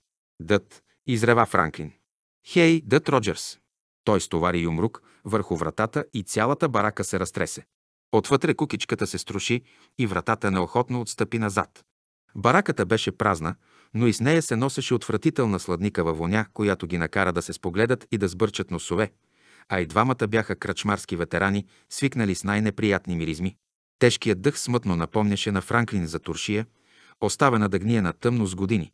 Дът, изрева Франклин. Хей, Дът Роджерс! Той стовари юмрук върху вратата и цялата барака се разтресе. Отвътре кукичката се струши и вратата неохотно отстъпи назад. Бараката беше празна, но и с нея се носеше отвратителна сладникава воня, която ги накара да се спогледат и да сбърчат носове, а и двамата бяха крачмарски ветерани, свикнали с най-неприятни миризми. Тежкият дъх смътно напомняше на Франклин за туршия, оставена да гние на тъмно с години,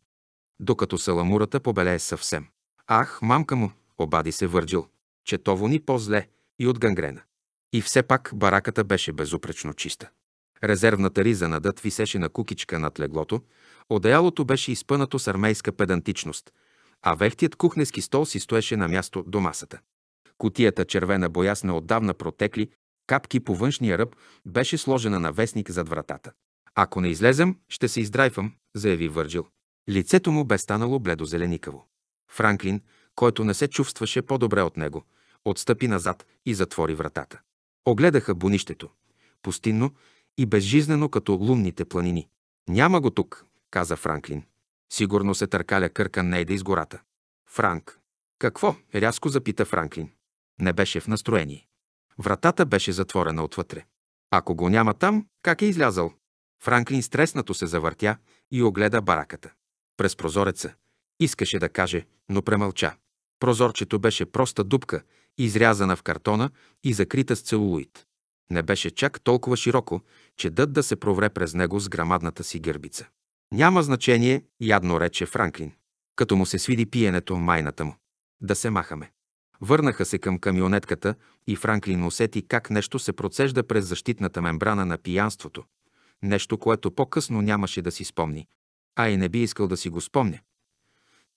докато саламурата побелее съвсем. Ах, мамка му, обади се Върджил, че то вони по-зле и от гангрена. И все пак бараката беше безупречно чиста. Резервната риза на дът висеше на кукичка над леглото, одеялото беше изпънато с армейска педантичност, а вехтият кухнески стол си стоеше на място до масата. Котията червена боясна отдавна протекли, капки по външния ръб, беше сложена на вестник зад вратата. Ако не излезем, ще се издрайфам, заяви Върджил. Лицето му бе станало бледозеленикаво. Франклин, който не се чувстваше по-добре от него, отстъпи назад и затвори вратата. Огледаха бунището. Пустинно и безжизнено като лунните планини. Няма го тук, каза Франклин. Сигурно се търкаля кърка Нейда из гората. Франк. Какво? рязко запита Франклин. Не беше в настроение. Вратата беше затворена отвътре. Ако го няма там, как е излязал? Франклин стреснато се завъртя и огледа бараката. През прозореца. Искаше да каже, но премълча. Прозорчето беше проста дупка, изрязана в картона и закрита с целулоид. Не беше чак толкова широко, че дът да се провре през него с грамадната си гърбица. Няма значение, ядно рече Франклин. Като му се свиди пиенето майната му. Да се махаме. Върнаха се към камионетката и Франклин усети как нещо се процежда през защитната мембрана на пиянството. Нещо, което по-късно нямаше да си спомни. А и не би искал да си го спомня.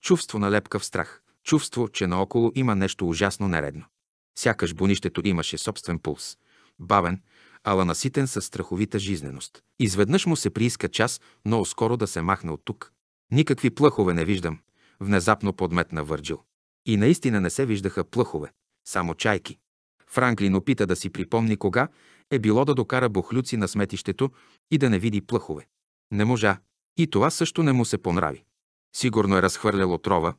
Чувство на лепка в страх. Чувство, че наоколо има нещо ужасно нередно. Сякаш бунището имаше собствен пулс. Бавен, ала наситен със страховита жизненост. Изведнъж му се прииска час, но скоро да се махне от тук. Никакви плъхове не виждам. Внезапно подметна Върджил. И наистина не се виждаха плъхове, само чайки. Франклин опита да си припомни кога е било да докара бухлюци на сметището и да не види плъхове. Не можа. И това също не му се понрави. Сигурно е разхвърлял отрова.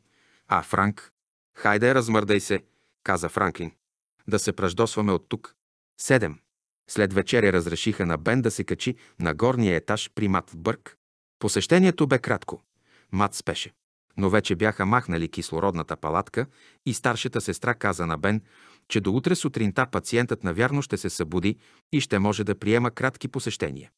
А, Франк? Хайде, размърдай се, каза Франклин. Да се пръждосваме от тук. Седем. След вечеря разрешиха на Бен да се качи на горния етаж при Мат в Бърк. Посещението бе кратко. Мат спеше но вече бяха махнали кислородната палатка и старшата сестра каза на Бен, че до утре сутринта пациентът навярно ще се събуди и ще може да приема кратки посещения.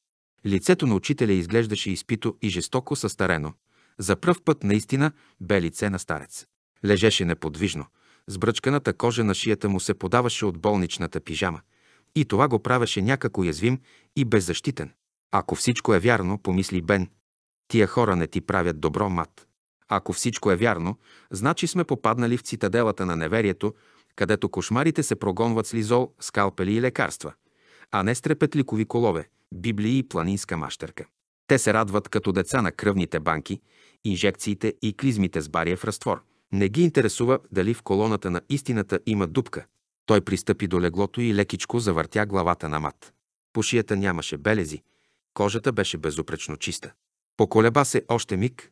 Лицето на учителя изглеждаше изпито и жестоко състарено. За пръв път наистина бе лице на старец. Лежеше неподвижно. Сбръчканата кожа на шията му се подаваше от болничната пижама. И това го правеше някак уязвим и беззащитен. Ако всичко е вярно, помисли Бен, тия хора не ти правят добро мат. Ако всичко е вярно, значи сме попаднали в цитаделата на неверието, където кошмарите се прогонват с лизол, скалпели и лекарства, а не с ликови колове, библии и планинска мащерка. Те се радват като деца на кръвните банки, инжекциите и клизмите с бариев разтвор. Не ги интересува дали в колоната на истината има дупка. Той пристъпи до леглото и лекичко завъртя главата на мат. По шията нямаше белези, кожата беше безупречно чиста. Поколеба се още миг,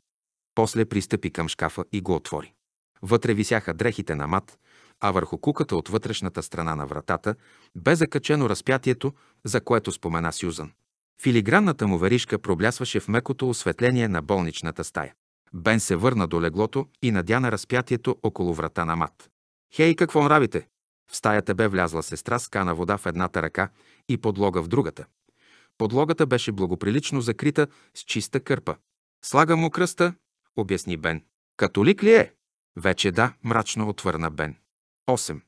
после пристъпи към шкафа и го отвори. Вътре висяха дрехите на мат, а върху куката от вътрешната страна на вратата бе закачено разпятието, за което спомена Сюзан. Филигранната му веришка проблясваше в мекото осветление на болничната стая. Бен се върна до леглото и надяна разпятието около врата на мат. «Хей, какво нравите?» В стаята бе влязла сестра с кана вода в едната ръка и подлога в другата. Подлогата беше благоприлично закрита с чиста кърпа. Слагам му кръста, обясни Бен. Католик ли е? Вече да, мрачно отвърна Бен. 8.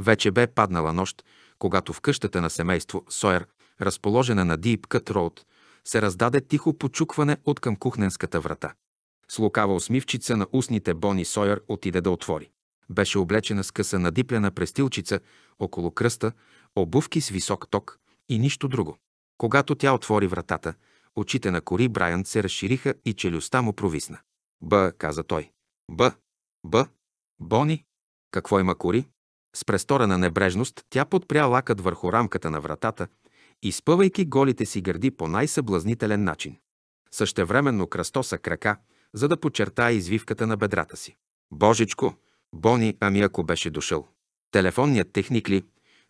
Вече бе паднала нощ, когато в къщата на семейство Сойер, разположена на Дип Кът Роуд, се раздаде тихо почукване от към кухненската врата. С лукава усмивчица на устните Бони Сойер отиде да отвори. Беше облечена с къса надиплена престилчица около кръста, обувки с висок ток и нищо друго. Когато тя отвори вратата, очите на Кори Брайан се разшириха и челюстта му провисна. Б, каза той. Б, Б, Бони. Какво има кори? С престорена небрежност тя подпря лакът върху рамката на вратата, изпъвайки голите си гърди по най-съблазнителен начин. Същевременно кръстоса крака, за да подчертая извивката на бедрата си. Божичко, Бони, ами ако беше дошъл. Телефонният техник ли?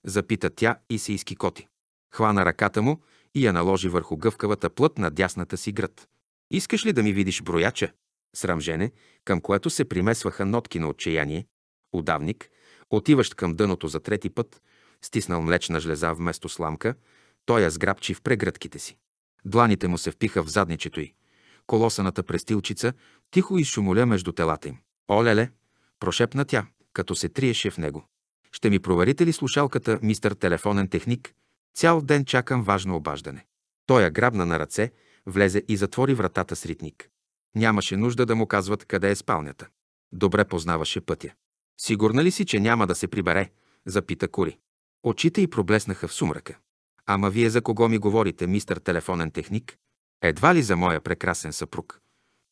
Запита тя и се изкикоти. Хвана ръката му и я наложи върху гъвкавата плът на дясната си гръд. Искаш ли да ми видиш брояче? срамжене, към което се примесваха нотки на отчаяние, удавник, отиващ към дъното за трети път, стиснал млечна жлеза вместо сламка, той я сграбчи в прегръдките си. Дланите му се впиха в задничето й. Колосаната престилчица тихо изшумоля между телата им. Олеле, прошепна тя, като се триеше в него. Ще ми проверите ли слушалката, мистър телефонен техник? Цял ден чакам важно обаждане. Той я грабна на ръце, влезе и затвори вратата с ритник. Нямаше нужда да му казват къде е спалнята. Добре познаваше пътя. Сигурна ли си, че няма да се прибере? Запита Кури. Очите й проблеснаха в сумрака. Ама вие за кого ми говорите, мистър телефонен техник? Едва ли за моя прекрасен съпруг?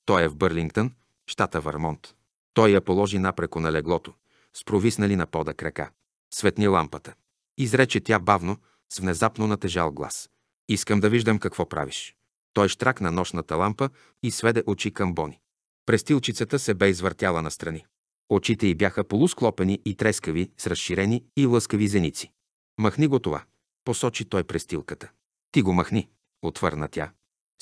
Той е в Бърлингтън, щата Вармонт. Той я положи напреко на леглото, с провиснали на пода крака. Светни лампата. Изрече тя бавно, с внезапно натежал глас. Искам да виждам какво правиш. Той штракна нощната лампа и сведе очи към Бони. Престилчицата се бе извъртяла настрани. Очите й бяха полусклопени и трескави, с разширени и лъскави зеници. Махни го това, посочи той престилката. Ти го махни, отвърна тя.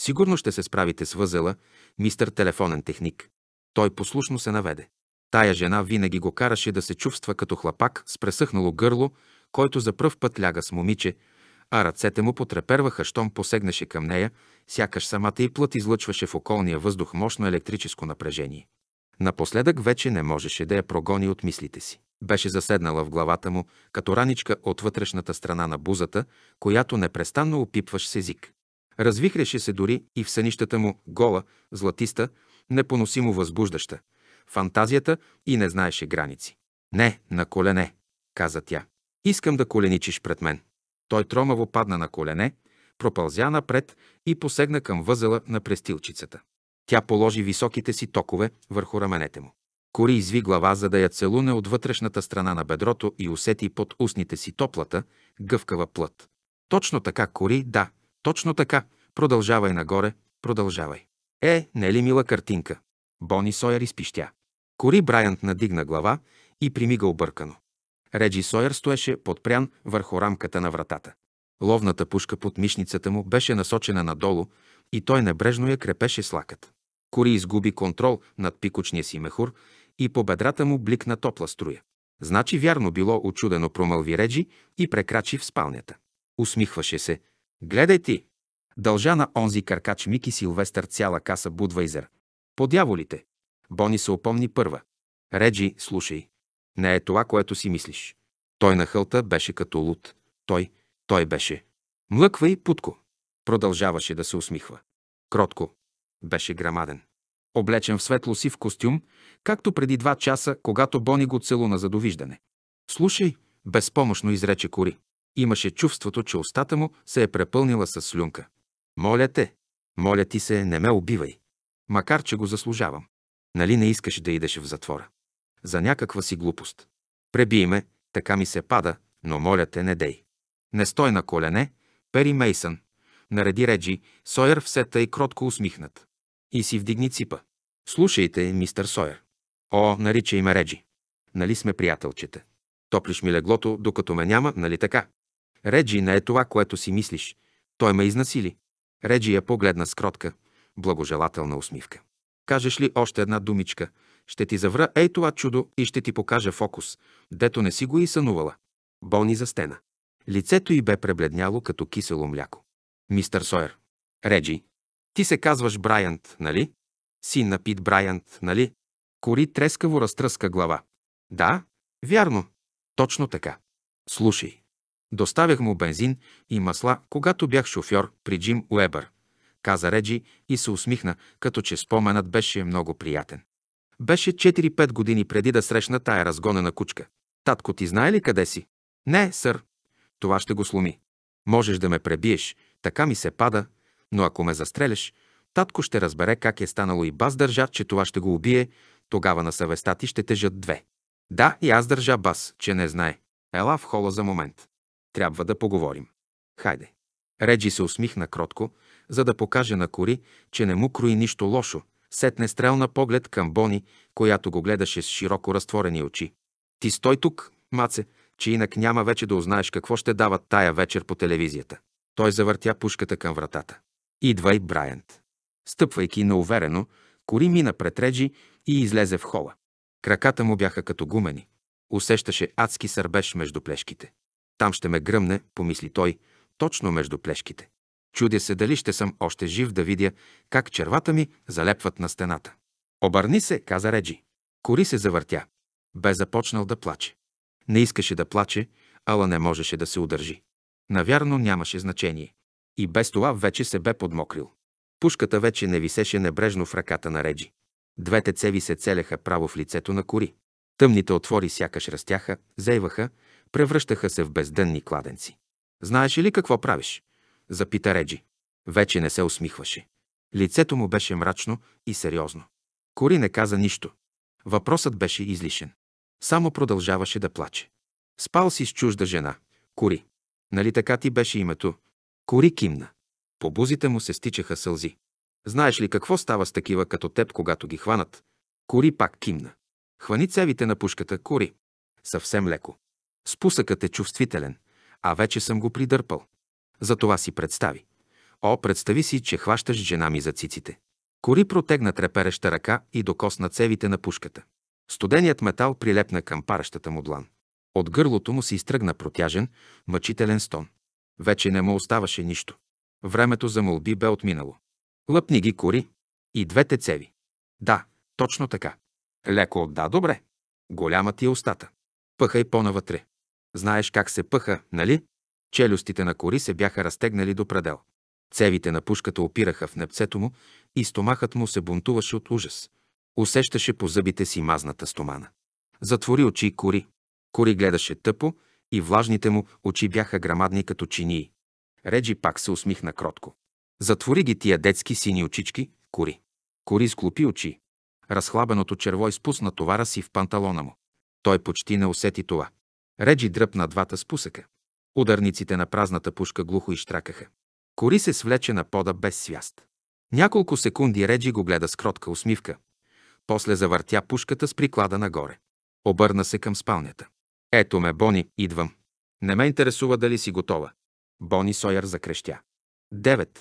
Сигурно ще се справите с възела, мистър телефонен техник. Той послушно се наведе. Тая жена винаги го караше да се чувства като хлапак с пресъхнало гърло, който за пръв път ляга с момиче, а ръцете му потреперваха, щом посегнеше към нея сякаш самата и плът излъчваше в околния въздух мощно електрическо напрежение. Напоследък вече не можеше да я прогони от мислите си. Беше заседнала в главата му като раничка от вътрешната страна на бузата, която непрестанно опипваш с език. Развихреше се дори и в сънищата му гола, златиста, непоносимо възбуждаща. Фантазията и не знаеше граници. «Не, на колене», каза тя. «Искам да коленичиш пред мен». Той тромаво падна на колене, пропълзя напред и посегна към възела на престилчицата. Тя положи високите си токове върху раменете му. Кори изви глава, за да я целуне от вътрешната страна на бедрото и усети под устните си топлата, гъвкава плът. Точно така, Кори, да, точно така. Продължавай нагоре, продължавай. Е, не е ли мила картинка? Бони Сойер изпищя. Кори Брайант надигна глава и примига объркано. Реджи Сойер стоеше подпрян върху рамката на вратата. Ловната пушка под мишницата му беше насочена надолу и той небрежно я крепеше с лакът. Кори изгуби контрол над пикочния си мехур и по бедрата му бликна топла струя. Значи вярно било очудено промълви Реджи и прекрачи в спалнята. Усмихваше се. Гледай ти! Дължа на онзи каркач Мики Силвестър цяла каса Будвайзер. По дяволите! Бони се опомни първа. Реджи, слушай. Не е това, което си мислиш. Той на хълта беше като луд. Той, той беше. Млъква и путко. Продължаваше да се усмихва. Кротко. Беше грамаден. Облечен в светло сив костюм, както преди два часа, когато Бони го целуна за довиждане. Слушай, безпомощно изрече Кори. Имаше чувството, че устата му се е препълнила с слюнка. Моля те, моля ти се, не ме убивай. Макар, че го заслужавам. Нали не искаш да идеш в затвора? За някаква си глупост. Преби ме, така ми се пада, но моля те, не дей. Не стой на колене, Пери Мейсън, нареди Реджи, Сойер все тъй кротко усмихнат. И си вдигни ципа. Слушайте, мистер Сойер. О, наричай ме Реджи. Нали сме приятелчета? Топлиш ми леглото, докато ме няма, нали така? Реджи не е това, което си мислиш. Той ме изнасили. Реджи я погледна с кротка, благожелателна усмивка. Кажеш ли още една думичка, ще ти завра ей това чудо и ще ти покажа фокус, дето не си го и сънувала. Бони за стена. Лицето й бе пребледняло като кисело мляко. Мистер Сойер. Реджи. Ти се казваш Брайант, нали? Син на Пит Брайант, нали? Кори трескаво разтръска глава. Да, вярно. Точно така. Слушай. Доставях му бензин и масла, когато бях шофьор при Джим Уебър. Каза Реджи и се усмихна, като че споменът беше много приятен. Беше 4-5 години преди да срещна тая разгонена кучка. Татко, ти знае ли къде си? Не, сър, това ще го сломи. Можеш да ме пребиеш, така ми се пада, но ако ме застреляш, татко ще разбере как е станало и бас държа, че това ще го убие, тогава на съвестта ти ще тежат две. Да, и аз държа бас, че не знае. Ела в хола за момент. Трябва да поговорим. Хайде. Реджи се усмихна кротко, за да покаже на Кори, че не му крои нищо лошо. Сетне стрелна поглед към Бони, която го гледаше с широко разтворени очи. Ти стой тук, маце, че инак няма вече да узнаеш какво ще дават тая вечер по телевизията. Той завъртя пушката към вратата. Идвай, Брайант. Стъпвайки неуверено, Кори мина пред Реджи и излезе в хола. Краката му бяха като гумени. Усещаше адски сърбеж между плешките. Там ще ме гръмне, помисли той, точно между плешките. Чудя се дали ще съм още жив да видя как червата ми залепват на стената. Обърни се, каза Реджи. Кори се завъртя. Бе започнал да плаче. Не искаше да плаче, ала не можеше да се удържи. Навярно нямаше значение. И без това вече се бе подмокрил. Пушката вече не висеше небрежно в ръката на Реджи. Двете цеви се целяха право в лицето на Кори. Тъмните отвори сякаш растяха, зейваха, превръщаха се в бездънни кладенци. Знаеш ли какво правиш? Запита Реджи. Вече не се усмихваше. Лицето му беше мрачно и сериозно. Кори не каза нищо. Въпросът беше излишен. Само продължаваше да плаче. Спал си с чужда жена. Кори. Нали така ти беше името? Кори кимна. По бузите му се стичаха сълзи. Знаеш ли какво става с такива като теб, когато ги хванат? Кори пак кимна. Хвани цевите на пушката, Кори. Съвсем леко. Спусъкът е чувствителен, а вече съм го придърпал. Затова си представи. О, представи си, че хващаш жена ми за циците. Кори протегна трепереща ръка и докосна цевите на пушката. Студеният метал прилепна към парещата му длан. От гърлото му се изтръгна протяжен, мъчителен стон. Вече не му оставаше нищо. Времето за молби бе отминало. Лъпни ги кори и двете цеви. Да, точно така. Леко отда добре. Голяма ти е устата. Пъхай по-навътре. Знаеш как се пъха, нали? Челюстите на кори се бяха разтегнали до предел. Цевите на пушката опираха в непцето му и стомахът му се бунтуваше от ужас. Усещаше по зъбите си мазната стомана. Затвори очи и кори. Кори гледаше тъпо и влажните му очи бяха грамадни като чинии. Реджи пак се усмихна кротко. Затвори ги тия детски сини очички, кори. Кори склопи очи. Разхлабеното черво изпусна товара си в панталона му. Той почти не усети това. Реджи дръпна двата спусъка. Ударниците на празната пушка глухо изтракаха. Кори се свлече на пода без свяст. Няколко секунди Реджи го гледа с кротка усмивка, после завъртя пушката с приклада нагоре. Обърна се към спалнята. Ето ме, Бони, идвам. Не ме интересува дали си готова. Бони Сойер закрещя. 9.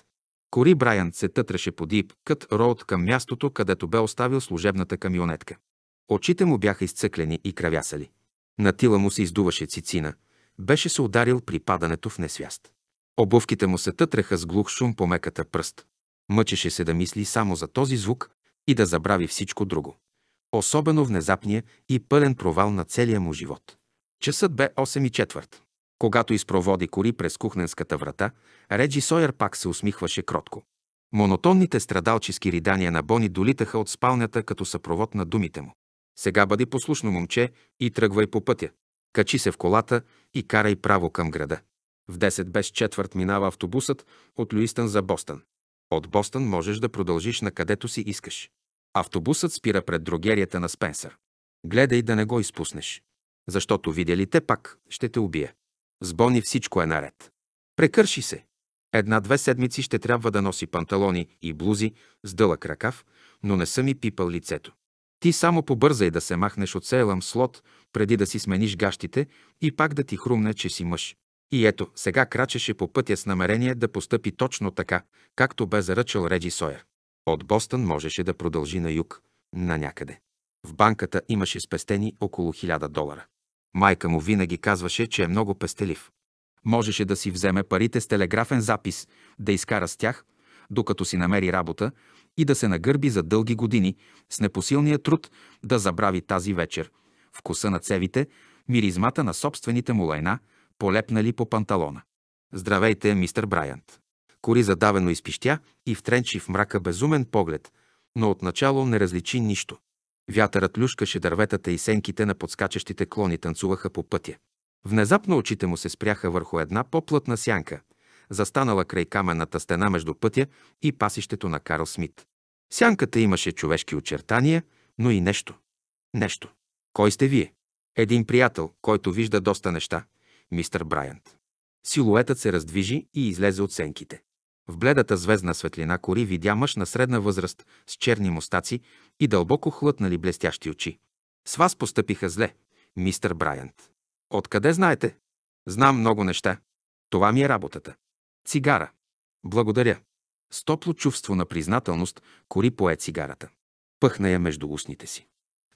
Кори Брайан се тътреше по дип, кът Роуд към мястото, където бе оставил служебната камионетка. Очите му бяха изцъклени и кръвясали. На тила му се издуваше цицина. Беше се ударил при падането в несвяст. Обувките му се тътреха с глух шум по меката пръст. Мъчеше се да мисли само за този звук, и да забрави всичко друго. Особено внезапния и пълен провал на целия му живот. Часът бе 8 и четвърт. Когато изпроводи кори през кухненската врата, Реджи Сойер пак се усмихваше кротко. Монотонните страдалчески ридания на Бони долитаха от спалнята като съпровод на думите му. Сега бъди послушно момче и тръгвай по пътя. Качи се в колата и карай право към града. В 10 без четвърт минава автобусът от Люистън за Бостън. От Бостън можеш да продължиш на където си искаш. Автобусът спира пред дрогерията на Спенсър. Гледай да не го изпуснеш, защото видя ли те пак, ще те убие. С Бони всичко е наред. Прекърши се. Една-две седмици ще трябва да носи панталони и блузи с дълъг ръкав, но не съм и пипал лицето. Ти само побързай да се махнеш от Сейлъм слот, преди да си смениш гащите и пак да ти хрумне, че си мъж. И ето, сега крачеше по пътя с намерение да постъпи точно така, както бе заръчал Реджи Сойер. От Бостън можеше да продължи на юг, на някъде. В банката имаше спестени около 1000 долара. Майка му винаги казваше, че е много пестелив. Можеше да си вземе парите с телеграфен запис, да изкара с тях, докато си намери работа и да се нагърби за дълги години с непосилния труд да забрави тази вечер, вкуса на цевите, миризмата на собствените му лайна, полепнали по панталона. Здравейте, мистер Брайант. Кори задавено изпищя и втренчи в мрака безумен поглед, но отначало не различи нищо. Вятърът люшкаше дърветата и сенките на подскачащите клони танцуваха по пътя. Внезапно очите му се спряха върху една по-плътна сянка, застанала край каменната стена между пътя и пасището на Карл Смит. Сянката имаше човешки очертания, но и нещо. Нещо. Кой сте вие? Един приятел, който вижда доста неща, мистер Брайант. Силуетът се раздвижи и излезе от сенките. В бледата звездна светлина Кори видя мъж на средна възраст с черни мустаци и дълбоко хлътнали блестящи очи. С вас постъпиха зле, мистер Брайант. Откъде знаете? Знам много неща. Това ми е работата. Цигара. Благодаря. С топло чувство на признателност Кори пое цигарата. Пъхна я между устните си.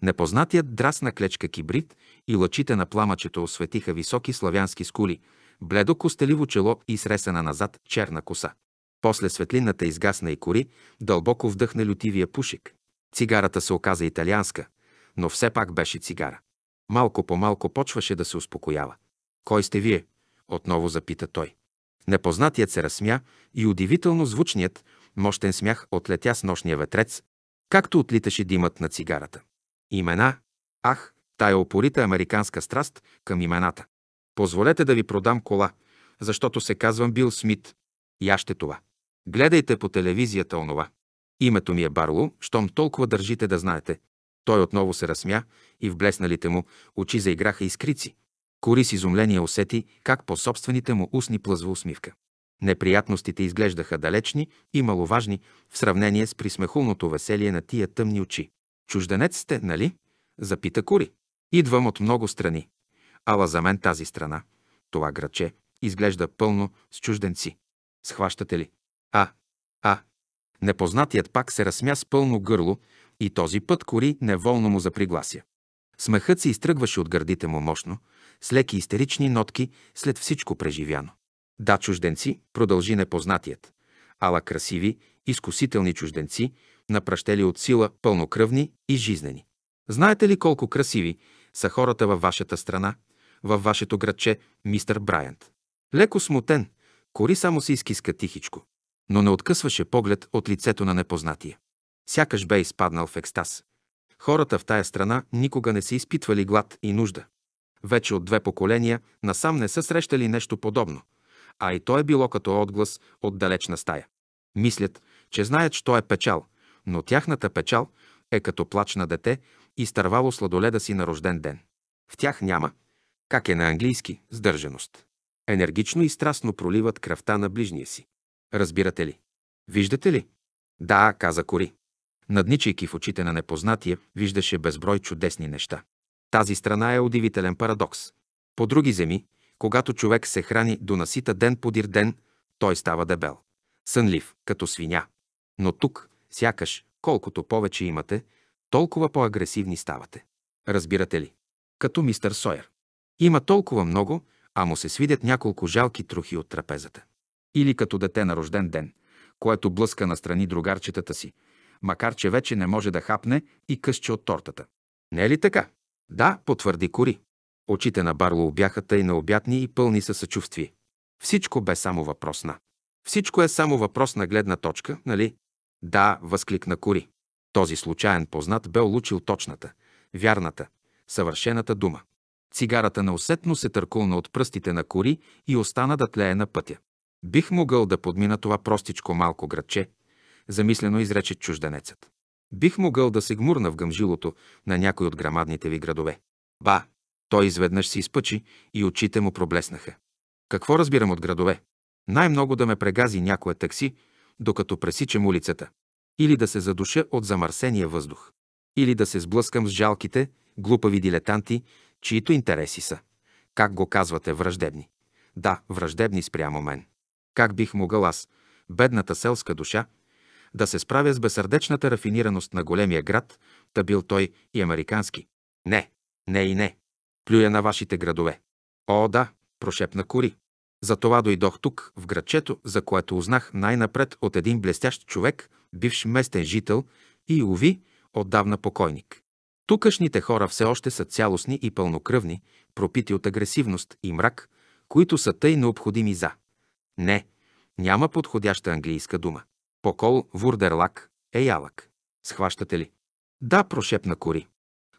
Непознатият драсна клечка кибрид и лъчите на пламъчето осветиха високи славянски скули, бледо костеливо чело и сресена назад черна коса. После светлината изгасна и кори, дълбоко вдъхна лютивия пушек. Цигарата се оказа италианска, но все пак беше цигара. Малко по малко почваше да се успокоява. «Кой сте вие?» – отново запита той. Непознатият се разсмя и удивително звучният, мощен смях отлетя с нощния ветрец, както отлиташе димът на цигарата. Имена? Ах, тая опорита американска страст към имената. Позволете да ви продам кола, защото се казвам Бил Смит. И ще това. Гледайте по телевизията онова. Името ми е Барло, щом толкова държите да знаете. Той отново се разсмя и в блесналите му очи заиграха искрици. Кори с изумление усети как по собствените му устни плъзва усмивка. Неприятностите изглеждаха далечни и маловажни в сравнение с присмехулното веселие на тия тъмни очи. Чужденец сте, нали? Запита Кури. Идвам от много страни. Ала за мен тази страна, това граче, изглежда пълно с чужденци. Схващате ли? А, а. Непознатият пак се разсмя с пълно гърло и този път кори неволно му заприглася. Смехът се изтръгваше от гърдите му мощно, с леки истерични нотки след всичко преживяно. Да, чужденци, продължи непознатият. Ала красиви, изкусителни чужденци, напращели от сила, пълнокръвни и жизнени. Знаете ли колко красиви са хората във вашата страна, във вашето градче, мистър Брайант? Леко смутен, кори само се изкиска тихичко но не откъсваше поглед от лицето на непознатия. Сякаш бе изпаднал в екстаз. Хората в тая страна никога не са изпитвали глад и нужда. Вече от две поколения насам не са срещали нещо подобно, а и то е било като отглас от далечна стая. Мислят, че знаят, що е печал, но тяхната печал е като плач на дете и стървало сладоледа си на рожден ден. В тях няма, как е на английски, сдържаност. Енергично и страстно проливат кръвта на ближния си. Разбирате ли? Виждате ли? Да, каза Кори. Надничайки в очите на непознатие, виждаше безброй чудесни неща. Тази страна е удивителен парадокс. По други земи, когато човек се храни до насита ден подир ден, той става дебел. Сънлив, като свиня. Но тук, сякаш, колкото повече имате, толкова по-агресивни ставате. Разбирате ли? Като мистър Сойер. Има толкова много, а му се свидят няколко жалки трухи от трапезата или като дете на рожден ден, което блъска настрани другарчетата си, макар че вече не може да хапне и късче от тортата. Не е ли така? Да, потвърди Кори. Очите на Барло бяха тъй необятни и пълни със съчувствие. Всичко бе само въпрос на. Всичко е само въпрос на гледна точка, нали? Да, възкликна Кори. Този случайен познат бе улучил точната, вярната, съвършената дума. Цигарата неусетно се търкулна от пръстите на Кори и остана да тлее на пътя. Бих могъл да подмина това простичко малко градче, замислено изрече чужденецът. Бих могъл да се гмурна в гъмжилото на някой от грамадните ви градове. Ба! Той изведнъж се изпъчи и очите му проблеснаха. Какво разбирам от градове? Най-много да ме прегази някое такси, докато пресичам улицата. Или да се задуша от замърсения въздух. Или да се сблъскам с жалките, глупави дилетанти, чието интереси са. Как го казвате, враждебни? Да, враждебни спрямо мен. Как бих могъл аз, бедната селска душа, да се справя с безсърдечната рафинираност на големия град, та бил той и американски. Не, не и не. Плюя на вашите градове. О, да, прошепна Кори. Затова дойдох тук, в градчето, за което узнах най-напред от един блестящ човек, бивш местен жител и, уви, отдавна покойник. Тукашните хора все още са цялостни и пълнокръвни, пропити от агресивност и мрак, които са тъй необходими за не, няма подходяща английска дума. Покол вурдерлак е ялък. Схващате ли? Да, прошепна Кори.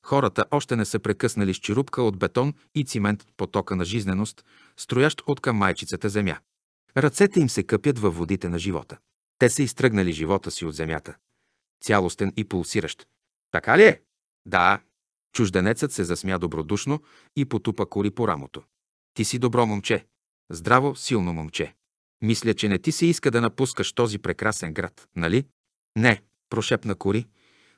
Хората още не са прекъснали с черупка от бетон и цимент потока на жизненост, строящ от към майчицата земя. Ръцете им се къпят във водите на живота. Те са изтръгнали живота си от земята. Цялостен и пулсиращ. Така ли е? Да. Чужденецът се засмя добродушно и потупа Кори по рамото. Ти си добро момче. Здраво, силно момче. Мисля, че не ти се иска да напускаш този прекрасен град, нали? Не, прошепна Кори,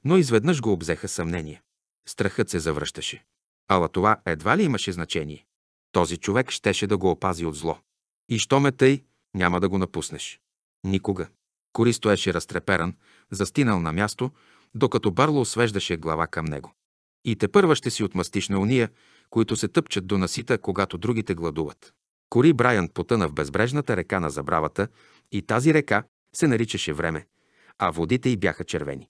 но изведнъж го обзеха съмнение. Страхът се завръщаше. Ала това едва ли имаше значение. Този човек щеше да го опази от зло. И що ме тъй, няма да го напуснеш. Никога. Кори стоеше разтреперан, застинал на място, докато Барло освеждаше глава към него. И те първа ще си отмъстиш на уния, които се тъпчат до насита, когато другите гладуват. Кори Брайан потъна в безбрежната река на забравата и тази река се наричаше Време, а водите й бяха червени.